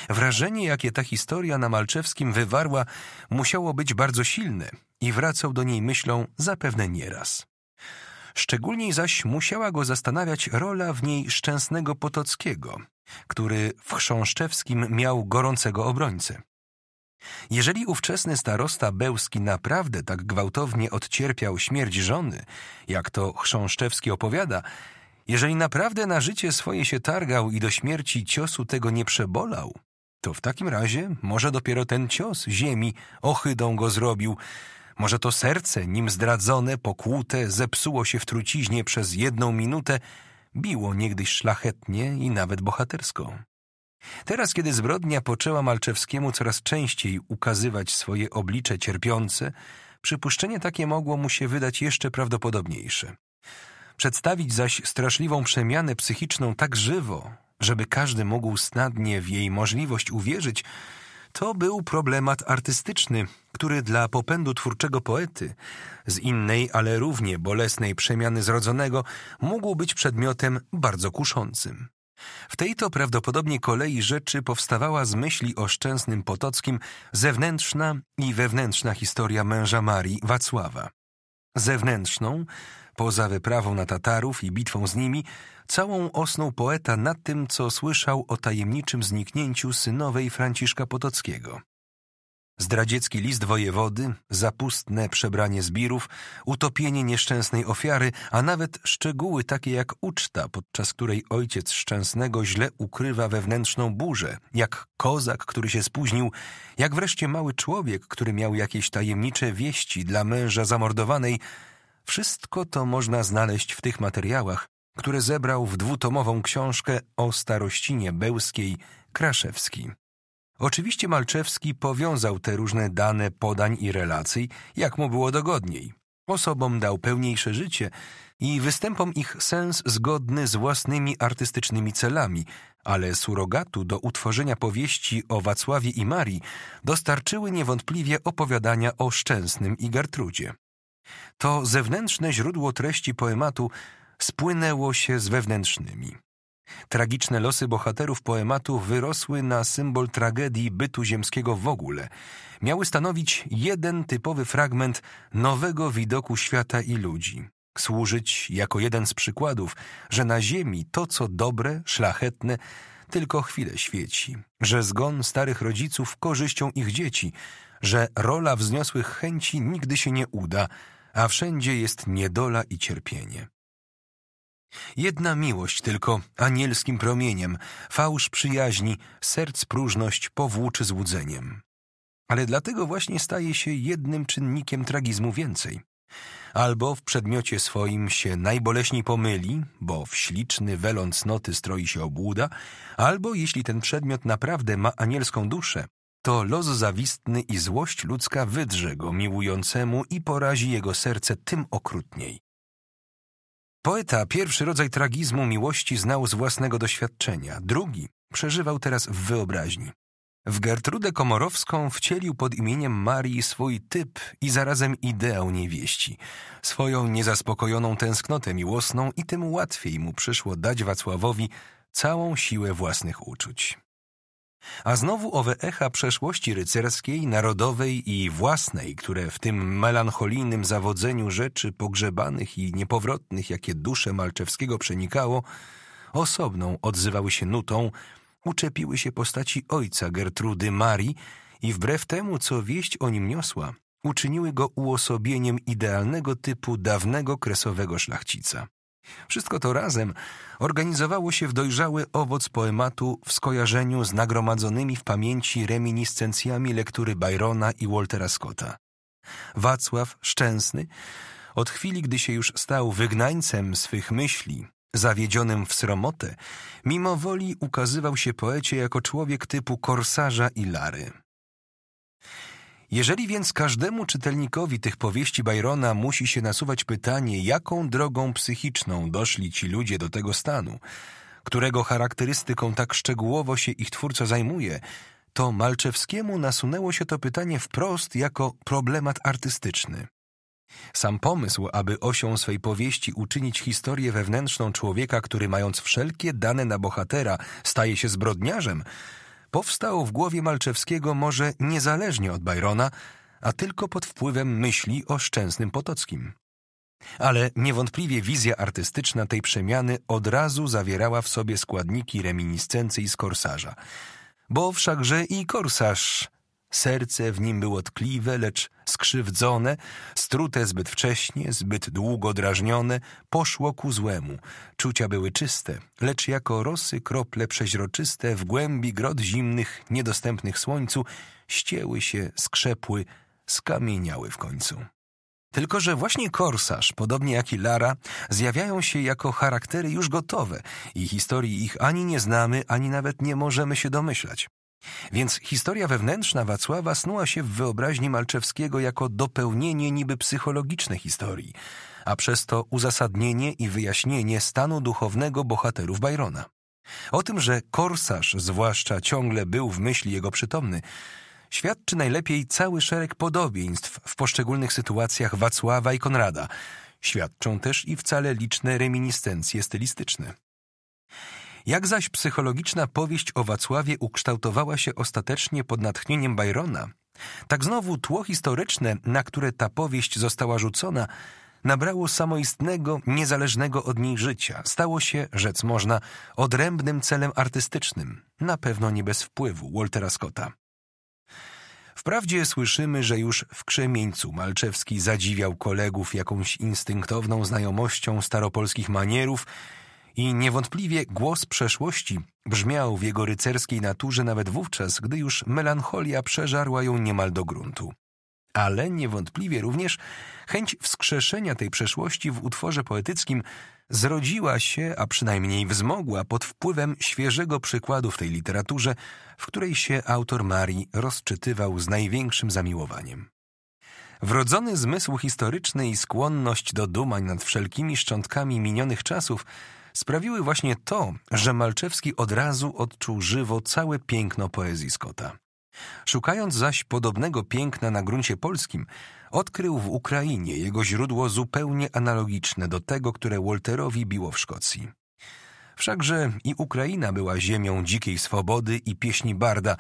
Wrażenie, jakie ta historia na Malczewskim wywarła, musiało być bardzo silne i wracał do niej myślą zapewne nieraz. Szczególniej zaś musiała go zastanawiać rola w niej Szczęsnego Potockiego, który w Chrząszczewskim miał gorącego obrońcę. Jeżeli ówczesny starosta Bełski naprawdę tak gwałtownie odcierpiał śmierć żony, jak to Chrząszczewski opowiada, jeżeli naprawdę na życie swoje się targał i do śmierci ciosu tego nie przebolał, to w takim razie może dopiero ten cios ziemi ohydą go zrobił. Może to serce, nim zdradzone, pokłute, zepsuło się w truciźnie przez jedną minutę, biło niegdyś szlachetnie i nawet bohatersko. Teraz, kiedy zbrodnia poczęła Malczewskiemu coraz częściej ukazywać swoje oblicze cierpiące, przypuszczenie takie mogło mu się wydać jeszcze prawdopodobniejsze przedstawić zaś straszliwą przemianę psychiczną tak żywo, żeby każdy mógł snadnie w jej możliwość uwierzyć, to był problemat artystyczny, który dla popędu twórczego poety, z innej, ale równie bolesnej przemiany zrodzonego, mógł być przedmiotem bardzo kuszącym. W tej to prawdopodobnie kolei rzeczy powstawała z myśli o Szczęsnym Potockim zewnętrzna i wewnętrzna historia męża Marii Wacława. Zewnętrzną Poza wyprawą na Tatarów i bitwą z nimi, całą osnął poeta na tym, co słyszał o tajemniczym zniknięciu synowej Franciszka Potockiego. Zdradziecki list wojewody, zapustne przebranie zbirów, utopienie nieszczęsnej ofiary, a nawet szczegóły takie jak uczta, podczas której ojciec szczęsnego źle ukrywa wewnętrzną burzę, jak kozak, który się spóźnił, jak wreszcie mały człowiek, który miał jakieś tajemnicze wieści dla męża zamordowanej, wszystko to można znaleźć w tych materiałach, które zebrał w dwutomową książkę o starościnie bełskiej Kraszewski. Oczywiście Malczewski powiązał te różne dane podań i relacji, jak mu było dogodniej. Osobom dał pełniejsze życie i występom ich sens zgodny z własnymi artystycznymi celami, ale surogatu do utworzenia powieści o Wacławie i Marii dostarczyły niewątpliwie opowiadania o Szczęsnym i Gertrudzie. To zewnętrzne źródło treści poematu spłynęło się z wewnętrznymi. Tragiczne losy bohaterów poematu wyrosły na symbol tragedii bytu ziemskiego w ogóle. Miały stanowić jeden typowy fragment nowego widoku świata i ludzi. Służyć jako jeden z przykładów, że na Ziemi to, co dobre, szlachetne, tylko chwilę świeci, że zgon starych rodziców korzyścią ich dzieci, że rola wzniosłych chęci nigdy się nie uda, a wszędzie jest niedola i cierpienie. Jedna miłość tylko, anielskim promieniem, fałsz przyjaźni, serc próżność powłóczy złudzeniem. Ale dlatego właśnie staje się jednym czynnikiem tragizmu więcej. Albo w przedmiocie swoim się najboleśniej pomyli, bo w śliczny welon cnoty stroi się obłuda, albo jeśli ten przedmiot naprawdę ma anielską duszę, to los zawistny i złość ludzka wydrze go miłującemu i porazi jego serce tym okrutniej. Poeta pierwszy rodzaj tragizmu miłości znał z własnego doświadczenia, drugi przeżywał teraz w wyobraźni. W Gertrudę Komorowską wcielił pod imieniem Marii swój typ i zarazem ideał niewieści, swoją niezaspokojoną tęsknotę miłosną i tym łatwiej mu przyszło dać Wacławowi całą siłę własnych uczuć. A znowu owe echa przeszłości rycerskiej, narodowej i własnej, które w tym melancholijnym zawodzeniu rzeczy pogrzebanych i niepowrotnych, jakie dusze Malczewskiego przenikało, osobną odzywały się nutą, uczepiły się postaci ojca Gertrudy Marii i wbrew temu, co wieść o nim niosła, uczyniły go uosobieniem idealnego typu dawnego kresowego szlachcica. Wszystko to razem organizowało się w dojrzały owoc poematu w skojarzeniu z nagromadzonymi w pamięci reminiscencjami lektury Byrona i Waltera Scotta. Wacław Szczęsny, od chwili gdy się już stał wygnańcem swych myśli, zawiedzionym w sromotę, mimo woli ukazywał się poecie jako człowiek typu korsarza i lary. Jeżeli więc każdemu czytelnikowi tych powieści Byrona musi się nasuwać pytanie, jaką drogą psychiczną doszli ci ludzie do tego stanu, którego charakterystyką tak szczegółowo się ich twórca zajmuje, to Malczewskiemu nasunęło się to pytanie wprost jako problemat artystyczny. Sam pomysł, aby osią swej powieści uczynić historię wewnętrzną człowieka, który mając wszelkie dane na bohatera, staje się zbrodniarzem, powstał w głowie Malczewskiego może niezależnie od Byrona, a tylko pod wpływem myśli o Szczęsnym Potockim. Ale niewątpliwie wizja artystyczna tej przemiany od razu zawierała w sobie składniki reminiscencji z korsarza. Bo wszakże i korsarz Serce w nim było tkliwe, lecz skrzywdzone, strute zbyt wcześnie, zbyt długo drażnione, poszło ku złemu. Czucia były czyste, lecz jako rosy krople przeźroczyste w głębi grot zimnych, niedostępnych słońcu, ścięły się, skrzepły, skamieniały w końcu. Tylko, że właśnie korsarz, podobnie jak i Lara, zjawiają się jako charaktery już gotowe i historii ich ani nie znamy, ani nawet nie możemy się domyślać. Więc historia wewnętrzna Wacława snuła się w wyobraźni Malczewskiego jako dopełnienie niby psychologiczne historii, a przez to uzasadnienie i wyjaśnienie stanu duchownego bohaterów Bayrona. O tym, że korsarz zwłaszcza ciągle był w myśli jego przytomny, świadczy najlepiej cały szereg podobieństw w poszczególnych sytuacjach Wacława i Konrada. Świadczą też i wcale liczne reminiscencje stylistyczne. Jak zaś psychologiczna powieść o Wacławie ukształtowała się ostatecznie pod natchnieniem Byrona, tak znowu tło historyczne, na które ta powieść została rzucona, nabrało samoistnego, niezależnego od niej życia. Stało się, rzec można, odrębnym celem artystycznym, na pewno nie bez wpływu Waltera Scotta. Wprawdzie słyszymy, że już w Krzemieńcu Malczewski zadziwiał kolegów jakąś instynktowną znajomością staropolskich manierów i niewątpliwie głos przeszłości brzmiał w jego rycerskiej naturze nawet wówczas, gdy już melancholia przeżarła ją niemal do gruntu. Ale niewątpliwie również chęć wskrzeszenia tej przeszłości w utworze poetyckim zrodziła się, a przynajmniej wzmogła pod wpływem świeżego przykładu w tej literaturze, w której się autor Marii rozczytywał z największym zamiłowaniem. Wrodzony zmysł historyczny i skłonność do dumań nad wszelkimi szczątkami minionych czasów sprawiły właśnie to, że Malczewski od razu odczuł żywo całe piękno poezji Scotta. Szukając zaś podobnego piękna na gruncie polskim, odkrył w Ukrainie jego źródło zupełnie analogiczne do tego, które Walterowi biło w Szkocji. Wszakże i Ukraina była ziemią dzikiej swobody i pieśni Barda,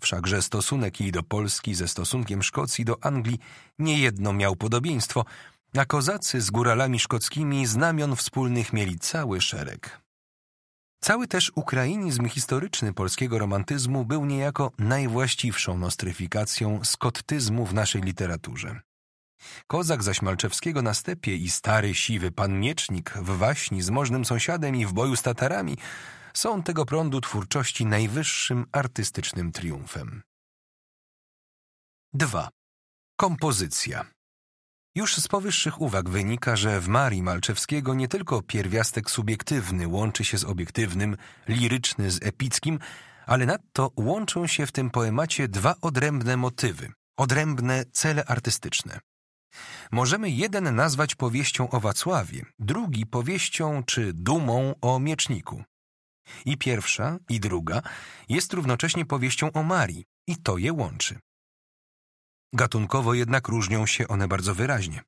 wszakże stosunek jej do Polski ze stosunkiem Szkocji do Anglii niejedno miał podobieństwo – a kozacy z góralami szkockimi znamion wspólnych mieli cały szereg. Cały też ukrainizm historyczny polskiego romantyzmu był niejako najwłaściwszą nostryfikacją skottyzmu w naszej literaturze. Kozak zaś Malczewskiego na stepie i stary, siwy pan Miecznik w waśni z możnym sąsiadem i w boju z Tatarami są tego prądu twórczości najwyższym artystycznym triumfem. 2. Kompozycja już z powyższych uwag wynika, że w Marii Malczewskiego nie tylko pierwiastek subiektywny łączy się z obiektywnym, liryczny z epickim, ale nadto łączą się w tym poemacie dwa odrębne motywy, odrębne cele artystyczne. Możemy jeden nazwać powieścią o Wacławie, drugi powieścią czy dumą o mieczniku. I pierwsza, i druga jest równocześnie powieścią o Marii, i to je łączy. Gatunkowo jednak różnią się one bardzo wyraźnie.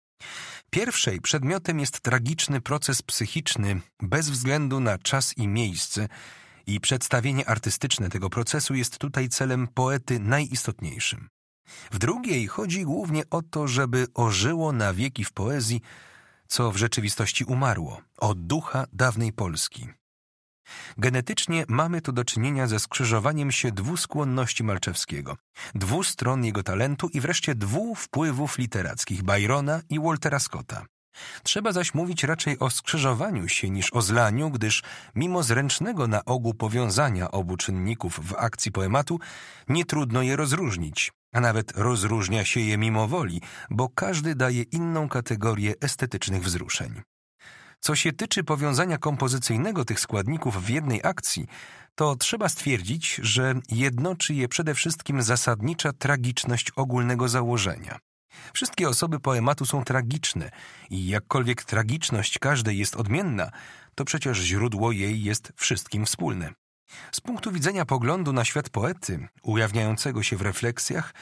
Pierwszej przedmiotem jest tragiczny proces psychiczny bez względu na czas i miejsce, i przedstawienie artystyczne tego procesu jest tutaj celem poety najistotniejszym. W drugiej chodzi głównie o to, żeby ożyło na wieki w poezji, co w rzeczywistości umarło, od ducha dawnej Polski. Genetycznie mamy tu do czynienia ze skrzyżowaniem się dwóch skłonności Malczewskiego, dwóch stron jego talentu i wreszcie dwóch wpływów literackich Byrona i Waltera Scotta. Trzeba zaś mówić raczej o skrzyżowaniu się niż o zlaniu, gdyż mimo zręcznego na ogół powiązania obu czynników w akcji poematu, nie trudno je rozróżnić, a nawet rozróżnia się je mimo woli, bo każdy daje inną kategorię estetycznych wzruszeń. Co się tyczy powiązania kompozycyjnego tych składników w jednej akcji, to trzeba stwierdzić, że jednoczy je przede wszystkim zasadnicza tragiczność ogólnego założenia. Wszystkie osoby poematu są tragiczne i jakkolwiek tragiczność każdej jest odmienna, to przecież źródło jej jest wszystkim wspólne. Z punktu widzenia poglądu na świat poety, ujawniającego się w refleksjach,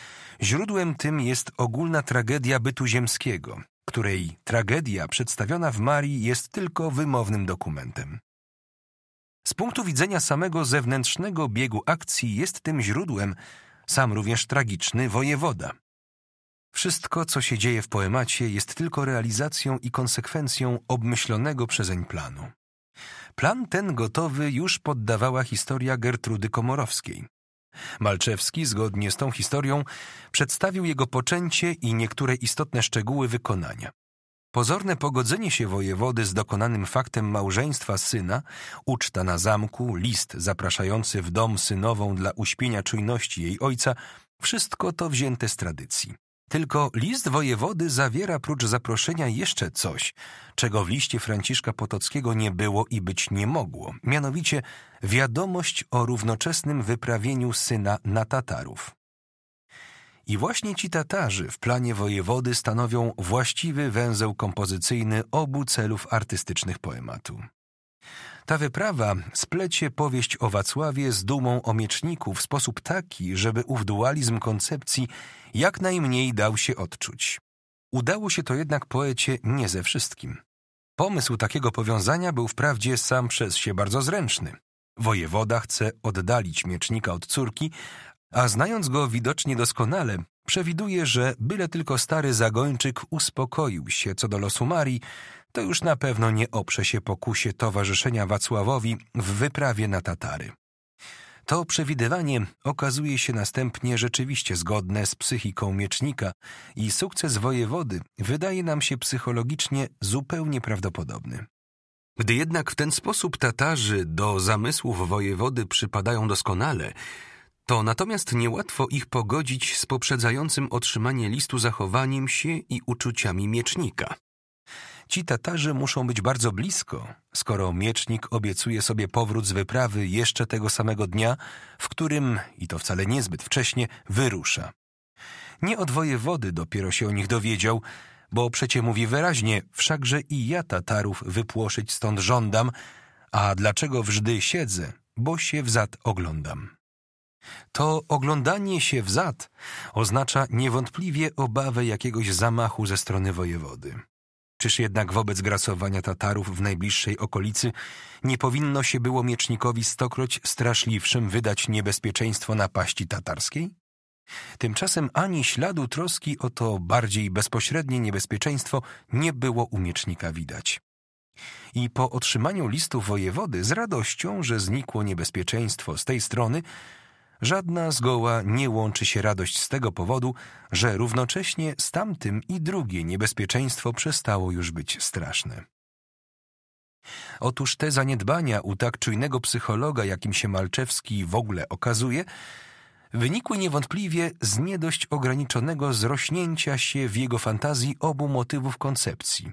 źródłem tym jest ogólna tragedia bytu ziemskiego, której tragedia przedstawiona w Marii jest tylko wymownym dokumentem. Z punktu widzenia samego zewnętrznego biegu akcji jest tym źródłem sam również tragiczny wojewoda. Wszystko, co się dzieje w poemacie, jest tylko realizacją i konsekwencją obmyślonego przezeń planu. Plan ten gotowy już poddawała historia Gertrudy Komorowskiej. Malczewski, zgodnie z tą historią, przedstawił jego poczęcie i niektóre istotne szczegóły wykonania. Pozorne pogodzenie się wojewody z dokonanym faktem małżeństwa syna, uczta na zamku, list zapraszający w dom synową dla uśpienia czujności jej ojca, wszystko to wzięte z tradycji. Tylko list wojewody zawiera prócz zaproszenia jeszcze coś, czego w liście Franciszka Potockiego nie było i być nie mogło, mianowicie wiadomość o równoczesnym wyprawieniu syna na Tatarów. I właśnie ci Tatarzy w planie wojewody stanowią właściwy węzeł kompozycyjny obu celów artystycznych poematu. Ta wyprawa splecie powieść o Wacławie z dumą o mieczniku w sposób taki, żeby ów dualizm koncepcji jak najmniej dał się odczuć. Udało się to jednak poecie nie ze wszystkim. Pomysł takiego powiązania był wprawdzie sam przez się bardzo zręczny. Wojewoda chce oddalić miecznika od córki, a znając go widocznie doskonale, przewiduje, że byle tylko stary zagończyk uspokoił się co do losu Marii, to już na pewno nie oprze się pokusie towarzyszenia Wacławowi w wyprawie na Tatary. To przewidywanie okazuje się następnie rzeczywiście zgodne z psychiką miecznika i sukces wojewody wydaje nam się psychologicznie zupełnie prawdopodobny. Gdy jednak w ten sposób Tatarzy do zamysłów wojewody przypadają doskonale, to natomiast niełatwo ich pogodzić z poprzedzającym otrzymanie listu zachowaniem się i uczuciami miecznika. Ci Tatarzy muszą być bardzo blisko, skoro miecznik obiecuje sobie powrót z wyprawy jeszcze tego samego dnia, w którym, i to wcale niezbyt wcześnie, wyrusza. Nie od wojewody dopiero się o nich dowiedział, bo przecie mówi wyraźnie, wszakże i ja Tatarów wypłoszyć stąd żądam, a dlaczego wżdy siedzę, bo się wzad oglądam. To oglądanie się wzad oznacza niewątpliwie obawę jakiegoś zamachu ze strony wojewody. Czyż jednak wobec grasowania Tatarów w najbliższej okolicy nie powinno się było miecznikowi stokroć straszliwszym wydać niebezpieczeństwo napaści tatarskiej? Tymczasem ani śladu troski o to bardziej bezpośrednie niebezpieczeństwo nie było u miecznika widać. I po otrzymaniu listu wojewody z radością, że znikło niebezpieczeństwo z tej strony, Żadna zgoła nie łączy się radość z tego powodu, że równocześnie z tamtym i drugie niebezpieczeństwo przestało już być straszne. Otóż te zaniedbania u tak czujnego psychologa, jakim się Malczewski w ogóle okazuje, wynikły niewątpliwie z niedość ograniczonego zrośnięcia się w jego fantazji obu motywów koncepcji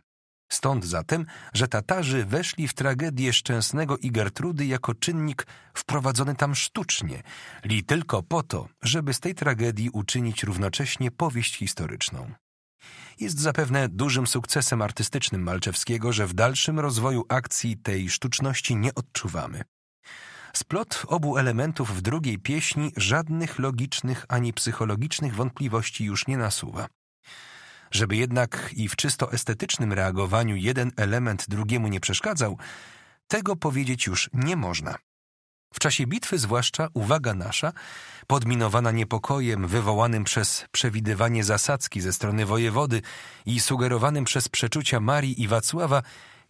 Stąd zatem, że Tatarzy weszli w tragedię Szczęsnego i Gertrudy jako czynnik wprowadzony tam sztucznie, li tylko po to, żeby z tej tragedii uczynić równocześnie powieść historyczną. Jest zapewne dużym sukcesem artystycznym Malczewskiego, że w dalszym rozwoju akcji tej sztuczności nie odczuwamy. Splot obu elementów w drugiej pieśni żadnych logicznych ani psychologicznych wątpliwości już nie nasuwa. Żeby jednak i w czysto estetycznym reagowaniu jeden element drugiemu nie przeszkadzał, tego powiedzieć już nie można. W czasie bitwy zwłaszcza uwaga nasza, podminowana niepokojem wywołanym przez przewidywanie zasadzki ze strony wojewody i sugerowanym przez przeczucia Marii i Wacława,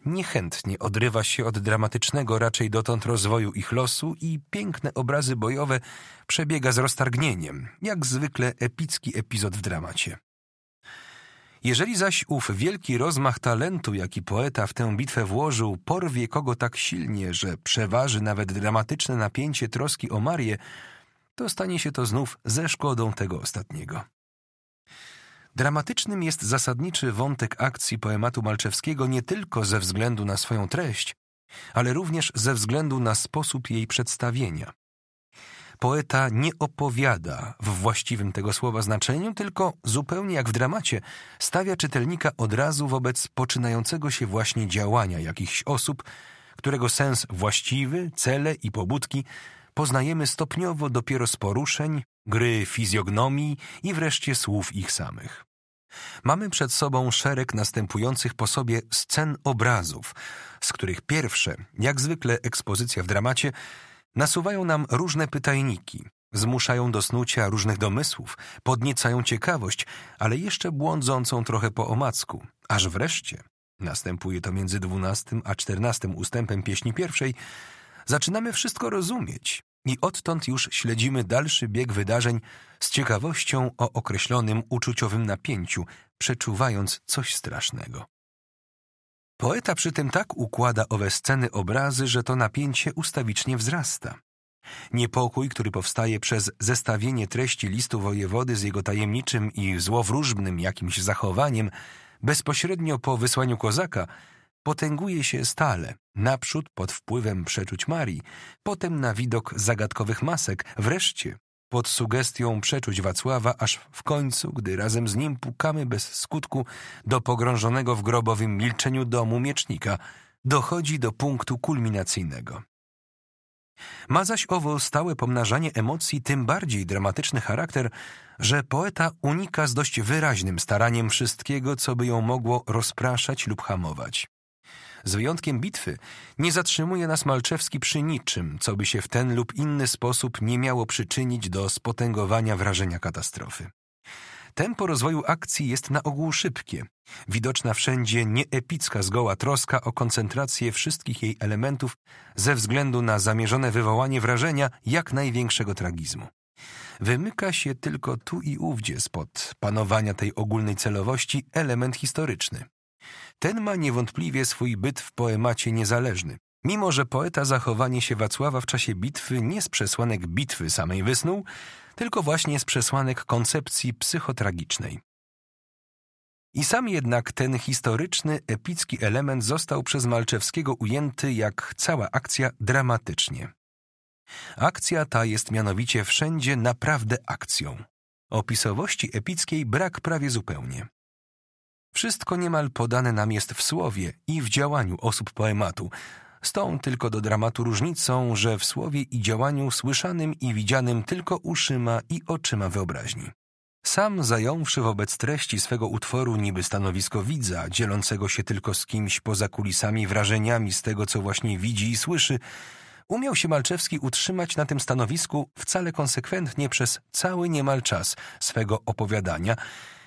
niechętnie odrywa się od dramatycznego raczej dotąd rozwoju ich losu i piękne obrazy bojowe przebiega z roztargnieniem, jak zwykle epicki epizod w dramacie. Jeżeli zaś ów wielki rozmach talentu, jaki poeta w tę bitwę włożył, porwie kogo tak silnie, że przeważy nawet dramatyczne napięcie troski o Marię, to stanie się to znów ze szkodą tego ostatniego. Dramatycznym jest zasadniczy wątek akcji poematu Malczewskiego nie tylko ze względu na swoją treść, ale również ze względu na sposób jej przedstawienia poeta nie opowiada w właściwym tego słowa znaczeniu, tylko zupełnie jak w dramacie stawia czytelnika od razu wobec poczynającego się właśnie działania jakichś osób, którego sens właściwy, cele i pobudki poznajemy stopniowo dopiero z poruszeń, gry fizjognomii i wreszcie słów ich samych. Mamy przed sobą szereg następujących po sobie scen obrazów, z których pierwsze, jak zwykle ekspozycja w dramacie, Nasuwają nam różne pytajniki, zmuszają do snucia różnych domysłów, podniecają ciekawość, ale jeszcze błądzącą trochę po omacku, aż wreszcie Następuje to między dwunastym a czternastym ustępem pieśni pierwszej. Zaczynamy wszystko rozumieć i odtąd już śledzimy dalszy bieg wydarzeń z ciekawością o określonym uczuciowym napięciu, przeczuwając coś strasznego. Poeta przy tym tak układa owe sceny obrazy, że to napięcie ustawicznie wzrasta. Niepokój, który powstaje przez zestawienie treści listu wojewody z jego tajemniczym i złowróżbnym jakimś zachowaniem, bezpośrednio po wysłaniu kozaka, potęguje się stale, naprzód pod wpływem przeczuć Marii, potem na widok zagadkowych masek, wreszcie pod sugestią przeczuć Wacława, aż w końcu, gdy razem z nim pukamy bez skutku do pogrążonego w grobowym milczeniu domu miecznika, dochodzi do punktu kulminacyjnego. Ma zaś owo stałe pomnażanie emocji tym bardziej dramatyczny charakter, że poeta unika z dość wyraźnym staraniem wszystkiego, co by ją mogło rozpraszać lub hamować z wyjątkiem bitwy, nie zatrzymuje nas Malczewski przy niczym, co by się w ten lub inny sposób nie miało przyczynić do spotęgowania wrażenia katastrofy. Tempo rozwoju akcji jest na ogół szybkie. Widoczna wszędzie nieepicka zgoła troska o koncentrację wszystkich jej elementów ze względu na zamierzone wywołanie wrażenia jak największego tragizmu. Wymyka się tylko tu i ówdzie spod panowania tej ogólnej celowości element historyczny. Ten ma niewątpliwie swój byt w poemacie niezależny. Mimo, że poeta zachowanie się Wacława w czasie bitwy nie z przesłanek bitwy samej wysnuł, tylko właśnie z przesłanek koncepcji psychotragicznej. I sam jednak ten historyczny, epicki element został przez Malczewskiego ujęty jak cała akcja dramatycznie. Akcja ta jest mianowicie wszędzie naprawdę akcją. Opisowości epickiej brak prawie zupełnie. Wszystko niemal podane nam jest w słowie i w działaniu osób poematu, z tą tylko do dramatu różnicą, że w słowie i działaniu słyszanym i widzianym tylko uszyma i oczyma wyobraźni. Sam zająwszy wobec treści swego utworu niby stanowisko widza, dzielącego się tylko z kimś poza kulisami wrażeniami z tego, co właśnie widzi i słyszy, umiał się Malczewski utrzymać na tym stanowisku wcale konsekwentnie przez cały niemal czas swego opowiadania –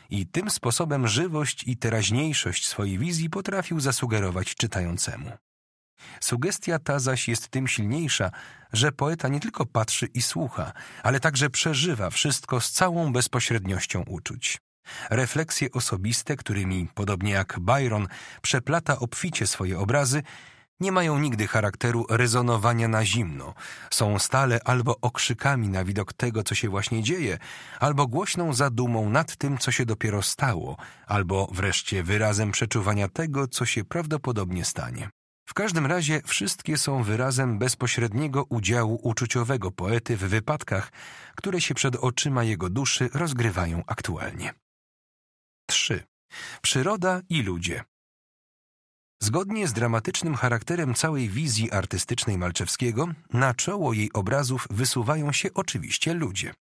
i tym sposobem żywość i teraźniejszość swojej wizji potrafił zasugerować czytającemu. Sugestia ta zaś jest tym silniejsza, że poeta nie tylko patrzy i słucha, ale także przeżywa wszystko z całą bezpośredniością uczuć. Refleksje osobiste, którymi, podobnie jak Byron, przeplata obficie swoje obrazy, nie mają nigdy charakteru rezonowania na zimno. Są stale albo okrzykami na widok tego, co się właśnie dzieje, albo głośną zadumą nad tym, co się dopiero stało, albo wreszcie wyrazem przeczuwania tego, co się prawdopodobnie stanie. W każdym razie wszystkie są wyrazem bezpośredniego udziału uczuciowego poety w wypadkach, które się przed oczyma jego duszy rozgrywają aktualnie. 3. Przyroda i ludzie. Zgodnie z dramatycznym charakterem całej wizji artystycznej Malczewskiego, na czoło jej obrazów wysuwają się oczywiście ludzie.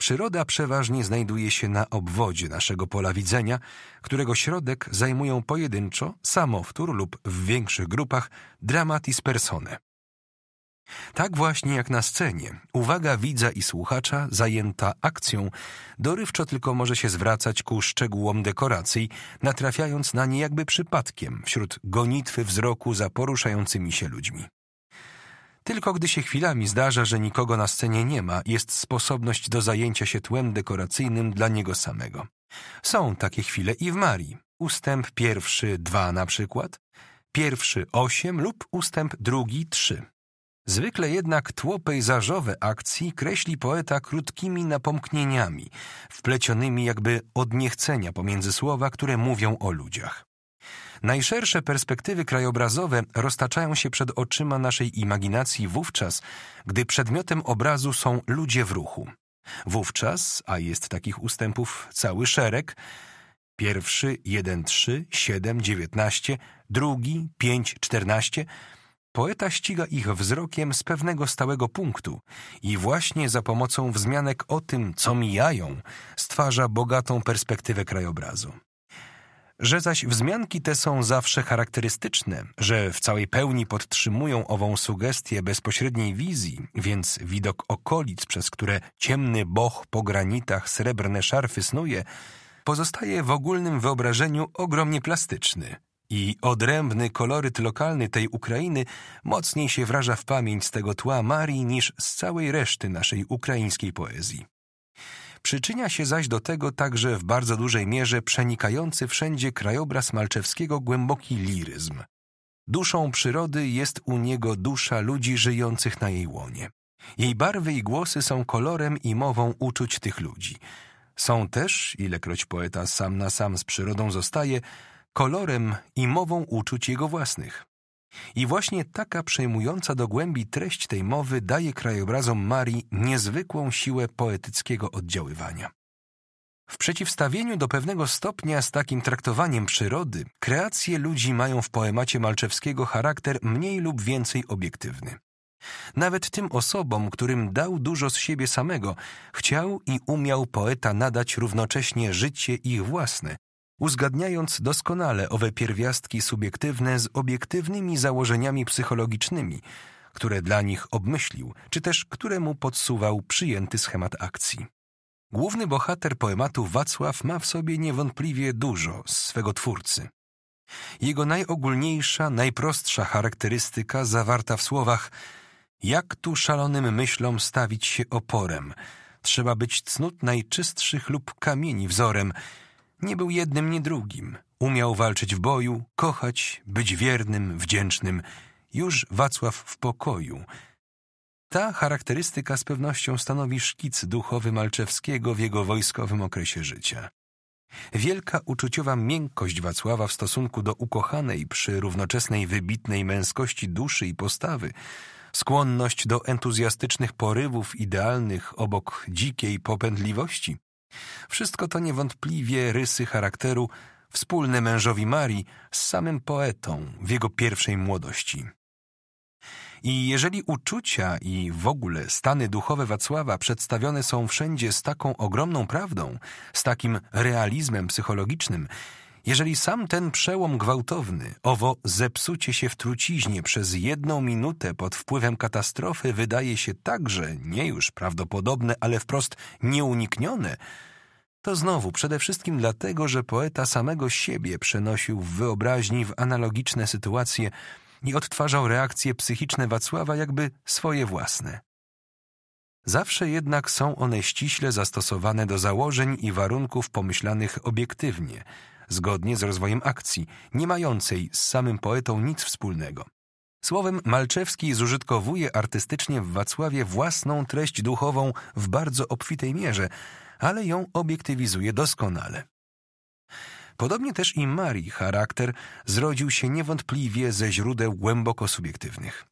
Przyroda przeważnie znajduje się na obwodzie naszego pola widzenia, którego środek zajmują pojedynczo, samowtór lub w większych grupach dramatis personae. Tak właśnie jak na scenie, uwaga widza i słuchacza zajęta akcją dorywczo tylko może się zwracać ku szczegółom dekoracji, natrafiając na nie jakby przypadkiem wśród gonitwy wzroku za poruszającymi się ludźmi. Tylko gdy się chwilami zdarza, że nikogo na scenie nie ma, jest sposobność do zajęcia się tłem dekoracyjnym dla niego samego. Są takie chwile i w Marii. Ustęp pierwszy dwa na przykład, pierwszy osiem lub ustęp drugi trzy. Zwykle jednak tło pejzażowe akcji kreśli poeta krótkimi napomknieniami, wplecionymi jakby od niechcenia pomiędzy słowa, które mówią o ludziach. Najszersze perspektywy krajobrazowe roztaczają się przed oczyma naszej imaginacji wówczas, gdy przedmiotem obrazu są ludzie w ruchu. Wówczas, a jest takich ustępów cały szereg, pierwszy jeden trzy siedem 19 drugi pięć czternaście. Poeta ściga ich wzrokiem z pewnego stałego punktu i właśnie za pomocą wzmianek o tym, co mijają, stwarza bogatą perspektywę krajobrazu. Że zaś wzmianki te są zawsze charakterystyczne, że w całej pełni podtrzymują ową sugestię bezpośredniej wizji, więc widok okolic, przez które ciemny boch po granitach srebrne szarfy snuje, pozostaje w ogólnym wyobrażeniu ogromnie plastyczny – i odrębny koloryt lokalny tej Ukrainy mocniej się wraża w pamięć z tego tła Marii niż z całej reszty naszej ukraińskiej poezji. Przyczynia się zaś do tego także w bardzo dużej mierze przenikający wszędzie krajobraz Malczewskiego głęboki liryzm. Duszą przyrody jest u niego dusza ludzi żyjących na jej łonie. Jej barwy i głosy są kolorem i mową uczuć tych ludzi. Są też, ilekroć poeta sam na sam z przyrodą zostaje, kolorem i mową uczuć jego własnych. I właśnie taka przejmująca do głębi treść tej mowy daje krajobrazom Marii niezwykłą siłę poetyckiego oddziaływania. W przeciwstawieniu do pewnego stopnia z takim traktowaniem przyrody, kreacje ludzi mają w poemacie Malczewskiego charakter mniej lub więcej obiektywny. Nawet tym osobom, którym dał dużo z siebie samego, chciał i umiał poeta nadać równocześnie życie ich własne, uzgadniając doskonale owe pierwiastki subiektywne z obiektywnymi założeniami psychologicznymi, które dla nich obmyślił, czy też któremu podsuwał przyjęty schemat akcji. Główny bohater poematu Wacław ma w sobie niewątpliwie dużo z swego twórcy. Jego najogólniejsza, najprostsza charakterystyka zawarta w słowach jak tu szalonym myślom stawić się oporem? Trzeba być cnót najczystszych lub kamieni wzorem – nie był jednym ni drugim. Umiał walczyć w boju, kochać, być wiernym, wdzięcznym. Już Wacław w pokoju. Ta charakterystyka z pewnością stanowi szkic duchowy Malczewskiego w jego wojskowym okresie życia. Wielka uczuciowa miękkość Wacława w stosunku do ukochanej przy równoczesnej wybitnej męskości duszy i postawy, skłonność do entuzjastycznych porywów idealnych obok dzikiej popędliwości, wszystko to niewątpliwie rysy charakteru wspólne mężowi Marii z samym poetą w jego pierwszej młodości. I jeżeli uczucia i w ogóle stany duchowe Wacława przedstawione są wszędzie z taką ogromną prawdą, z takim realizmem psychologicznym, jeżeli sam ten przełom gwałtowny, owo zepsucie się w truciźnie przez jedną minutę pod wpływem katastrofy wydaje się także nie już prawdopodobne, ale wprost nieuniknione, to znowu przede wszystkim dlatego, że poeta samego siebie przenosił w wyobraźni w analogiczne sytuacje i odtwarzał reakcje psychiczne Wacława jakby swoje własne. Zawsze jednak są one ściśle zastosowane do założeń i warunków pomyślanych obiektywnie – zgodnie z rozwojem akcji, nie mającej z samym poetą nic wspólnego. Słowem, Malczewski zużytkowuje artystycznie w Wacławie własną treść duchową w bardzo obfitej mierze, ale ją obiektywizuje doskonale. Podobnie też i Marii charakter zrodził się niewątpliwie ze źródeł głęboko subiektywnych.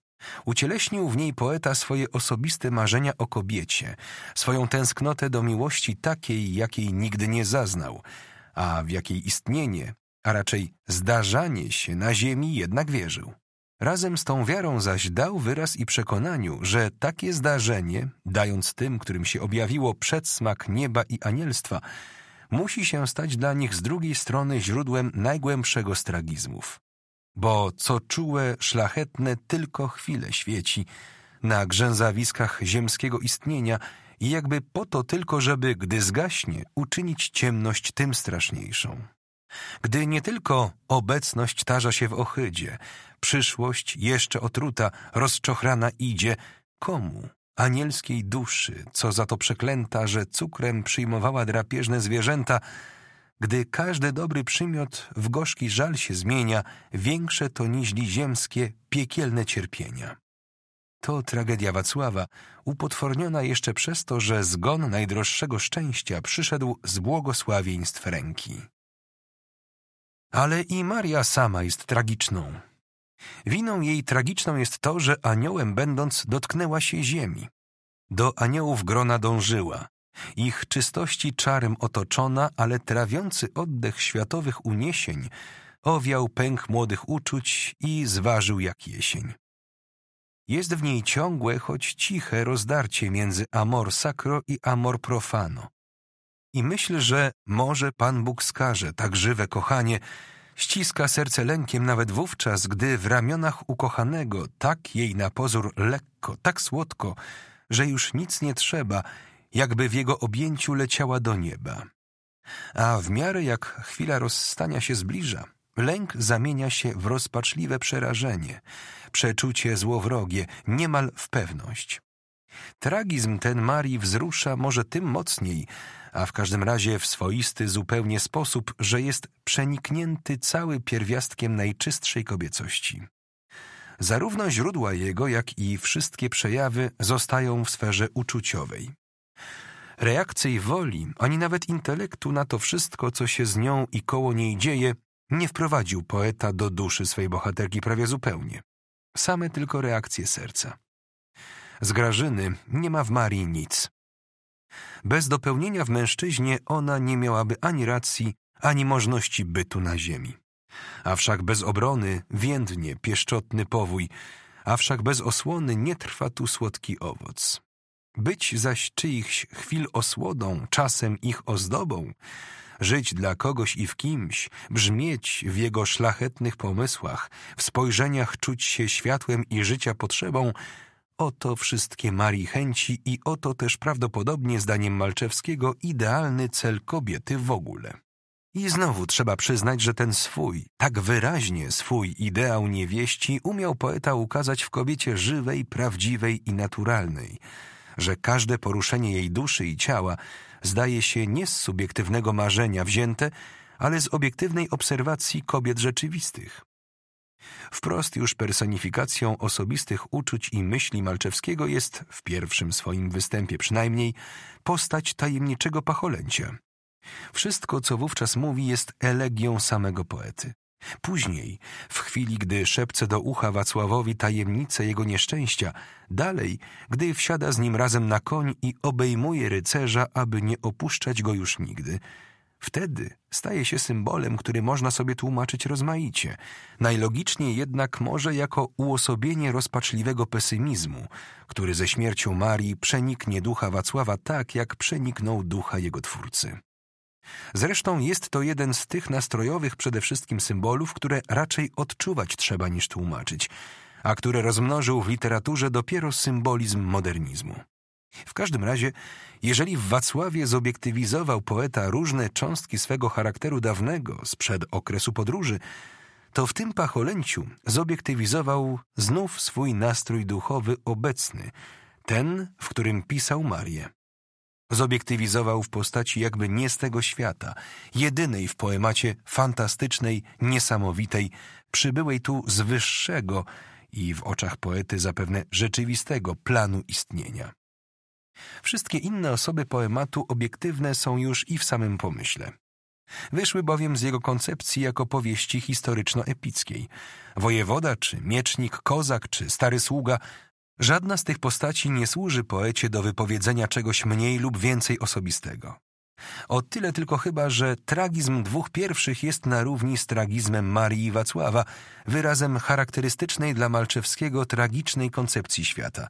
Ucieleśnił w niej poeta swoje osobiste marzenia o kobiecie, swoją tęsknotę do miłości takiej, jakiej nigdy nie zaznał, a w jakiej istnienie, a raczej zdarzanie się na Ziemi jednak wierzył. Razem z tą wiarą zaś dał wyraz i przekonaniu, że takie zdarzenie, dając tym, którym się objawiło przedsmak nieba i anielstwa, musi się stać dla nich z drugiej strony źródłem najgłębszego z tragizmów. Bo co czułe, szlachetne tylko chwilę świeci, na grzęzawiskach ziemskiego istnienia i jakby po to tylko, żeby, gdy zgaśnie, uczynić ciemność tym straszniejszą. Gdy nie tylko obecność tarza się w ohydzie, przyszłość jeszcze otruta, rozczochrana idzie, komu? Anielskiej duszy, co za to przeklęta, że cukrem przyjmowała drapieżne zwierzęta, gdy każdy dobry przymiot w gorzki żal się zmienia, większe to niźli ziemskie piekielne cierpienia. To tragedia Wacława, upotworniona jeszcze przez to, że zgon najdroższego szczęścia przyszedł z błogosławieństw ręki. Ale i Maria sama jest tragiczną. Winą jej tragiczną jest to, że aniołem będąc dotknęła się ziemi. Do aniołów grona dążyła. Ich czystości czarem otoczona, ale trawiący oddech światowych uniesień owiał pęk młodych uczuć i zważył jak jesień. Jest w niej ciągłe, choć ciche rozdarcie między amor sacro i amor profano. I myślę, że może Pan Bóg skaże tak żywe kochanie, ściska serce lękiem nawet wówczas, gdy w ramionach ukochanego tak jej na pozór lekko, tak słodko, że już nic nie trzeba, jakby w jego objęciu leciała do nieba. A w miarę jak chwila rozstania się zbliża, Lęk zamienia się w rozpaczliwe przerażenie, przeczucie złowrogie, niemal w pewność. Tragizm ten Marii wzrusza może tym mocniej, a w każdym razie w swoisty zupełnie sposób, że jest przeniknięty cały pierwiastkiem najczystszej kobiecości. Zarówno źródła jego, jak i wszystkie przejawy zostają w sferze uczuciowej. Reakcji woli, ani nawet intelektu na to wszystko, co się z nią i koło niej dzieje, nie wprowadził poeta do duszy swej bohaterki prawie zupełnie. Same tylko reakcje serca. Z Grażyny nie ma w Marii nic. Bez dopełnienia w mężczyźnie ona nie miałaby ani racji, ani możliwości bytu na ziemi. A wszak bez obrony więdnie pieszczotny powój, a wszak bez osłony nie trwa tu słodki owoc. Być zaś czyichś chwil osłodą, czasem ich ozdobą, żyć dla kogoś i w kimś, brzmieć w jego szlachetnych pomysłach, w spojrzeniach czuć się światłem i życia potrzebą, oto wszystkie Marii chęci i oto też prawdopodobnie, zdaniem Malczewskiego, idealny cel kobiety w ogóle. I znowu trzeba przyznać, że ten swój, tak wyraźnie swój ideał niewieści umiał poeta ukazać w kobiecie żywej, prawdziwej i naturalnej, że każde poruszenie jej duszy i ciała zdaje się nie z subiektywnego marzenia wzięte, ale z obiektywnej obserwacji kobiet rzeczywistych. Wprost już personifikacją osobistych uczuć i myśli Malczewskiego jest, w pierwszym swoim występie przynajmniej, postać tajemniczego pacholęcia. Wszystko, co wówczas mówi, jest elegią samego poety. Później, w chwili, gdy szepce do ucha Wacławowi tajemnicę jego nieszczęścia, dalej, gdy wsiada z nim razem na koń i obejmuje rycerza, aby nie opuszczać go już nigdy. Wtedy staje się symbolem, który można sobie tłumaczyć rozmaicie. Najlogiczniej jednak może jako uosobienie rozpaczliwego pesymizmu, który ze śmiercią Marii przeniknie ducha Wacława tak, jak przeniknął ducha jego twórcy. Zresztą jest to jeden z tych nastrojowych przede wszystkim symbolów, które raczej odczuwać trzeba niż tłumaczyć, a które rozmnożył w literaturze dopiero symbolizm modernizmu. W każdym razie, jeżeli w Wacławie zobiektywizował poeta różne cząstki swego charakteru dawnego, sprzed okresu podróży, to w tym pacholęciu zobiektywizował znów swój nastrój duchowy obecny, ten, w którym pisał Marię zobiektywizował w postaci jakby nie z tego świata, jedynej w poemacie fantastycznej, niesamowitej, przybyłej tu z wyższego i w oczach poety zapewne rzeczywistego planu istnienia. Wszystkie inne osoby poematu obiektywne są już i w samym pomyśle. Wyszły bowiem z jego koncepcji jako powieści historyczno-epickiej. Wojewoda, czy miecznik, kozak, czy stary sługa Żadna z tych postaci nie służy poecie do wypowiedzenia czegoś mniej lub więcej osobistego. O tyle tylko chyba, że tragizm dwóch pierwszych jest na równi z tragizmem Marii i Wacława, wyrazem charakterystycznej dla Malczewskiego tragicznej koncepcji świata.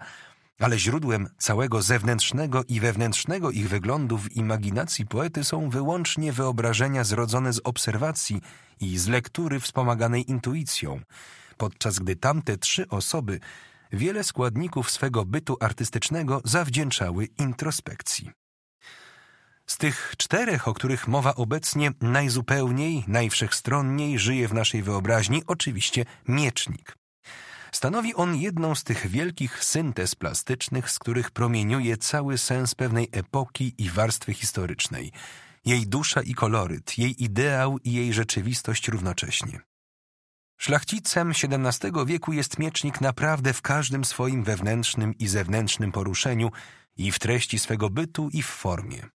Ale źródłem całego zewnętrznego i wewnętrznego ich wyglądu w imaginacji poety są wyłącznie wyobrażenia zrodzone z obserwacji i z lektury wspomaganej intuicją, podczas gdy tamte trzy osoby wiele składników swego bytu artystycznego zawdzięczały introspekcji. Z tych czterech, o których mowa obecnie, najzupełniej, najwszechstronniej żyje w naszej wyobraźni oczywiście miecznik. Stanowi on jedną z tych wielkich syntez plastycznych, z których promieniuje cały sens pewnej epoki i warstwy historycznej, jej dusza i koloryt, jej ideał i jej rzeczywistość równocześnie. Szlachcicem XVII wieku jest miecznik naprawdę w każdym swoim wewnętrznym i zewnętrznym poruszeniu, i w treści swego bytu, i w formie.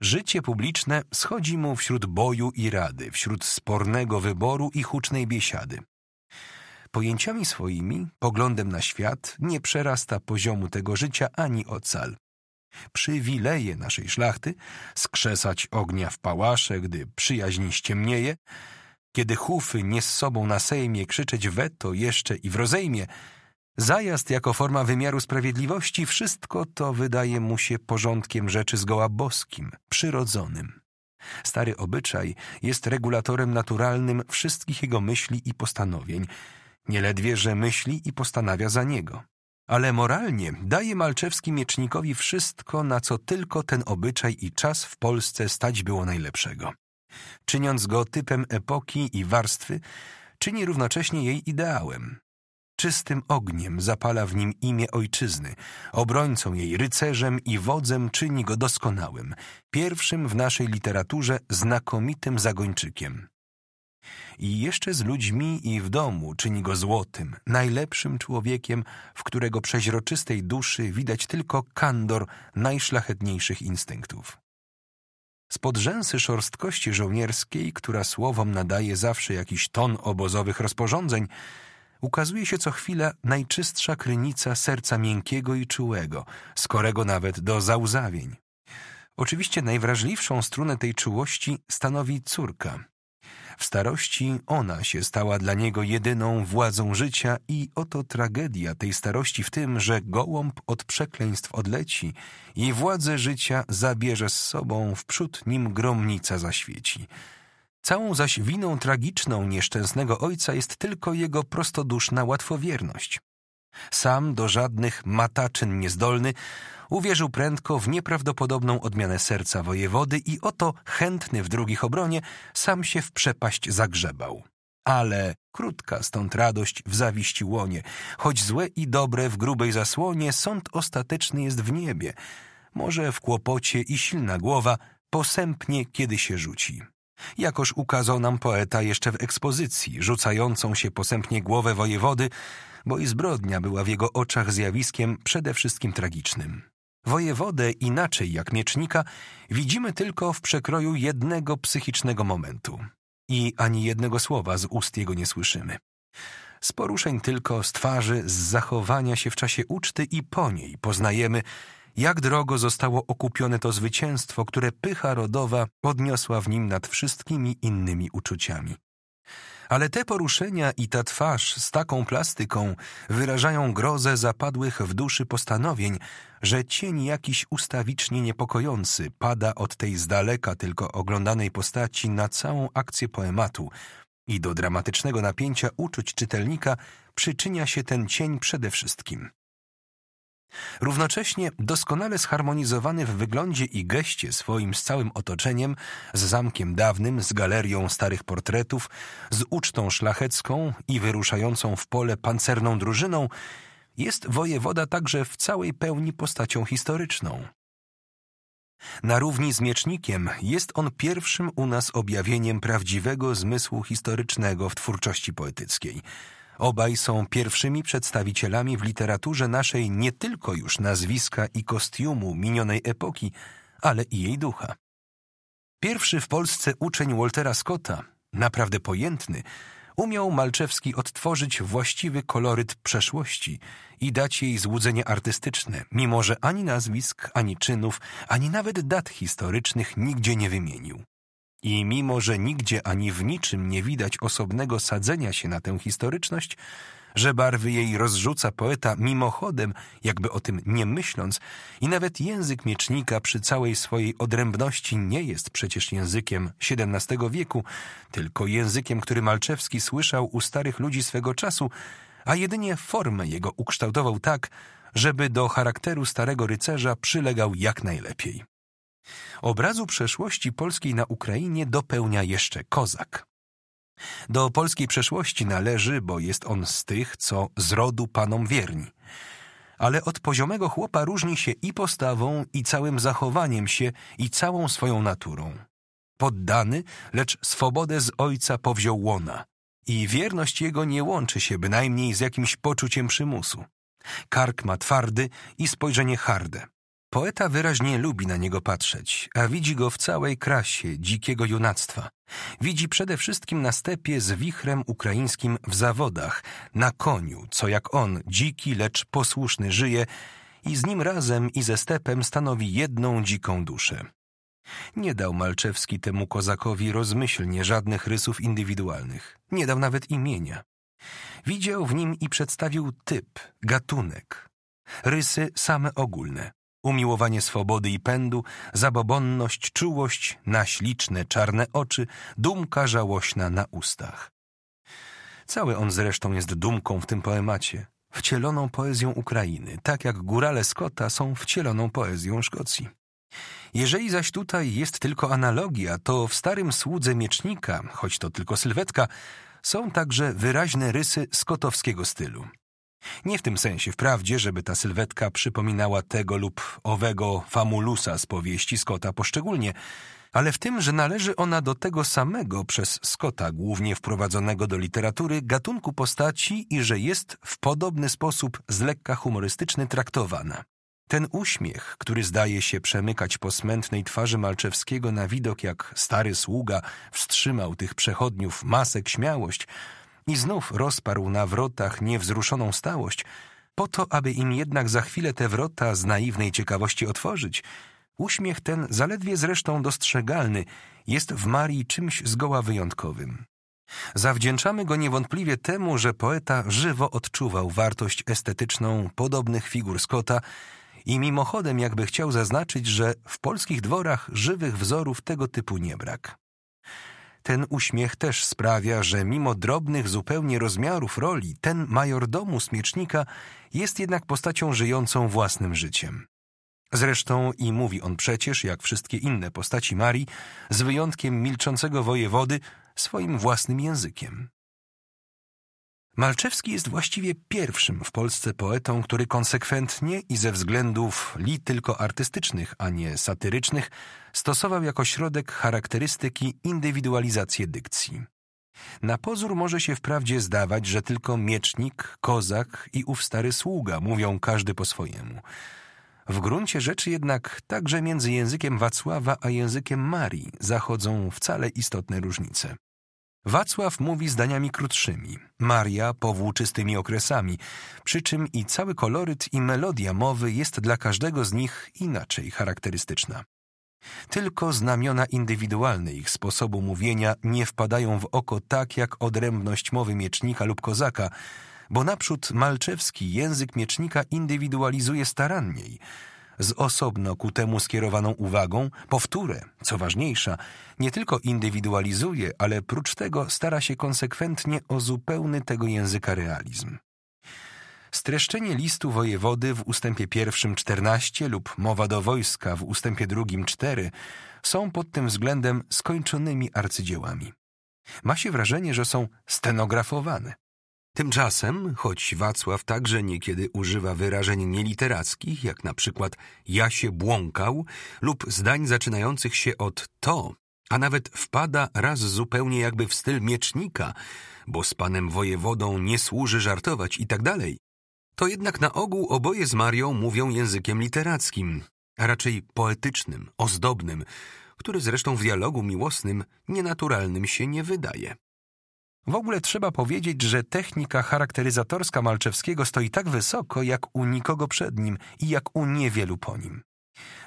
Życie publiczne schodzi mu wśród boju i rady, wśród spornego wyboru i hucznej biesiady. Pojęciami swoimi, poglądem na świat, nie przerasta poziomu tego życia ani ocal. Przywileje naszej szlachty, skrzesać ognia w pałasze, gdy przyjaźń ściemnieje, kiedy hufy nie z sobą na Sejmie krzyczeć weto jeszcze i w rozejmie, zajazd jako forma wymiaru sprawiedliwości, wszystko to wydaje mu się porządkiem rzeczy zgoła boskim, przyrodzonym. Stary obyczaj jest regulatorem naturalnym wszystkich jego myśli i postanowień. Nieledwie, że myśli i postanawia za niego. Ale moralnie daje Malczewski Miecznikowi wszystko, na co tylko ten obyczaj i czas w Polsce stać było najlepszego. Czyniąc go typem epoki i warstwy, czyni równocześnie jej ideałem. Czystym ogniem zapala w nim imię ojczyzny, obrońcą jej rycerzem i wodzem czyni go doskonałym, pierwszym w naszej literaturze znakomitym zagończykiem. I jeszcze z ludźmi i w domu czyni go złotym, najlepszym człowiekiem, w którego przeźroczystej duszy widać tylko kandor najszlachetniejszych instynktów. Spod rzęsy szorstkości żołnierskiej, która słowom nadaje zawsze jakiś ton obozowych rozporządzeń, ukazuje się co chwila najczystsza krynica serca miękkiego i czułego, skorego nawet do załzawień. Oczywiście najwrażliwszą strunę tej czułości stanowi córka, w starości ona się stała dla niego jedyną władzą życia i oto tragedia tej starości w tym, że gołąb od przekleństw odleci i władzę życia zabierze z sobą, wprzód nim gromnica zaświeci. Całą zaś winą tragiczną nieszczęsnego ojca jest tylko jego prostoduszna łatwowierność. Sam do żadnych mataczyn niezdolny, uwierzył prędko w nieprawdopodobną odmianę serca wojewody i oto chętny w drugich obronie sam się w przepaść zagrzebał. Ale krótka stąd radość w zawiści łonie, choć złe i dobre w grubej zasłonie, sąd ostateczny jest w niebie. Może w kłopocie i silna głowa posępnie kiedy się rzuci. Jakoż ukazał nam poeta jeszcze w ekspozycji, rzucającą się posępnie głowę wojewody, bo i zbrodnia była w jego oczach zjawiskiem przede wszystkim tragicznym. Wojewodę inaczej jak miecznika widzimy tylko w przekroju jednego psychicznego momentu i ani jednego słowa z ust jego nie słyszymy. Z poruszeń tylko, z twarzy, z zachowania się w czasie uczty i po niej poznajemy, jak drogo zostało okupione to zwycięstwo, które pycha rodowa podniosła w nim nad wszystkimi innymi uczuciami ale te poruszenia i ta twarz z taką plastyką wyrażają grozę zapadłych w duszy postanowień, że cień jakiś ustawicznie niepokojący pada od tej z daleka tylko oglądanej postaci na całą akcję poematu i do dramatycznego napięcia uczuć czytelnika przyczynia się ten cień przede wszystkim. Równocześnie doskonale zharmonizowany w wyglądzie i geście swoim z całym otoczeniem, z zamkiem dawnym, z galerią starych portretów, z ucztą szlachecką i wyruszającą w pole pancerną drużyną, jest wojewoda także w całej pełni postacią historyczną. Na równi z miecznikiem jest on pierwszym u nas objawieniem prawdziwego zmysłu historycznego w twórczości poetyckiej – Obaj są pierwszymi przedstawicielami w literaturze naszej nie tylko już nazwiska i kostiumu minionej epoki, ale i jej ducha. Pierwszy w Polsce uczeń Waltera Scotta, naprawdę pojętny, umiał Malczewski odtworzyć właściwy koloryt przeszłości i dać jej złudzenie artystyczne, mimo że ani nazwisk, ani czynów, ani nawet dat historycznych nigdzie nie wymienił. I mimo, że nigdzie ani w niczym nie widać osobnego sadzenia się na tę historyczność, że barwy jej rozrzuca poeta mimochodem, jakby o tym nie myśląc, i nawet język miecznika przy całej swojej odrębności nie jest przecież językiem XVII wieku, tylko językiem, który Malczewski słyszał u starych ludzi swego czasu, a jedynie formę jego ukształtował tak, żeby do charakteru starego rycerza przylegał jak najlepiej. Obrazu przeszłości polskiej na Ukrainie dopełnia jeszcze Kozak. Do polskiej przeszłości należy, bo jest on z tych, co z rodu panom wierni. Ale od poziomego chłopa różni się i postawą, i całym zachowaniem się, i całą swoją naturą. Poddany, lecz swobodę z ojca powziął łona. I wierność jego nie łączy się bynajmniej z jakimś poczuciem przymusu. Kark ma twardy i spojrzenie harde. Poeta wyraźnie lubi na niego patrzeć, a widzi go w całej krasie dzikiego junactwa. Widzi przede wszystkim na stepie z wichrem ukraińskim w zawodach, na koniu, co jak on, dziki, lecz posłuszny żyje i z nim razem i ze stepem stanowi jedną dziką duszę. Nie dał Malczewski temu kozakowi rozmyślnie żadnych rysów indywidualnych, nie dał nawet imienia. Widział w nim i przedstawił typ, gatunek, rysy same ogólne. Umiłowanie swobody i pędu, zabobonność, czułość, na śliczne czarne oczy, dumka żałośna na ustach. Cały on zresztą jest dumką w tym poemacie, wcieloną poezją Ukrainy, tak jak górale Scotta są wcieloną poezją Szkocji. Jeżeli zaś tutaj jest tylko analogia, to w starym słudze miecznika, choć to tylko sylwetka, są także wyraźne rysy skotowskiego stylu. Nie w tym sensie wprawdzie, żeby ta sylwetka przypominała tego lub owego famulusa z powieści Scotta poszczególnie, ale w tym, że należy ona do tego samego przez Scotta głównie wprowadzonego do literatury gatunku postaci i że jest w podobny sposób z lekka humorystyczny traktowana. Ten uśmiech, który zdaje się przemykać po smętnej twarzy Malczewskiego na widok, jak stary sługa wstrzymał tych przechodniów masek śmiałość – i znów rozparł na wrotach niewzruszoną stałość, po to, aby im jednak za chwilę te wrota z naiwnej ciekawości otworzyć. Uśmiech ten, zaledwie zresztą dostrzegalny, jest w Marii czymś zgoła wyjątkowym. Zawdzięczamy go niewątpliwie temu, że poeta żywo odczuwał wartość estetyczną podobnych figur Scotta i mimochodem jakby chciał zaznaczyć, że w polskich dworach żywych wzorów tego typu nie brak. Ten uśmiech też sprawia, że mimo drobnych zupełnie rozmiarów roli, ten majordomu smiecznika jest jednak postacią żyjącą własnym życiem. Zresztą i mówi on przecież, jak wszystkie inne postaci Marii, z wyjątkiem milczącego wojewody, swoim własnym językiem. Malczewski jest właściwie pierwszym w Polsce poetą, który konsekwentnie i ze względów li tylko artystycznych, a nie satyrycznych, stosował jako środek charakterystyki indywidualizację dykcji. Na pozór może się wprawdzie zdawać, że tylko miecznik, kozak i ów stary sługa mówią każdy po swojemu. W gruncie rzeczy jednak także między językiem Wacława a językiem Marii zachodzą wcale istotne różnice. Wacław mówi zdaniami krótszymi, Maria powłóczystymi okresami, przy czym i cały koloryt i melodia mowy jest dla każdego z nich inaczej charakterystyczna. Tylko znamiona indywidualne ich sposobu mówienia nie wpadają w oko tak jak odrębność mowy miecznika lub kozaka, bo naprzód malczewski język miecznika indywidualizuje staranniej – z osobno ku temu skierowaną uwagą, powtórę, co ważniejsza, nie tylko indywidualizuje, ale prócz tego stara się konsekwentnie o zupełny tego języka realizm. Streszczenie listu wojewody w ustępie pierwszym 14 lub mowa do wojska w ustępie drugim 4 są pod tym względem skończonymi arcydziełami. Ma się wrażenie, że są stenografowane. Tymczasem, choć Wacław także niekiedy używa wyrażeń nieliterackich, jak na przykład ja się błąkał, lub zdań zaczynających się od to, a nawet wpada raz zupełnie jakby w styl miecznika, bo z panem wojewodą nie służy żartować i tak dalej, to jednak na ogół oboje z Marią mówią językiem literackim, a raczej poetycznym, ozdobnym, który zresztą w dialogu miłosnym nienaturalnym się nie wydaje. W ogóle trzeba powiedzieć, że technika charakteryzatorska Malczewskiego stoi tak wysoko, jak u nikogo przed nim i jak u niewielu po nim.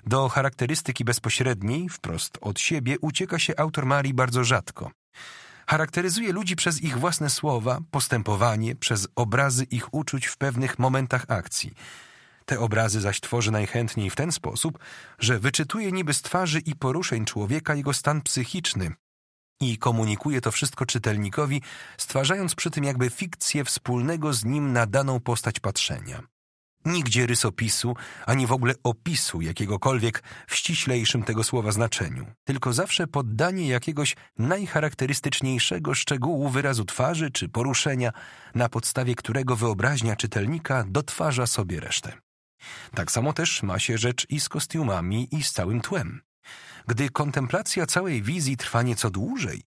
Do charakterystyki bezpośredniej, wprost od siebie, ucieka się autor Marii bardzo rzadko. Charakteryzuje ludzi przez ich własne słowa, postępowanie, przez obrazy ich uczuć w pewnych momentach akcji. Te obrazy zaś tworzy najchętniej w ten sposób, że wyczytuje niby z twarzy i poruszeń człowieka jego stan psychiczny, i komunikuje to wszystko czytelnikowi, stwarzając przy tym jakby fikcję wspólnego z nim na daną postać patrzenia. Nigdzie rysopisu, ani w ogóle opisu jakiegokolwiek w ściślejszym tego słowa znaczeniu, tylko zawsze poddanie jakiegoś najcharakterystyczniejszego szczegółu wyrazu twarzy czy poruszenia, na podstawie którego wyobraźnia czytelnika dotwarza sobie resztę. Tak samo też ma się rzecz i z kostiumami, i z całym tłem. Gdy kontemplacja całej wizji trwa nieco dłużej,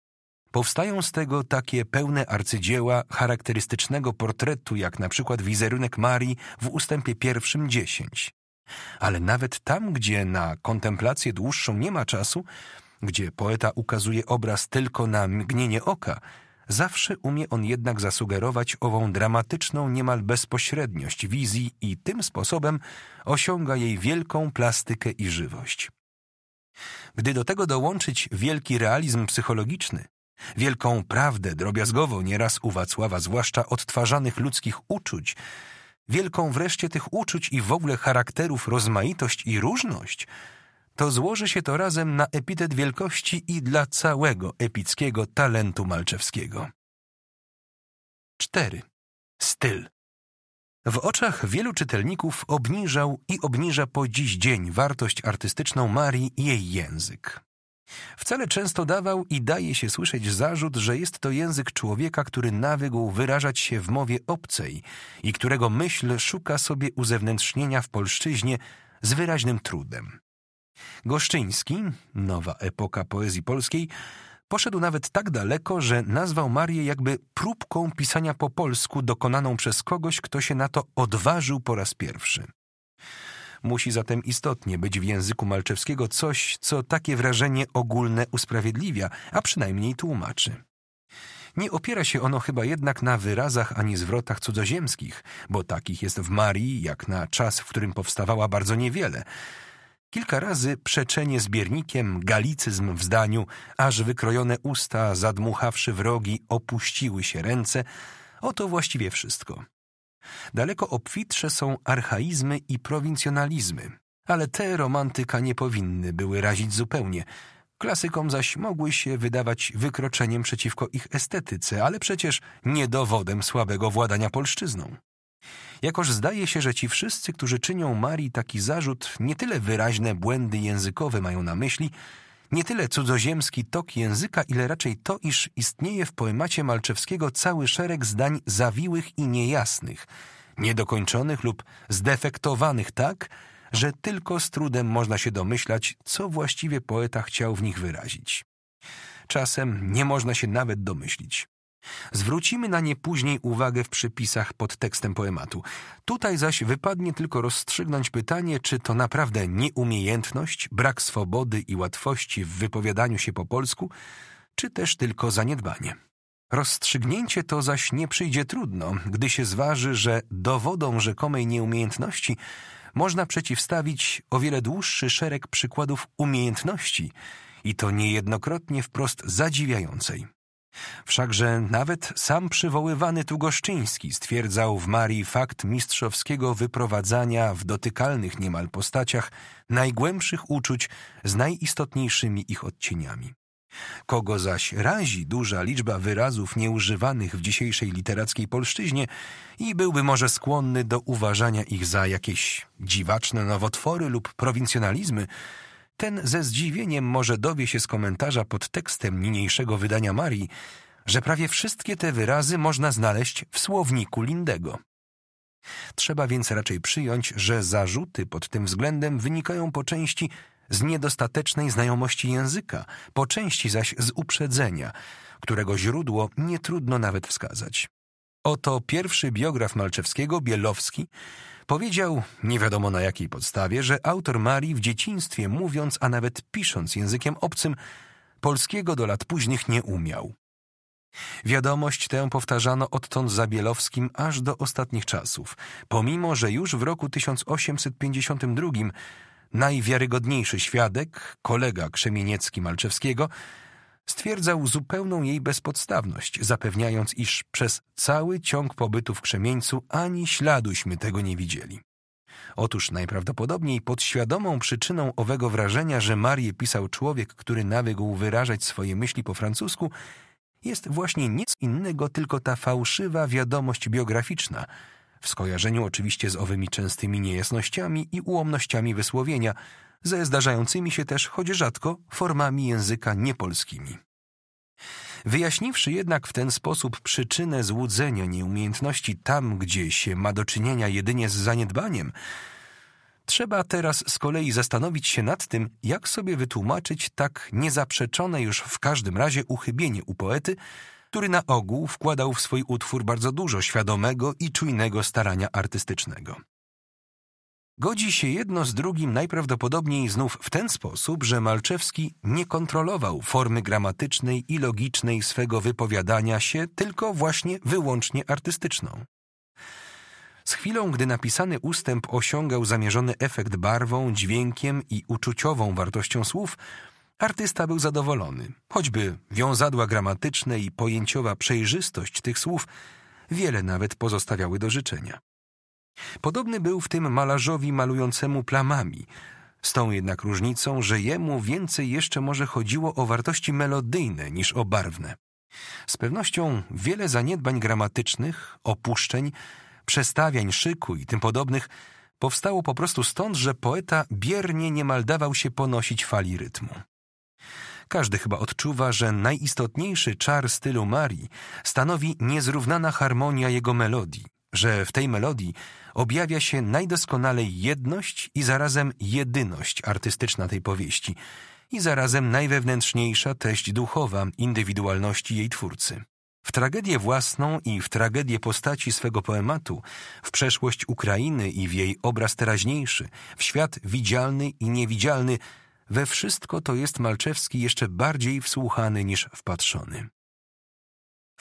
powstają z tego takie pełne arcydzieła charakterystycznego portretu, jak na przykład wizerunek Marii w ustępie pierwszym dziesięć. Ale nawet tam, gdzie na kontemplację dłuższą nie ma czasu, gdzie poeta ukazuje obraz tylko na mgnienie oka, zawsze umie on jednak zasugerować ową dramatyczną niemal bezpośredniość wizji i tym sposobem osiąga jej wielką plastykę i żywość. Gdy do tego dołączyć wielki realizm psychologiczny, wielką prawdę drobiazgową nieraz u Wacława, zwłaszcza odtwarzanych ludzkich uczuć, wielką wreszcie tych uczuć i w ogóle charakterów rozmaitość i różność, to złoży się to razem na epitet wielkości i dla całego epickiego talentu malczewskiego. 4. Styl. W oczach wielu czytelników obniżał i obniża po dziś dzień wartość artystyczną Marii i jej język. Wcale często dawał i daje się słyszeć zarzut, że jest to język człowieka, który nawykł wyrażać się w mowie obcej i którego myśl szuka sobie uzewnętrznienia w polszczyźnie z wyraźnym trudem. Goszczyński, nowa epoka poezji polskiej, Poszedł nawet tak daleko, że nazwał Marię jakby próbką pisania po polsku dokonaną przez kogoś, kto się na to odważył po raz pierwszy. Musi zatem istotnie być w języku Malczewskiego coś, co takie wrażenie ogólne usprawiedliwia, a przynajmniej tłumaczy. Nie opiera się ono chyba jednak na wyrazach ani zwrotach cudzoziemskich, bo takich jest w Marii, jak na czas, w którym powstawała bardzo niewiele – Kilka razy przeczenie zbiernikiem, galicyzm w zdaniu, aż wykrojone usta, zadmuchawszy wrogi, opuściły się ręce. Oto właściwie wszystko. Daleko obfitsze są archaizmy i prowincjonalizmy, ale te romantyka nie powinny były razić zupełnie. Klasykom zaś mogły się wydawać wykroczeniem przeciwko ich estetyce, ale przecież nie dowodem słabego władania polszczyzną. Jakoż zdaje się, że ci wszyscy, którzy czynią Marii taki zarzut, nie tyle wyraźne błędy językowe mają na myśli, nie tyle cudzoziemski tok języka, ile raczej to, iż istnieje w poemacie Malczewskiego cały szereg zdań zawiłych i niejasnych, niedokończonych lub zdefektowanych tak, że tylko z trudem można się domyślać, co właściwie poeta chciał w nich wyrazić. Czasem nie można się nawet domyślić. Zwrócimy na nie później uwagę w przypisach pod tekstem poematu. Tutaj zaś wypadnie tylko rozstrzygnąć pytanie, czy to naprawdę nieumiejętność, brak swobody i łatwości w wypowiadaniu się po polsku, czy też tylko zaniedbanie. Rozstrzygnięcie to zaś nie przyjdzie trudno, gdy się zważy, że dowodom rzekomej nieumiejętności można przeciwstawić o wiele dłuższy szereg przykładów umiejętności i to niejednokrotnie wprost zadziwiającej. Wszakże nawet sam przywoływany tu Goszczyński stwierdzał w Marii fakt mistrzowskiego wyprowadzania w dotykalnych niemal postaciach najgłębszych uczuć z najistotniejszymi ich odcieniami. Kogo zaś razi duża liczba wyrazów nieużywanych w dzisiejszej literackiej polszczyźnie i byłby może skłonny do uważania ich za jakieś dziwaczne nowotwory lub prowincjonalizmy, ten ze zdziwieniem może dowie się z komentarza pod tekstem niniejszego wydania Marii, że prawie wszystkie te wyrazy można znaleźć w słowniku Lindego. Trzeba więc raczej przyjąć, że zarzuty pod tym względem wynikają po części z niedostatecznej znajomości języka, po części zaś z uprzedzenia, którego źródło nie trudno nawet wskazać. Oto pierwszy biograf Malczewskiego, Bielowski, Powiedział, nie wiadomo na jakiej podstawie, że autor Marii w dzieciństwie mówiąc, a nawet pisząc językiem obcym, polskiego do lat późnych nie umiał. Wiadomość tę powtarzano odtąd za zabielowskim aż do ostatnich czasów, pomimo że już w roku 1852 najwiarygodniejszy świadek, kolega Krzemieniecki-Malczewskiego, stwierdzał zupełną jej bezpodstawność, zapewniając, iż przez cały ciąg pobytu w Krzemieńcu ani śladuśmy tego nie widzieli. Otóż najprawdopodobniej podświadomą przyczyną owego wrażenia, że Marię pisał człowiek, który nawykł wyrażać swoje myśli po francusku, jest właśnie nic innego, tylko ta fałszywa wiadomość biograficzna, w skojarzeniu oczywiście z owymi częstymi niejasnościami i ułomnościami wysłowienia – ze zdarzającymi się też, choć rzadko, formami języka niepolskimi. Wyjaśniwszy jednak w ten sposób przyczynę złudzenia nieumiejętności tam, gdzie się ma do czynienia jedynie z zaniedbaniem, trzeba teraz z kolei zastanowić się nad tym, jak sobie wytłumaczyć tak niezaprzeczone już w każdym razie uchybienie u poety, który na ogół wkładał w swój utwór bardzo dużo świadomego i czujnego starania artystycznego. Godzi się jedno z drugim najprawdopodobniej znów w ten sposób, że Malczewski nie kontrolował formy gramatycznej i logicznej swego wypowiadania się, tylko właśnie wyłącznie artystyczną. Z chwilą, gdy napisany ustęp osiągał zamierzony efekt barwą, dźwiękiem i uczuciową wartością słów, artysta był zadowolony. Choćby wiązadła gramatyczne i pojęciowa przejrzystość tych słów wiele nawet pozostawiały do życzenia. Podobny był w tym malarzowi malującemu plamami, z tą jednak różnicą, że jemu więcej jeszcze może chodziło o wartości melodyjne niż o barwne. Z pewnością wiele zaniedbań gramatycznych, opuszczeń, przestawiań szyku i tym podobnych powstało po prostu stąd, że poeta biernie niemal dawał się ponosić fali rytmu. Każdy chyba odczuwa, że najistotniejszy czar stylu Marii stanowi niezrównana harmonia jego melodii że w tej melodii objawia się najdoskonalej jedność i zarazem jedyność artystyczna tej powieści i zarazem najwewnętrzniejsza teść duchowa indywidualności jej twórcy. W tragedię własną i w tragedię postaci swego poematu, w przeszłość Ukrainy i w jej obraz teraźniejszy, w świat widzialny i niewidzialny, we wszystko to jest Malczewski jeszcze bardziej wsłuchany niż wpatrzony.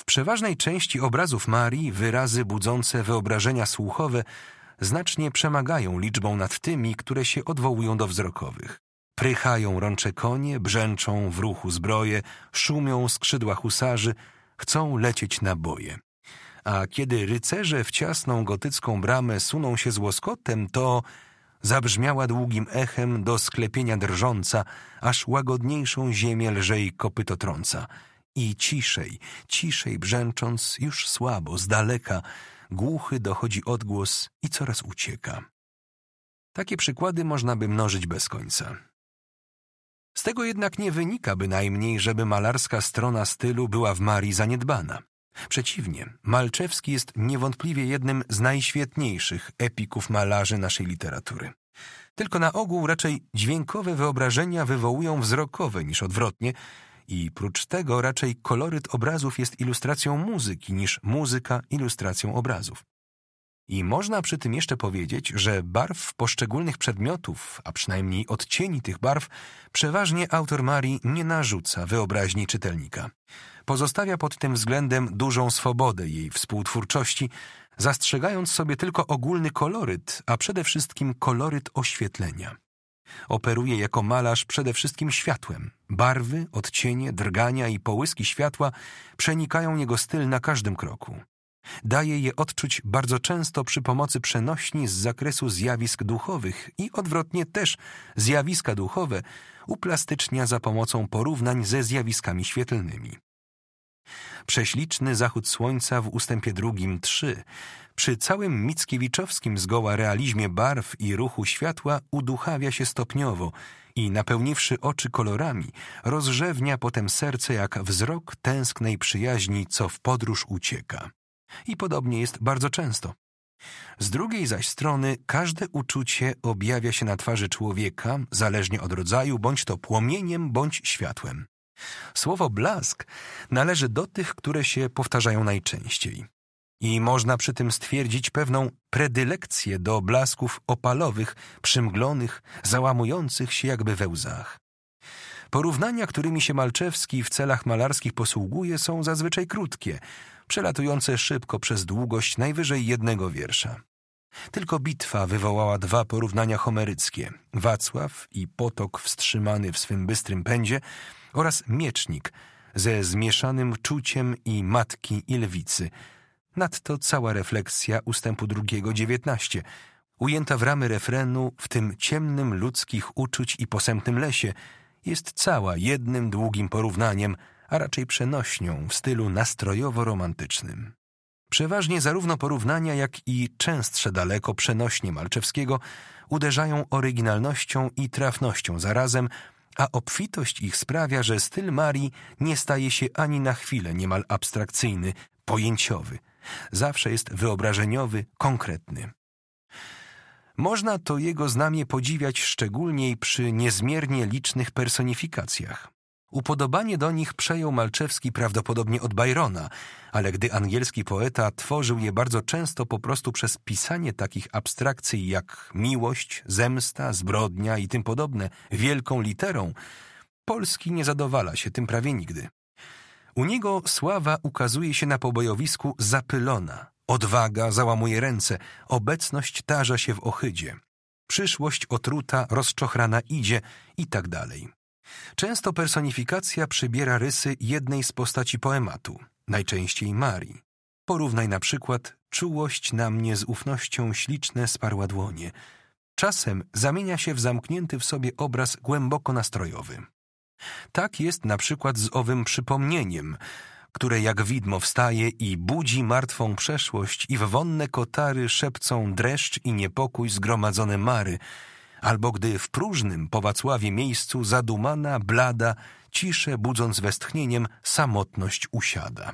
W przeważnej części obrazów Marii wyrazy budzące wyobrażenia słuchowe znacznie przemagają liczbą nad tymi, które się odwołują do wzrokowych. Prychają rącze konie, brzęczą w ruchu zbroje, szumią skrzydła husarzy, chcą lecieć na boje. A kiedy rycerze w ciasną gotycką bramę suną się z łoskotem, to zabrzmiała długim echem do sklepienia drżąca, aż łagodniejszą ziemię lżej kopyto trąca – i ciszej, ciszej brzęcząc, już słabo, z daleka, głuchy dochodzi odgłos i coraz ucieka. Takie przykłady można by mnożyć bez końca. Z tego jednak nie wynika bynajmniej, żeby malarska strona stylu była w Marii zaniedbana. Przeciwnie, Malczewski jest niewątpliwie jednym z najświetniejszych epików malarzy naszej literatury. Tylko na ogół raczej dźwiękowe wyobrażenia wywołują wzrokowe niż odwrotnie, i prócz tego raczej koloryt obrazów jest ilustracją muzyki niż muzyka ilustracją obrazów. I można przy tym jeszcze powiedzieć, że barw poszczególnych przedmiotów, a przynajmniej odcieni tych barw, przeważnie autor Marii nie narzuca wyobraźni czytelnika. Pozostawia pod tym względem dużą swobodę jej współtwórczości, zastrzegając sobie tylko ogólny koloryt, a przede wszystkim koloryt oświetlenia. Operuje jako malarz przede wszystkim światłem. Barwy, odcienie, drgania i połyski światła przenikają jego styl na każdym kroku. Daje je odczuć bardzo często przy pomocy przenośni z zakresu zjawisk duchowych i odwrotnie też zjawiska duchowe uplastycznia za pomocą porównań ze zjawiskami świetlnymi. Prześliczny zachód słońca w ustępie drugim trzy, przy całym mickiewiczowskim zgoła realizmie barw i ruchu światła uduchawia się stopniowo i napełniwszy oczy kolorami, rozrzewnia potem serce jak wzrok tęsknej przyjaźni, co w podróż ucieka. I podobnie jest bardzo często. Z drugiej zaś strony każde uczucie objawia się na twarzy człowieka, zależnie od rodzaju, bądź to płomieniem, bądź światłem. Słowo blask należy do tych, które się powtarzają najczęściej. I można przy tym stwierdzić pewną predylekcję do blasków opalowych, przymglonych, załamujących się jakby we łzach. Porównania, którymi się Malczewski w celach malarskich posługuje, są zazwyczaj krótkie, przelatujące szybko przez długość najwyżej jednego wiersza. Tylko bitwa wywołała dwa porównania homeryckie: Wacław i potok wstrzymany w swym bystrym pędzie, oraz miecznik ze zmieszanym czuciem i matki i lwicy. Nadto cała refleksja ustępu drugiego dziewiętnaście, ujęta w ramy refrenu w tym ciemnym ludzkich uczuć i posępnym lesie, jest cała jednym długim porównaniem, a raczej przenośnią w stylu nastrojowo-romantycznym. Przeważnie zarówno porównania, jak i częstsze daleko przenośnie Malczewskiego uderzają oryginalnością i trafnością zarazem a obfitość ich sprawia, że styl Marii nie staje się ani na chwilę niemal abstrakcyjny, pojęciowy. Zawsze jest wyobrażeniowy, konkretny. Można to jego znamie podziwiać szczególniej przy niezmiernie licznych personifikacjach. Upodobanie do nich przejął Malczewski prawdopodobnie od Byrona, ale gdy angielski poeta tworzył je bardzo często po prostu przez pisanie takich abstrakcji jak miłość, zemsta, zbrodnia i tym podobne wielką literą, Polski nie zadowala się tym prawie nigdy. U niego sława ukazuje się na pobojowisku zapylona, odwaga załamuje ręce, obecność tarza się w ohydzie, przyszłość otruta, rozczochrana idzie i tak dalej. Często personifikacja przybiera rysy jednej z postaci poematu, najczęściej Marii. Porównaj na przykład czułość na mnie z ufnością śliczne sparła dłonie. Czasem zamienia się w zamknięty w sobie obraz głęboko nastrojowy. Tak jest na przykład z owym przypomnieniem, które jak widmo wstaje i budzi martwą przeszłość i w wonne kotary szepcą dreszcz i niepokój zgromadzone mary – albo gdy w próżnym po Wacławie miejscu zadumana, blada, ciszę budząc westchnieniem, samotność usiada.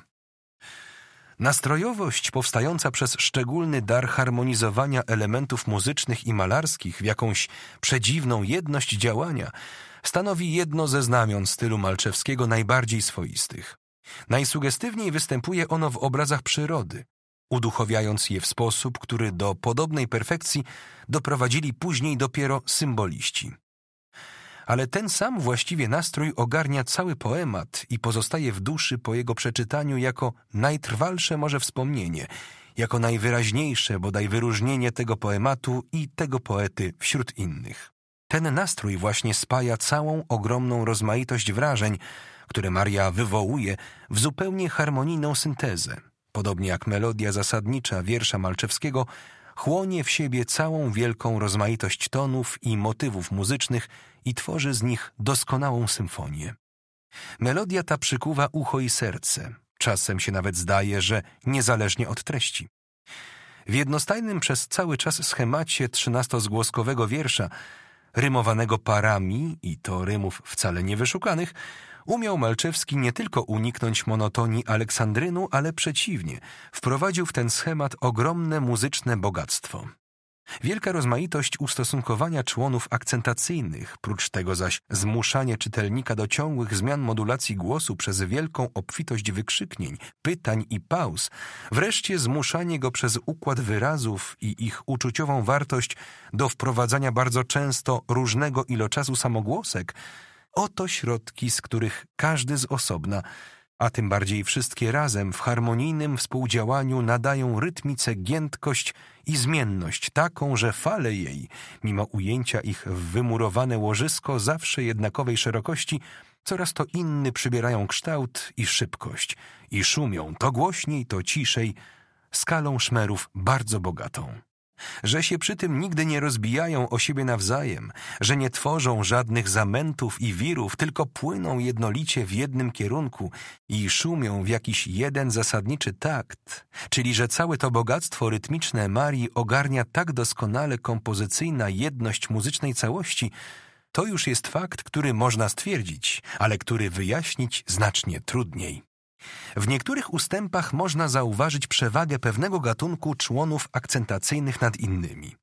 Nastrojowość powstająca przez szczególny dar harmonizowania elementów muzycznych i malarskich w jakąś przedziwną jedność działania stanowi jedno ze znamion stylu Malczewskiego najbardziej swoistych. Najsugestywniej występuje ono w obrazach przyrody, uduchowiając je w sposób, który do podobnej perfekcji doprowadzili później dopiero symboliści. Ale ten sam właściwie nastrój ogarnia cały poemat i pozostaje w duszy po jego przeczytaniu jako najtrwalsze może wspomnienie, jako najwyraźniejsze bodaj wyróżnienie tego poematu i tego poety wśród innych. Ten nastrój właśnie spaja całą ogromną rozmaitość wrażeń, które Maria wywołuje w zupełnie harmonijną syntezę, podobnie jak melodia zasadnicza wiersza Malczewskiego, chłonie w siebie całą wielką rozmaitość tonów i motywów muzycznych i tworzy z nich doskonałą symfonię. Melodia ta przykuwa ucho i serce, czasem się nawet zdaje, że niezależnie od treści. W jednostajnym przez cały czas schemacie trzynastozgłoskowego wiersza, rymowanego parami i to rymów wcale niewyszukanych, umiał Malczewski nie tylko uniknąć monotonii Aleksandrynu, ale przeciwnie, wprowadził w ten schemat ogromne muzyczne bogactwo. Wielka rozmaitość ustosunkowania członów akcentacyjnych, prócz tego zaś zmuszanie czytelnika do ciągłych zmian modulacji głosu przez wielką obfitość wykrzyknień, pytań i pauz, wreszcie zmuszanie go przez układ wyrazów i ich uczuciową wartość do wprowadzania bardzo często różnego iloczasu samogłosek, Oto środki, z których każdy z osobna, a tym bardziej wszystkie razem w harmonijnym współdziałaniu nadają rytmice giętkość i zmienność taką, że fale jej, mimo ujęcia ich w wymurowane łożysko zawsze jednakowej szerokości, coraz to inny przybierają kształt i szybkość i szumią to głośniej, to ciszej, skalą szmerów bardzo bogatą że się przy tym nigdy nie rozbijają o siebie nawzajem, że nie tworzą żadnych zamętów i wirów, tylko płyną jednolicie w jednym kierunku i szumią w jakiś jeden zasadniczy takt, czyli że całe to bogactwo rytmiczne Marii ogarnia tak doskonale kompozycyjna jedność muzycznej całości, to już jest fakt, który można stwierdzić, ale który wyjaśnić znacznie trudniej. W niektórych ustępach można zauważyć przewagę pewnego gatunku członów akcentacyjnych nad innymi.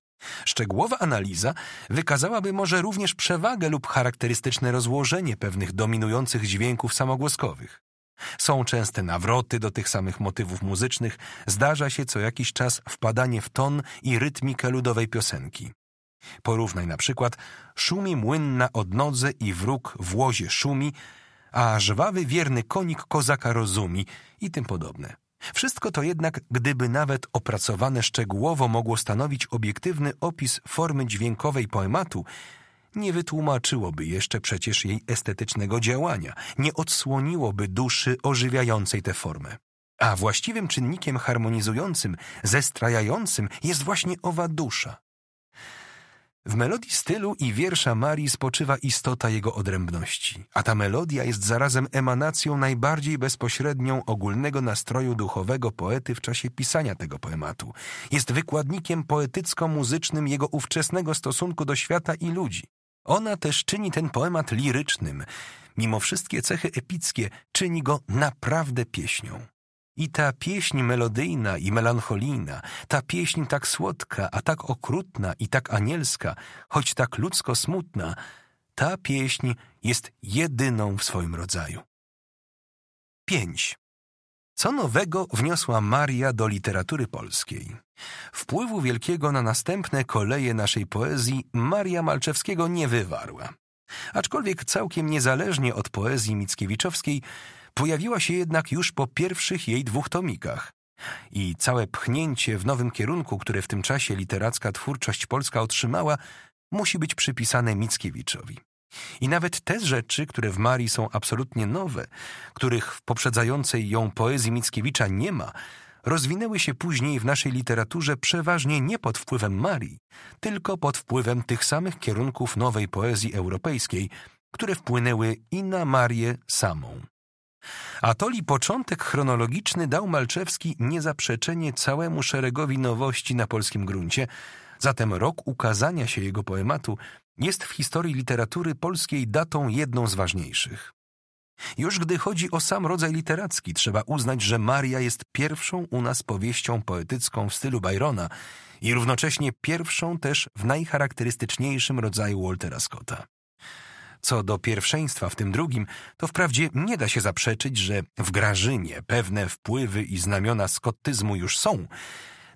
Szczegółowa analiza wykazałaby może również przewagę lub charakterystyczne rozłożenie pewnych dominujących dźwięków samogłoskowych. Są częste nawroty do tych samych motywów muzycznych, zdarza się co jakiś czas wpadanie w ton i rytmikę ludowej piosenki. Porównaj na przykład szumi młyn na odnodze i wróg w łozie szumi a żwawy wierny konik kozaka rozumi i tym podobne. Wszystko to jednak, gdyby nawet opracowane szczegółowo mogło stanowić obiektywny opis formy dźwiękowej poematu, nie wytłumaczyłoby jeszcze przecież jej estetycznego działania, nie odsłoniłoby duszy ożywiającej tę formę. A właściwym czynnikiem harmonizującym, zestrajającym jest właśnie owa dusza. W melodii stylu i wiersza Marii spoczywa istota jego odrębności, a ta melodia jest zarazem emanacją najbardziej bezpośrednią ogólnego nastroju duchowego poety w czasie pisania tego poematu. Jest wykładnikiem poetycko-muzycznym jego ówczesnego stosunku do świata i ludzi. Ona też czyni ten poemat lirycznym. Mimo wszystkie cechy epickie, czyni go naprawdę pieśnią. I ta pieśń melodyjna i melancholijna, ta pieśń tak słodka, a tak okrutna i tak anielska, choć tak ludzko smutna, ta pieśń jest jedyną w swoim rodzaju. 5. Co nowego wniosła Maria do literatury polskiej? Wpływu wielkiego na następne koleje naszej poezji Maria Malczewskiego nie wywarła. Aczkolwiek całkiem niezależnie od poezji Mickiewiczowskiej, pojawiła się jednak już po pierwszych jej dwóch tomikach. I całe pchnięcie w nowym kierunku, które w tym czasie literacka twórczość polska otrzymała, musi być przypisane Mickiewiczowi. I nawet te rzeczy, które w Marii są absolutnie nowe, których w poprzedzającej ją poezji Mickiewicza nie ma, rozwinęły się później w naszej literaturze przeważnie nie pod wpływem Marii, tylko pod wpływem tych samych kierunków nowej poezji europejskiej, które wpłynęły i na Marię samą. Atoli początek chronologiczny dał Malczewski niezaprzeczenie całemu szeregowi nowości na polskim gruncie, zatem rok ukazania się jego poematu jest w historii literatury polskiej datą jedną z ważniejszych. Już gdy chodzi o sam rodzaj literacki, trzeba uznać, że Maria jest pierwszą u nas powieścią poetycką w stylu Byrona i równocześnie pierwszą też w najcharakterystyczniejszym rodzaju Waltera Scotta. Co do pierwszeństwa w tym drugim, to wprawdzie nie da się zaprzeczyć, że w Grażynie pewne wpływy i znamiona skottyzmu już są.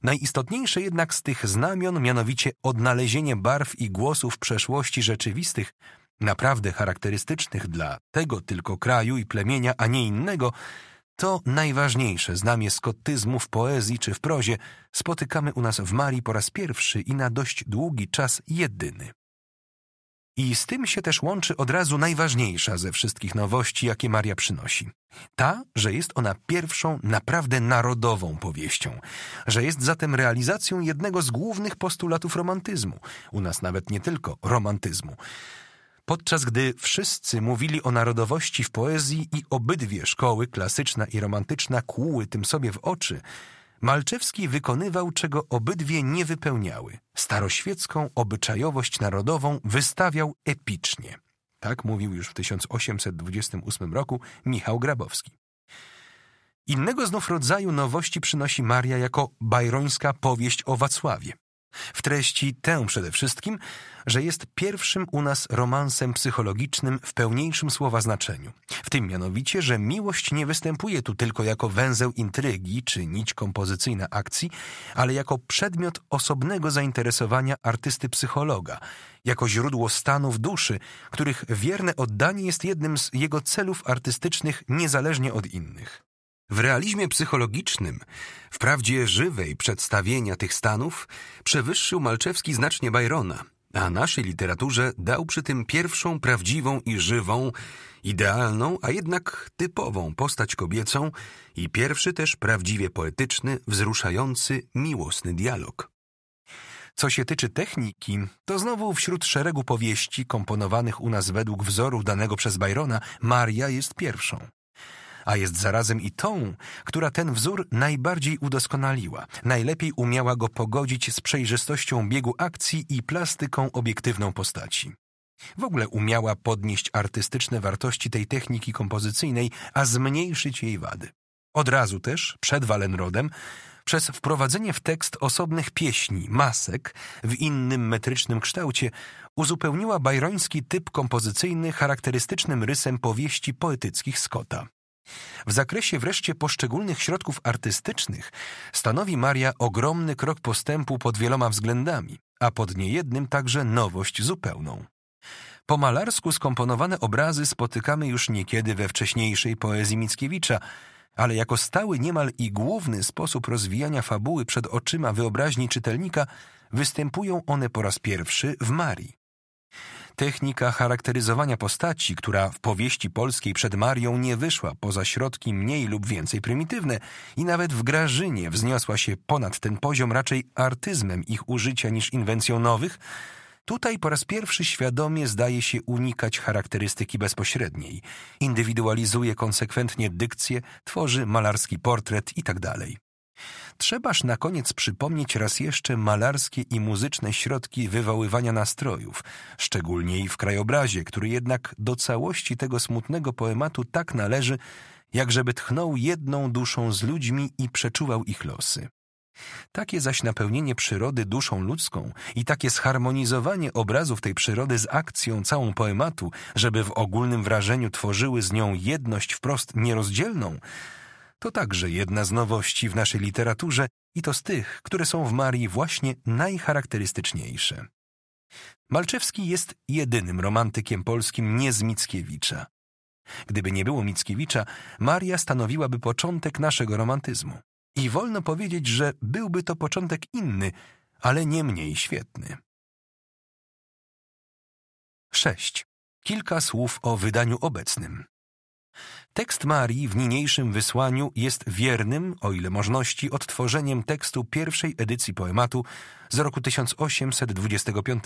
Najistotniejsze jednak z tych znamion, mianowicie odnalezienie barw i głosów przeszłości rzeczywistych, naprawdę charakterystycznych dla tego tylko kraju i plemienia, a nie innego, to najważniejsze znamie skottyzmu w poezji czy w prozie spotykamy u nas w Marii po raz pierwszy i na dość długi czas jedyny. I z tym się też łączy od razu najważniejsza ze wszystkich nowości, jakie Maria przynosi. Ta, że jest ona pierwszą naprawdę narodową powieścią, że jest zatem realizacją jednego z głównych postulatów romantyzmu, u nas nawet nie tylko romantyzmu. Podczas gdy wszyscy mówili o narodowości w poezji i obydwie szkoły, klasyczna i romantyczna, kłuły tym sobie w oczy, Malczewski wykonywał, czego obydwie nie wypełniały. Staroświecką obyczajowość narodową wystawiał epicznie. Tak mówił już w 1828 roku Michał Grabowski. Innego znów rodzaju nowości przynosi Maria jako bajrońska powieść o Wacławie. W treści tę przede wszystkim, że jest pierwszym u nas romansem psychologicznym w pełniejszym słowa znaczeniu. W tym mianowicie, że miłość nie występuje tu tylko jako węzeł intrygi czy nić kompozycyjna akcji, ale jako przedmiot osobnego zainteresowania artysty psychologa, jako źródło stanów duszy, których wierne oddanie jest jednym z jego celów artystycznych niezależnie od innych. W realizmie psychologicznym, w prawdzie żywej przedstawienia tych stanów, przewyższył Malczewski znacznie Byrona, a naszej literaturze dał przy tym pierwszą prawdziwą i żywą, idealną, a jednak typową postać kobiecą i pierwszy też prawdziwie poetyczny, wzruszający, miłosny dialog. Co się tyczy techniki, to znowu wśród szeregu powieści komponowanych u nas według wzoru danego przez Byrona, Maria jest pierwszą a jest zarazem i tą, która ten wzór najbardziej udoskonaliła, najlepiej umiała go pogodzić z przejrzystością biegu akcji i plastyką obiektywną postaci. W ogóle umiała podnieść artystyczne wartości tej techniki kompozycyjnej, a zmniejszyć jej wady. Od razu też, przed Walenrodem, przez wprowadzenie w tekst osobnych pieśni, masek w innym metrycznym kształcie, uzupełniła bajroński typ kompozycyjny charakterystycznym rysem powieści poetyckich Scotta. W zakresie wreszcie poszczególnych środków artystycznych stanowi Maria ogromny krok postępu pod wieloma względami, a pod niejednym także nowość zupełną. Po malarsku skomponowane obrazy spotykamy już niekiedy we wcześniejszej poezji Mickiewicza, ale jako stały niemal i główny sposób rozwijania fabuły przed oczyma wyobraźni czytelnika występują one po raz pierwszy w Marii. Technika charakteryzowania postaci, która w powieści polskiej przed Marią nie wyszła poza środki mniej lub więcej prymitywne i nawet w Grażynie wzniosła się ponad ten poziom raczej artyzmem ich użycia niż inwencją nowych, tutaj po raz pierwszy świadomie zdaje się unikać charakterystyki bezpośredniej, indywidualizuje konsekwentnie dykcję, tworzy malarski portret itd. Tak Trzebaż na koniec przypomnieć raz jeszcze malarskie i muzyczne środki wywoływania nastrojów, szczególnie i w krajobrazie, który jednak do całości tego smutnego poematu tak należy, jak żeby tchnął jedną duszą z ludźmi i przeczuwał ich losy. Takie zaś napełnienie przyrody duszą ludzką i takie zharmonizowanie obrazów tej przyrody z akcją całą poematu, żeby w ogólnym wrażeniu tworzyły z nią jedność wprost nierozdzielną – to także jedna z nowości w naszej literaturze i to z tych, które są w Marii właśnie najcharakterystyczniejsze. Malczewski jest jedynym romantykiem polskim nie z Mickiewicza. Gdyby nie było Mickiewicza, Maria stanowiłaby początek naszego romantyzmu. I wolno powiedzieć, że byłby to początek inny, ale nie mniej świetny. 6. Kilka słów o wydaniu obecnym. Tekst Marii w niniejszym wysłaniu jest wiernym, o ile możności, odtworzeniem tekstu pierwszej edycji poematu z roku 1825.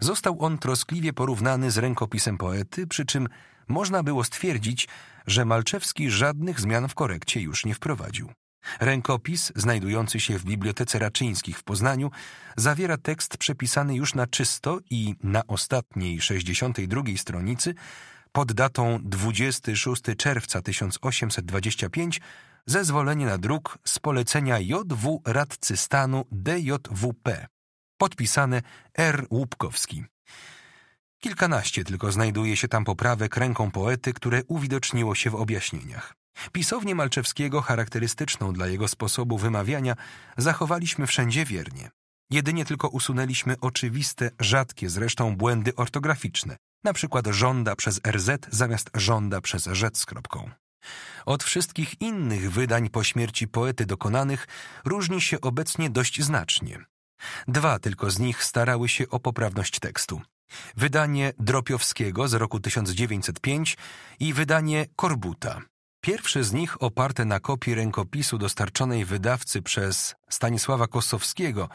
Został on troskliwie porównany z rękopisem poety, przy czym można było stwierdzić, że Malczewski żadnych zmian w korekcie już nie wprowadził. Rękopis, znajdujący się w Bibliotece Raczyńskich w Poznaniu, zawiera tekst przepisany już na czysto i na ostatniej 62 stronicy pod datą 26 czerwca 1825 zezwolenie na druk z polecenia JW Radcy Stanu DJWP, podpisane R. Łupkowski. Kilkanaście tylko znajduje się tam poprawek ręką poety, które uwidoczniło się w objaśnieniach. Pisownię Malczewskiego, charakterystyczną dla jego sposobu wymawiania, zachowaliśmy wszędzie wiernie. Jedynie tylko usunęliśmy oczywiste, rzadkie zresztą błędy ortograficzne, na przykład żąda przez RZ zamiast żąda przez rz. z kropką. Od wszystkich innych wydań po śmierci poety dokonanych różni się obecnie dość znacznie. Dwa tylko z nich starały się o poprawność tekstu. Wydanie Dropiowskiego z roku 1905 i wydanie Korbuta. Pierwsze z nich oparte na kopii rękopisu dostarczonej wydawcy przez Stanisława Kosowskiego,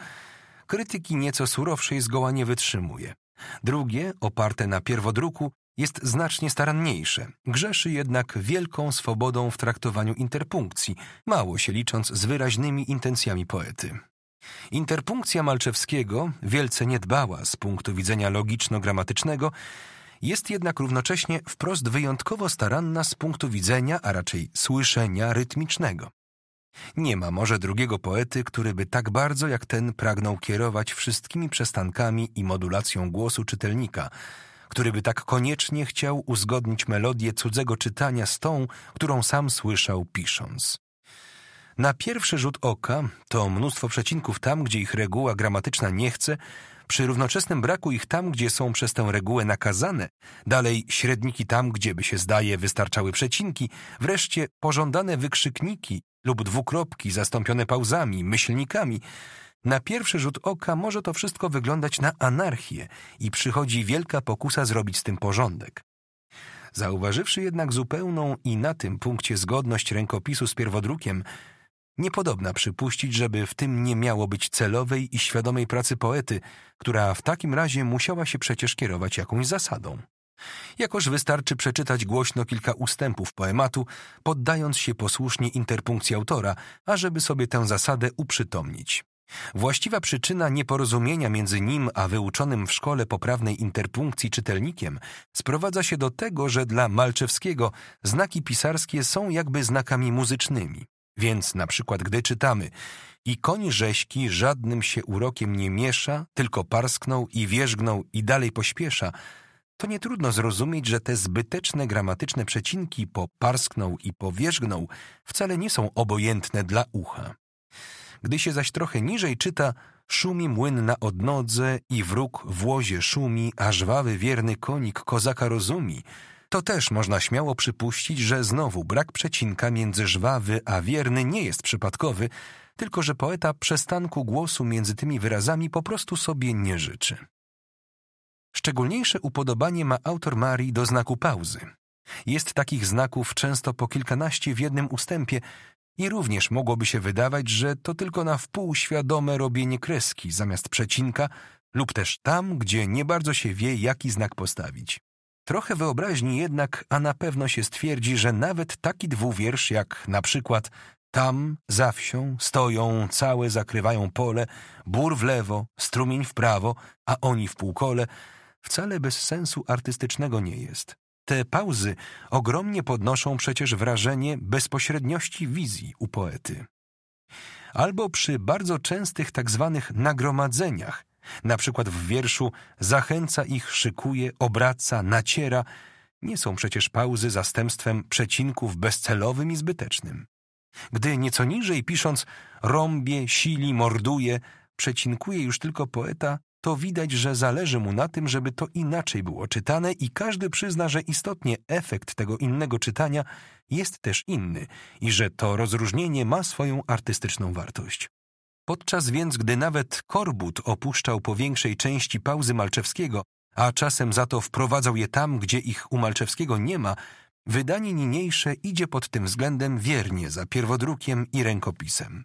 krytyki nieco surowszej zgoła nie wytrzymuje. Drugie, oparte na pierwodruku, jest znacznie staranniejsze, grzeszy jednak wielką swobodą w traktowaniu interpunkcji, mało się licząc z wyraźnymi intencjami poety. Interpunkcja Malczewskiego, wielce niedbała z punktu widzenia logiczno-gramatycznego, jest jednak równocześnie wprost wyjątkowo staranna z punktu widzenia, a raczej słyszenia rytmicznego. Nie ma może drugiego poety, który by tak bardzo jak ten pragnął kierować wszystkimi przestankami i modulacją głosu czytelnika, który by tak koniecznie chciał uzgodnić melodię cudzego czytania z tą, którą sam słyszał pisząc. Na pierwszy rzut oka to mnóstwo przecinków tam, gdzie ich reguła gramatyczna nie chce, przy równoczesnym braku ich tam, gdzie są przez tę regułę nakazane, dalej średniki tam, gdzie by się zdaje wystarczały przecinki, wreszcie pożądane wykrzykniki lub dwukropki zastąpione pauzami, myślnikami. Na pierwszy rzut oka może to wszystko wyglądać na anarchię i przychodzi wielka pokusa zrobić z tym porządek. Zauważywszy jednak zupełną i na tym punkcie zgodność rękopisu z pierwodrukiem, niepodobna przypuścić, żeby w tym nie miało być celowej i świadomej pracy poety, która w takim razie musiała się przecież kierować jakąś zasadą. Jakoż wystarczy przeczytać głośno kilka ustępów poematu, poddając się posłusznie interpunkcji autora, ażeby sobie tę zasadę uprzytomnić. Właściwa przyczyna nieporozumienia między nim a wyuczonym w szkole poprawnej interpunkcji czytelnikiem sprowadza się do tego, że dla Malczewskiego znaki pisarskie są jakby znakami muzycznymi. Więc na przykład gdy czytamy i koń rześki żadnym się urokiem nie miesza, tylko parsknął i wierzgnął i dalej pośpiesza, to nie trudno zrozumieć, że te zbyteczne gramatyczne przecinki po parsknął i powierzgnął wcale nie są obojętne dla ucha. Gdy się zaś trochę niżej czyta, szumi młyn na odnodze i wróg w łozie szumi, a żwawy wierny konik kozaka rozumi, to też można śmiało przypuścić, że znowu brak przecinka między żwawy a wierny nie jest przypadkowy, tylko że poeta przestanku głosu między tymi wyrazami po prostu sobie nie życzy. Szczególniejsze upodobanie ma autor Marii do znaku pauzy. Jest takich znaków często po kilkanaście w jednym ustępie i również mogłoby się wydawać, że to tylko na wpół świadome robienie kreski zamiast przecinka lub też tam, gdzie nie bardzo się wie, jaki znak postawić. Trochę wyobraźni jednak, a na pewno się stwierdzi, że nawet taki dwuwiersz jak na przykład tam, za wsią, stoją, całe zakrywają pole, bór w lewo, strumień w prawo, a oni w półkole – wcale bez sensu artystycznego nie jest. Te pauzy ogromnie podnoszą przecież wrażenie bezpośredniości wizji u poety. Albo przy bardzo częstych tak zwanych nagromadzeniach, na przykład w wierszu zachęca ich, szykuje, obraca, naciera, nie są przecież pauzy zastępstwem przecinków bezcelowym i zbytecznym. Gdy nieco niżej pisząc rąbie, sili, morduje, przecinkuje już tylko poeta to widać, że zależy mu na tym, żeby to inaczej było czytane i każdy przyzna, że istotnie efekt tego innego czytania jest też inny i że to rozróżnienie ma swoją artystyczną wartość. Podczas więc, gdy nawet Korbut opuszczał po większej części pauzy Malczewskiego, a czasem za to wprowadzał je tam, gdzie ich u Malczewskiego nie ma, wydanie niniejsze idzie pod tym względem wiernie za pierwodrukiem i rękopisem.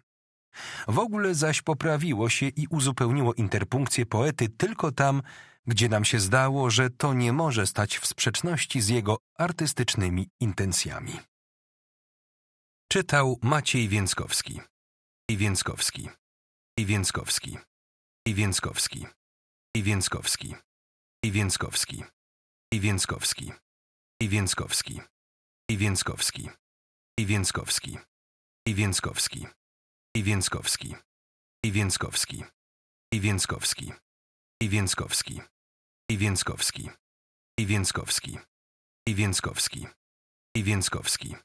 W ogóle zaś poprawiło się i uzupełniło interpunkcję poety tylko tam, gdzie nam się zdało, że to nie może stać w sprzeczności z jego artystycznymi intencjami. Czytał Maciej Więckowski. Więckowski. Więckowski. Więckowski. Więckowski. Więckowski. Więckowski. Więckowski. Więckowski. Więckowski. Więckowski i Więckowski. Więckowski. Więckowski. Więckowski. Więckowski. Więckowski. Więckowski. Więckowski.